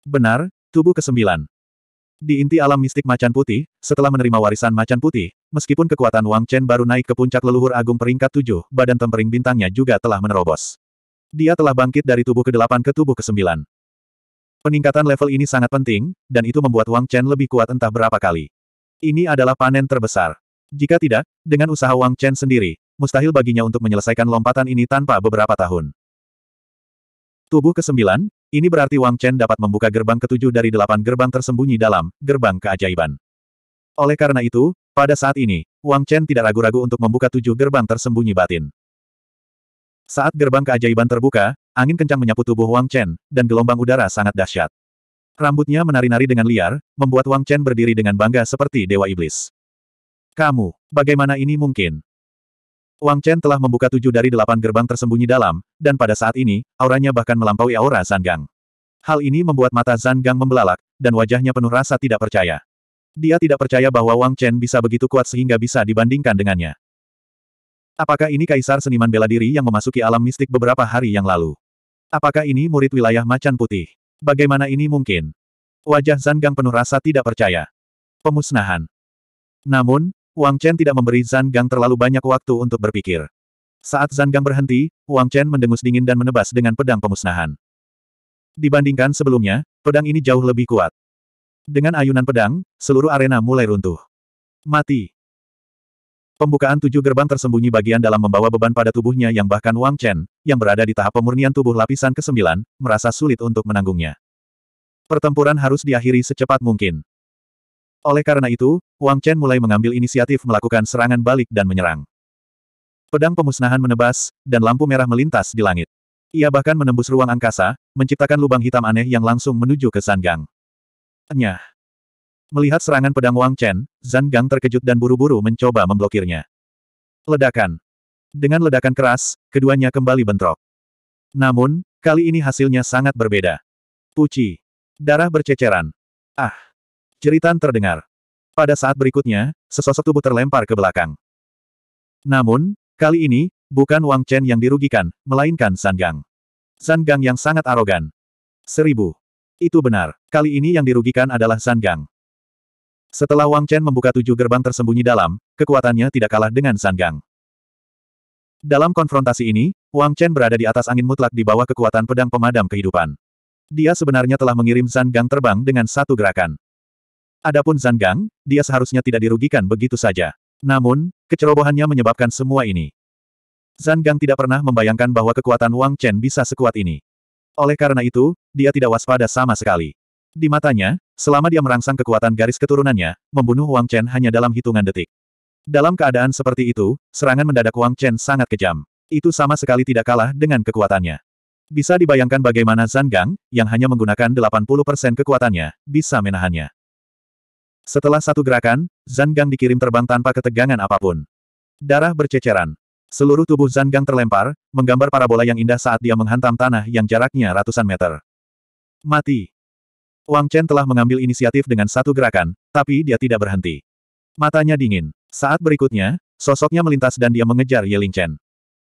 Benar, tubuh ke-9. Di inti alam mistik macan putih, setelah menerima warisan macan putih, meskipun kekuatan Wang Chen baru naik ke puncak leluhur agung peringkat tujuh, badan tempering bintangnya juga telah menerobos. Dia telah bangkit dari tubuh ke-8 ke tubuh ke-9. Peningkatan level ini sangat penting, dan itu membuat Wang Chen lebih kuat entah berapa kali. Ini adalah panen terbesar. Jika tidak, dengan usaha Wang Chen sendiri, mustahil baginya untuk menyelesaikan lompatan ini tanpa beberapa tahun. Tubuh ke-9, ini berarti Wang Chen dapat membuka gerbang ketujuh dari delapan gerbang tersembunyi dalam gerbang keajaiban. Oleh karena itu, pada saat ini, Wang Chen tidak ragu-ragu untuk membuka tujuh gerbang tersembunyi batin. Saat gerbang keajaiban terbuka, angin kencang menyapu tubuh Wang Chen, dan gelombang udara sangat dahsyat. Rambutnya menari-nari dengan liar, membuat Wang Chen berdiri dengan bangga seperti dewa iblis. Kamu, bagaimana ini mungkin? Wang Chen telah membuka tujuh dari delapan gerbang tersembunyi dalam, dan pada saat ini, auranya bahkan melampaui aura Zan Hal ini membuat mata Zan Gang membelalak, dan wajahnya penuh rasa tidak percaya. Dia tidak percaya bahwa Wang Chen bisa begitu kuat sehingga bisa dibandingkan dengannya. Apakah ini kaisar seniman bela diri yang memasuki alam mistik beberapa hari yang lalu? Apakah ini murid wilayah macan putih? Bagaimana ini mungkin? Wajah Zan Gang penuh rasa tidak percaya. Pemusnahan. Namun, Wang Chen tidak memberi Zan Gang terlalu banyak waktu untuk berpikir. Saat Zan Gang berhenti, Wang Chen mendengus dingin dan menebas dengan pedang pemusnahan. Dibandingkan sebelumnya, pedang ini jauh lebih kuat. Dengan ayunan pedang, seluruh arena mulai runtuh. Mati. Pembukaan tujuh gerbang tersembunyi bagian dalam membawa beban pada tubuhnya yang bahkan Wang Chen, yang berada di tahap pemurnian tubuh lapisan ke-9, merasa sulit untuk menanggungnya. Pertempuran harus diakhiri secepat mungkin. Oleh karena itu, Wang Chen mulai mengambil inisiatif melakukan serangan balik dan menyerang. Pedang pemusnahan menebas, dan lampu merah melintas di langit. Ia bahkan menembus ruang angkasa, menciptakan lubang hitam aneh yang langsung menuju ke Gang. Nyah. Melihat serangan pedang Wang Chen, Zan Gang terkejut dan buru-buru mencoba memblokirnya. Ledakan. Dengan ledakan keras, keduanya kembali bentrok. Namun, kali ini hasilnya sangat berbeda. Puci. Darah berceceran. Ah. Jeritan terdengar. Pada saat berikutnya, sesosok tubuh terlempar ke belakang. Namun, kali ini, bukan Wang Chen yang dirugikan, melainkan San Gang. San Gang yang sangat arogan. Seribu. Itu benar, kali ini yang dirugikan adalah San Gang. Setelah Wang Chen membuka tujuh gerbang tersembunyi dalam, kekuatannya tidak kalah dengan San Gang. Dalam konfrontasi ini, Wang Chen berada di atas angin mutlak di bawah kekuatan pedang pemadam kehidupan. Dia sebenarnya telah mengirim San Gang terbang dengan satu gerakan. Adapun Zhang Gang, dia seharusnya tidak dirugikan begitu saja. Namun, kecerobohannya menyebabkan semua ini. Zhang Gang tidak pernah membayangkan bahwa kekuatan Wang Chen bisa sekuat ini. Oleh karena itu, dia tidak waspada sama sekali. Di matanya, selama dia merangsang kekuatan garis keturunannya, membunuh Wang Chen hanya dalam hitungan detik. Dalam keadaan seperti itu, serangan mendadak Wang Chen sangat kejam. Itu sama sekali tidak kalah dengan kekuatannya. Bisa dibayangkan bagaimana Zhang Gang, yang hanya menggunakan 80% kekuatannya, bisa menahannya. Setelah satu gerakan, Zanggang dikirim terbang tanpa ketegangan apapun. Darah berceceran. Seluruh tubuh Zanggang terlempar, menggambar parabola yang indah saat dia menghantam tanah yang jaraknya ratusan meter. Mati. Wang Chen telah mengambil inisiatif dengan satu gerakan, tapi dia tidak berhenti. Matanya dingin. Saat berikutnya, sosoknya melintas dan dia mengejar Ling Chen.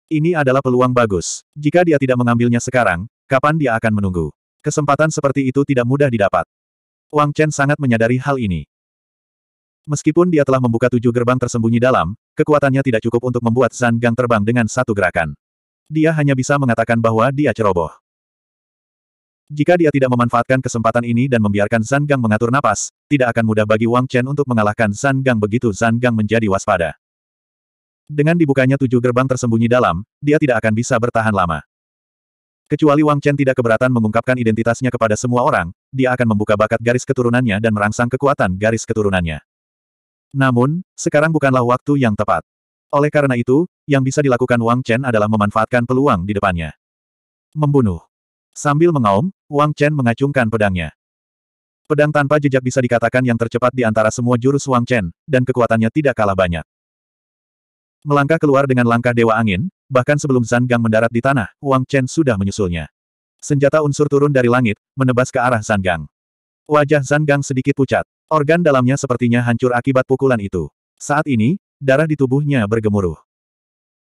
Ini adalah peluang bagus. Jika dia tidak mengambilnya sekarang, kapan dia akan menunggu? Kesempatan seperti itu tidak mudah didapat. Wang Chen sangat menyadari hal ini. Meskipun dia telah membuka tujuh gerbang tersembunyi dalam, kekuatannya tidak cukup untuk membuat Zhang Gang terbang dengan satu gerakan. Dia hanya bisa mengatakan bahwa dia ceroboh. Jika dia tidak memanfaatkan kesempatan ini dan membiarkan Zhang Gang mengatur napas, tidak akan mudah bagi Wang Chen untuk mengalahkan Zhang Gang begitu Zhang Gang menjadi waspada. Dengan dibukanya tujuh gerbang tersembunyi dalam, dia tidak akan bisa bertahan lama. Kecuali Wang Chen tidak keberatan mengungkapkan identitasnya kepada semua orang, dia akan membuka bakat garis keturunannya dan merangsang kekuatan garis keturunannya. Namun, sekarang bukanlah waktu yang tepat. Oleh karena itu, yang bisa dilakukan Wang Chen adalah memanfaatkan peluang di depannya. Membunuh. Sambil mengaum, Wang Chen mengacungkan pedangnya. Pedang tanpa jejak bisa dikatakan yang tercepat di antara semua jurus Wang Chen, dan kekuatannya tidak kalah banyak. Melangkah keluar dengan langkah Dewa Angin, bahkan sebelum Zan Gang mendarat di tanah, Wang Chen sudah menyusulnya. Senjata unsur turun dari langit, menebas ke arah Zan Gang. Wajah Zan Gang sedikit pucat. Organ dalamnya sepertinya hancur akibat pukulan itu. Saat ini, darah di tubuhnya bergemuruh.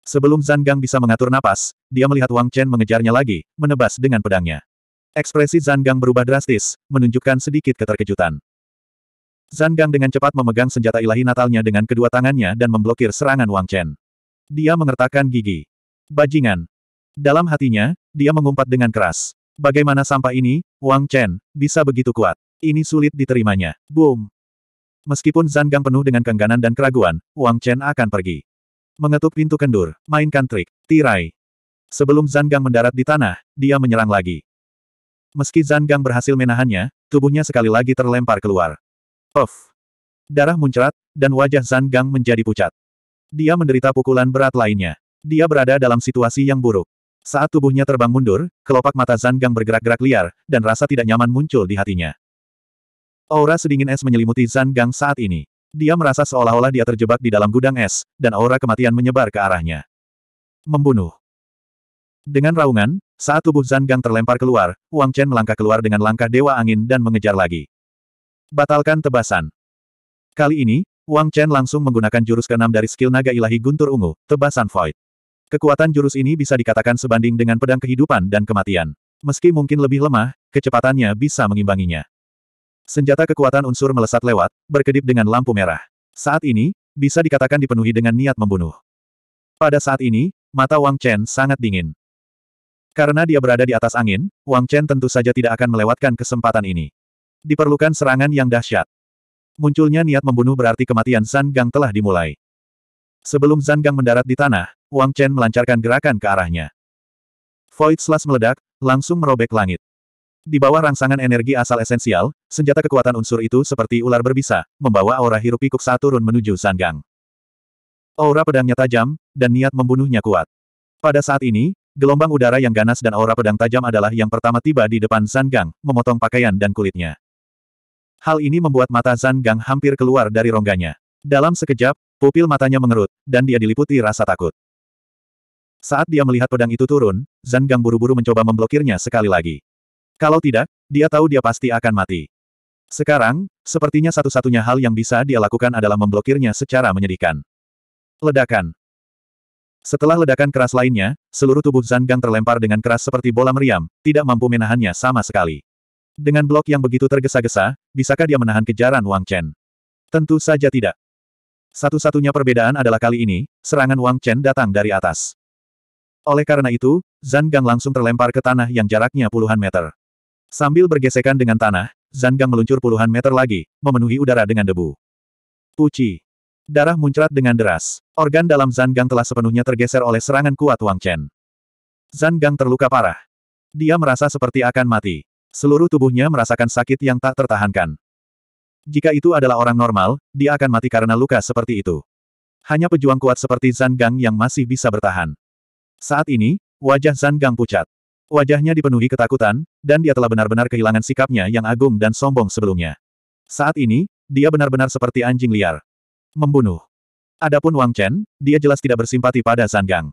Sebelum Zhang Gang bisa mengatur napas, dia melihat Wang Chen mengejarnya lagi, menebas dengan pedangnya. Ekspresi Zhang Gang berubah drastis, menunjukkan sedikit keterkejutan. Zhang Gang dengan cepat memegang senjata ilahi natalnya dengan kedua tangannya dan memblokir serangan Wang Chen. Dia mengertakkan gigi. Bajingan. Dalam hatinya, dia mengumpat dengan keras. Bagaimana sampah ini, Wang Chen, bisa begitu kuat? Ini sulit diterimanya. Boom! Meskipun Zhang Gang penuh dengan kengganan dan keraguan, Wang Chen akan pergi. Mengetuk pintu kendur, mainkan trik, tirai. Sebelum Zhang Gang mendarat di tanah, dia menyerang lagi. Meski Zhang Gang berhasil menahannya, tubuhnya sekali lagi terlempar keluar. Puff! Darah muncrat, dan wajah Zhang Gang menjadi pucat. Dia menderita pukulan berat lainnya. Dia berada dalam situasi yang buruk. Saat tubuhnya terbang mundur, kelopak mata Zhang Gang bergerak-gerak liar, dan rasa tidak nyaman muncul di hatinya. Aura sedingin es menyelimuti Zan Gang saat ini. Dia merasa seolah-olah dia terjebak di dalam gudang es, dan aura kematian menyebar ke arahnya. Membunuh. Dengan raungan, saat tubuh Zan Gang terlempar keluar, Wang Chen melangkah keluar dengan langkah Dewa Angin dan mengejar lagi. Batalkan tebasan. Kali ini, Wang Chen langsung menggunakan jurus keenam dari skill naga ilahi Guntur Ungu, tebasan Void. Kekuatan jurus ini bisa dikatakan sebanding dengan pedang kehidupan dan kematian. Meski mungkin lebih lemah, kecepatannya bisa mengimbanginya. Senjata kekuatan unsur melesat lewat, berkedip dengan lampu merah. Saat ini, bisa dikatakan dipenuhi dengan niat membunuh. Pada saat ini, mata Wang Chen sangat dingin. Karena dia berada di atas angin, Wang Chen tentu saja tidak akan melewatkan kesempatan ini. Diperlukan serangan yang dahsyat. Munculnya niat membunuh berarti kematian Zhang Gang telah dimulai. Sebelum Zhang Gang mendarat di tanah, Wang Chen melancarkan gerakan ke arahnya. Void Slash meledak, langsung merobek langit. Di bawah rangsangan energi asal esensial, senjata kekuatan unsur itu seperti ular berbisa, membawa aura hirup pikuk turun menuju Sanggang. Aura pedangnya tajam, dan niat membunuhnya kuat. Pada saat ini, gelombang udara yang ganas dan aura pedang tajam adalah yang pertama tiba di depan Sanggang, memotong pakaian dan kulitnya. Hal ini membuat mata Sanggang hampir keluar dari rongganya. Dalam sekejap, pupil matanya mengerut, dan dia diliputi rasa takut. Saat dia melihat pedang itu turun, Zanggang buru-buru mencoba memblokirnya sekali lagi. Kalau tidak, dia tahu dia pasti akan mati. Sekarang, sepertinya satu-satunya hal yang bisa dia lakukan adalah memblokirnya secara menyedihkan. Ledakan. Setelah ledakan keras lainnya, seluruh tubuh Zanggang terlempar dengan keras seperti bola meriam, tidak mampu menahannya sama sekali. Dengan blok yang begitu tergesa-gesa, bisakah dia menahan kejaran Wang Chen? Tentu saja tidak. Satu-satunya perbedaan adalah kali ini, serangan Wang Chen datang dari atas. Oleh karena itu, Zanggang Gang langsung terlempar ke tanah yang jaraknya puluhan meter. Sambil bergesekan dengan tanah, Zanggang meluncur puluhan meter lagi, memenuhi udara dengan debu. Puci. Darah muncrat dengan deras. Organ dalam Zanggang telah sepenuhnya tergeser oleh serangan kuat Wang Chen. Zanggang terluka parah. Dia merasa seperti akan mati. Seluruh tubuhnya merasakan sakit yang tak tertahankan. Jika itu adalah orang normal, dia akan mati karena luka seperti itu. Hanya pejuang kuat seperti Zanggang yang masih bisa bertahan. Saat ini, wajah Zanggang pucat. Wajahnya dipenuhi ketakutan, dan dia telah benar-benar kehilangan sikapnya yang agung dan sombong sebelumnya. Saat ini, dia benar-benar seperti anjing liar. Membunuh. Adapun Wang Chen, dia jelas tidak bersimpati pada Zhang Gang.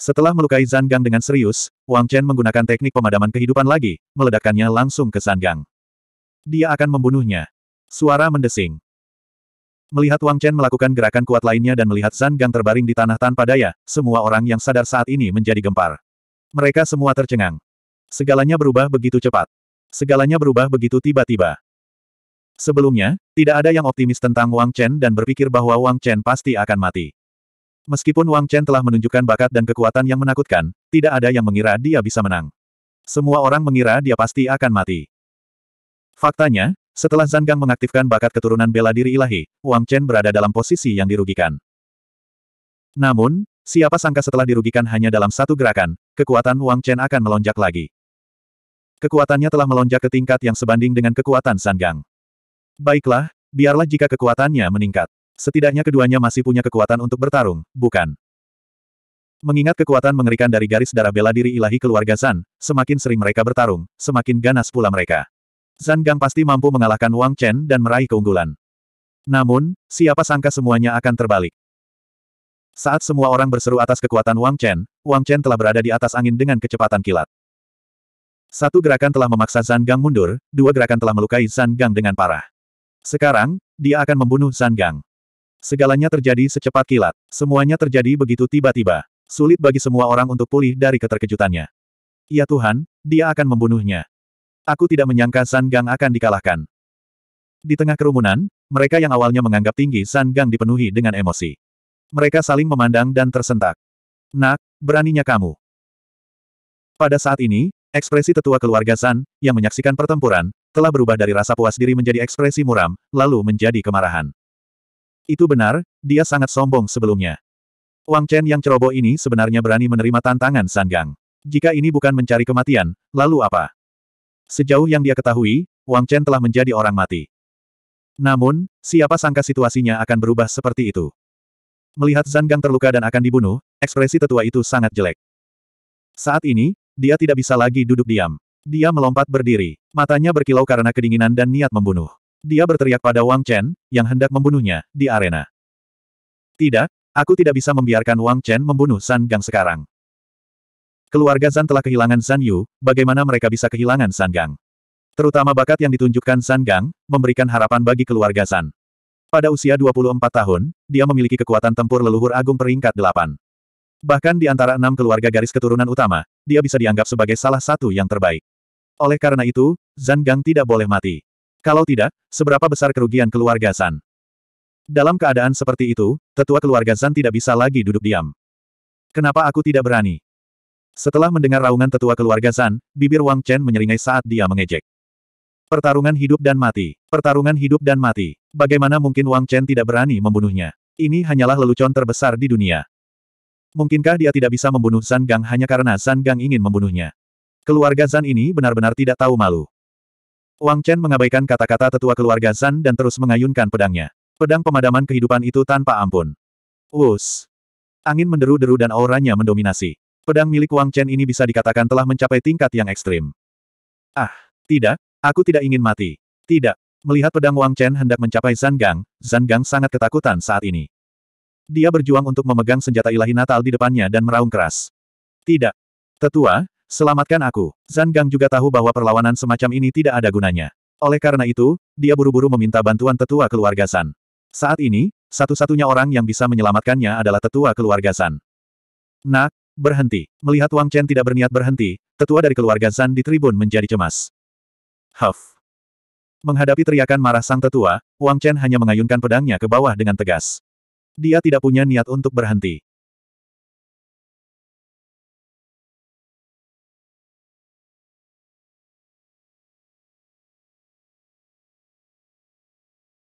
Setelah melukai Sang Gang dengan serius, Wang Chen menggunakan teknik pemadaman kehidupan lagi, meledakkannya langsung ke Sang Gang. Dia akan membunuhnya. Suara mendesing. Melihat Wang Chen melakukan gerakan kuat lainnya dan melihat Sang Gang terbaring di tanah tanpa daya, semua orang yang sadar saat ini menjadi gempar. Mereka semua tercengang. Segalanya berubah begitu cepat. Segalanya berubah begitu tiba-tiba. Sebelumnya, tidak ada yang optimis tentang Wang Chen dan berpikir bahwa Wang Chen pasti akan mati. Meskipun Wang Chen telah menunjukkan bakat dan kekuatan yang menakutkan, tidak ada yang mengira dia bisa menang. Semua orang mengira dia pasti akan mati. Faktanya, setelah Zhang Gang mengaktifkan bakat keturunan bela diri ilahi, Wang Chen berada dalam posisi yang dirugikan. Namun, siapa sangka setelah dirugikan hanya dalam satu gerakan, kekuatan Wang Chen akan melonjak lagi. Kekuatannya telah melonjak ke tingkat yang sebanding dengan kekuatan San Gang. Baiklah, biarlah jika kekuatannya meningkat. Setidaknya keduanya masih punya kekuatan untuk bertarung, bukan? Mengingat kekuatan mengerikan dari garis darah bela diri ilahi keluarga San, semakin sering mereka bertarung, semakin ganas pula mereka. Zan Gang pasti mampu mengalahkan Wang Chen dan meraih keunggulan. Namun, siapa sangka semuanya akan terbalik. Saat semua orang berseru atas kekuatan Wang Chen, Wang Chen telah berada di atas angin dengan kecepatan kilat. Satu gerakan telah memaksa Zhang Gang mundur, dua gerakan telah melukai Zhang Gang dengan parah. Sekarang, dia akan membunuh Zhang Gang. Segalanya terjadi secepat kilat. Semuanya terjadi begitu tiba-tiba. Sulit bagi semua orang untuk pulih dari keterkejutannya. Ya Tuhan, dia akan membunuhnya. Aku tidak menyangka Zhang Gang akan dikalahkan. Di tengah kerumunan, mereka yang awalnya menganggap tinggi Zhang Gang dipenuhi dengan emosi. Mereka saling memandang dan tersentak. Nak, Beraninya kamu. Pada saat ini, ekspresi tetua keluarga San, yang menyaksikan pertempuran, telah berubah dari rasa puas diri menjadi ekspresi muram, lalu menjadi kemarahan. Itu benar, dia sangat sombong sebelumnya. Wang Chen yang ceroboh ini sebenarnya berani menerima tantangan San Gang. Jika ini bukan mencari kematian, lalu apa? Sejauh yang dia ketahui, Wang Chen telah menjadi orang mati. Namun, siapa sangka situasinya akan berubah seperti itu. Melihat Zanggang terluka dan akan dibunuh, ekspresi tetua itu sangat jelek. Saat ini, dia tidak bisa lagi duduk diam. Dia melompat berdiri. Matanya berkilau karena kedinginan dan niat membunuh. Dia berteriak pada Wang Chen, yang hendak membunuhnya, di arena. Tidak, aku tidak bisa membiarkan Wang Chen membunuh San Gang sekarang. Keluarga Zan telah kehilangan San Yu, bagaimana mereka bisa kehilangan San Gang? Terutama bakat yang ditunjukkan San Gang, memberikan harapan bagi keluarga Zan. Pada usia 24 tahun, dia memiliki kekuatan tempur leluhur agung peringkat 8. Bahkan di antara enam keluarga garis keturunan utama, dia bisa dianggap sebagai salah satu yang terbaik. Oleh karena itu, Zan Gang tidak boleh mati. Kalau tidak, seberapa besar kerugian keluarga Zan? Dalam keadaan seperti itu, tetua keluarga Zan tidak bisa lagi duduk diam. Kenapa aku tidak berani? Setelah mendengar raungan tetua keluarga Zan, bibir Wang Chen menyeringai saat dia mengejek. Pertarungan hidup dan mati. Pertarungan hidup dan mati. Bagaimana mungkin Wang Chen tidak berani membunuhnya? Ini hanyalah lelucon terbesar di dunia. Mungkinkah dia tidak bisa membunuh San Gang hanya karena San Gang ingin membunuhnya? Keluarga Zan ini benar-benar tidak tahu malu. Wang Chen mengabaikan kata-kata tetua keluarga Zan dan terus mengayunkan pedangnya. Pedang pemadaman kehidupan itu tanpa ampun. Wus. Angin menderu-deru dan auranya mendominasi. Pedang milik Wang Chen ini bisa dikatakan telah mencapai tingkat yang ekstrim. Ah, tidak, Aku tidak ingin mati. Tidak. Melihat pedang Wang Chen hendak mencapai Zan Gang, Zan Gang sangat ketakutan saat ini. Dia berjuang untuk memegang senjata ilahi natal di depannya dan meraung keras. Tidak. Tetua, selamatkan aku. Zan Gang juga tahu bahwa perlawanan semacam ini tidak ada gunanya. Oleh karena itu, dia buru-buru meminta bantuan tetua keluarga San. Saat ini, satu-satunya orang yang bisa menyelamatkannya adalah tetua keluarga San. Nak, berhenti. Melihat Wang Chen tidak berniat berhenti, tetua dari keluarga San di tribun menjadi cemas. Huff. Menghadapi teriakan marah sang tetua, Wang Chen hanya mengayunkan pedangnya ke bawah dengan tegas. Dia tidak punya niat untuk berhenti.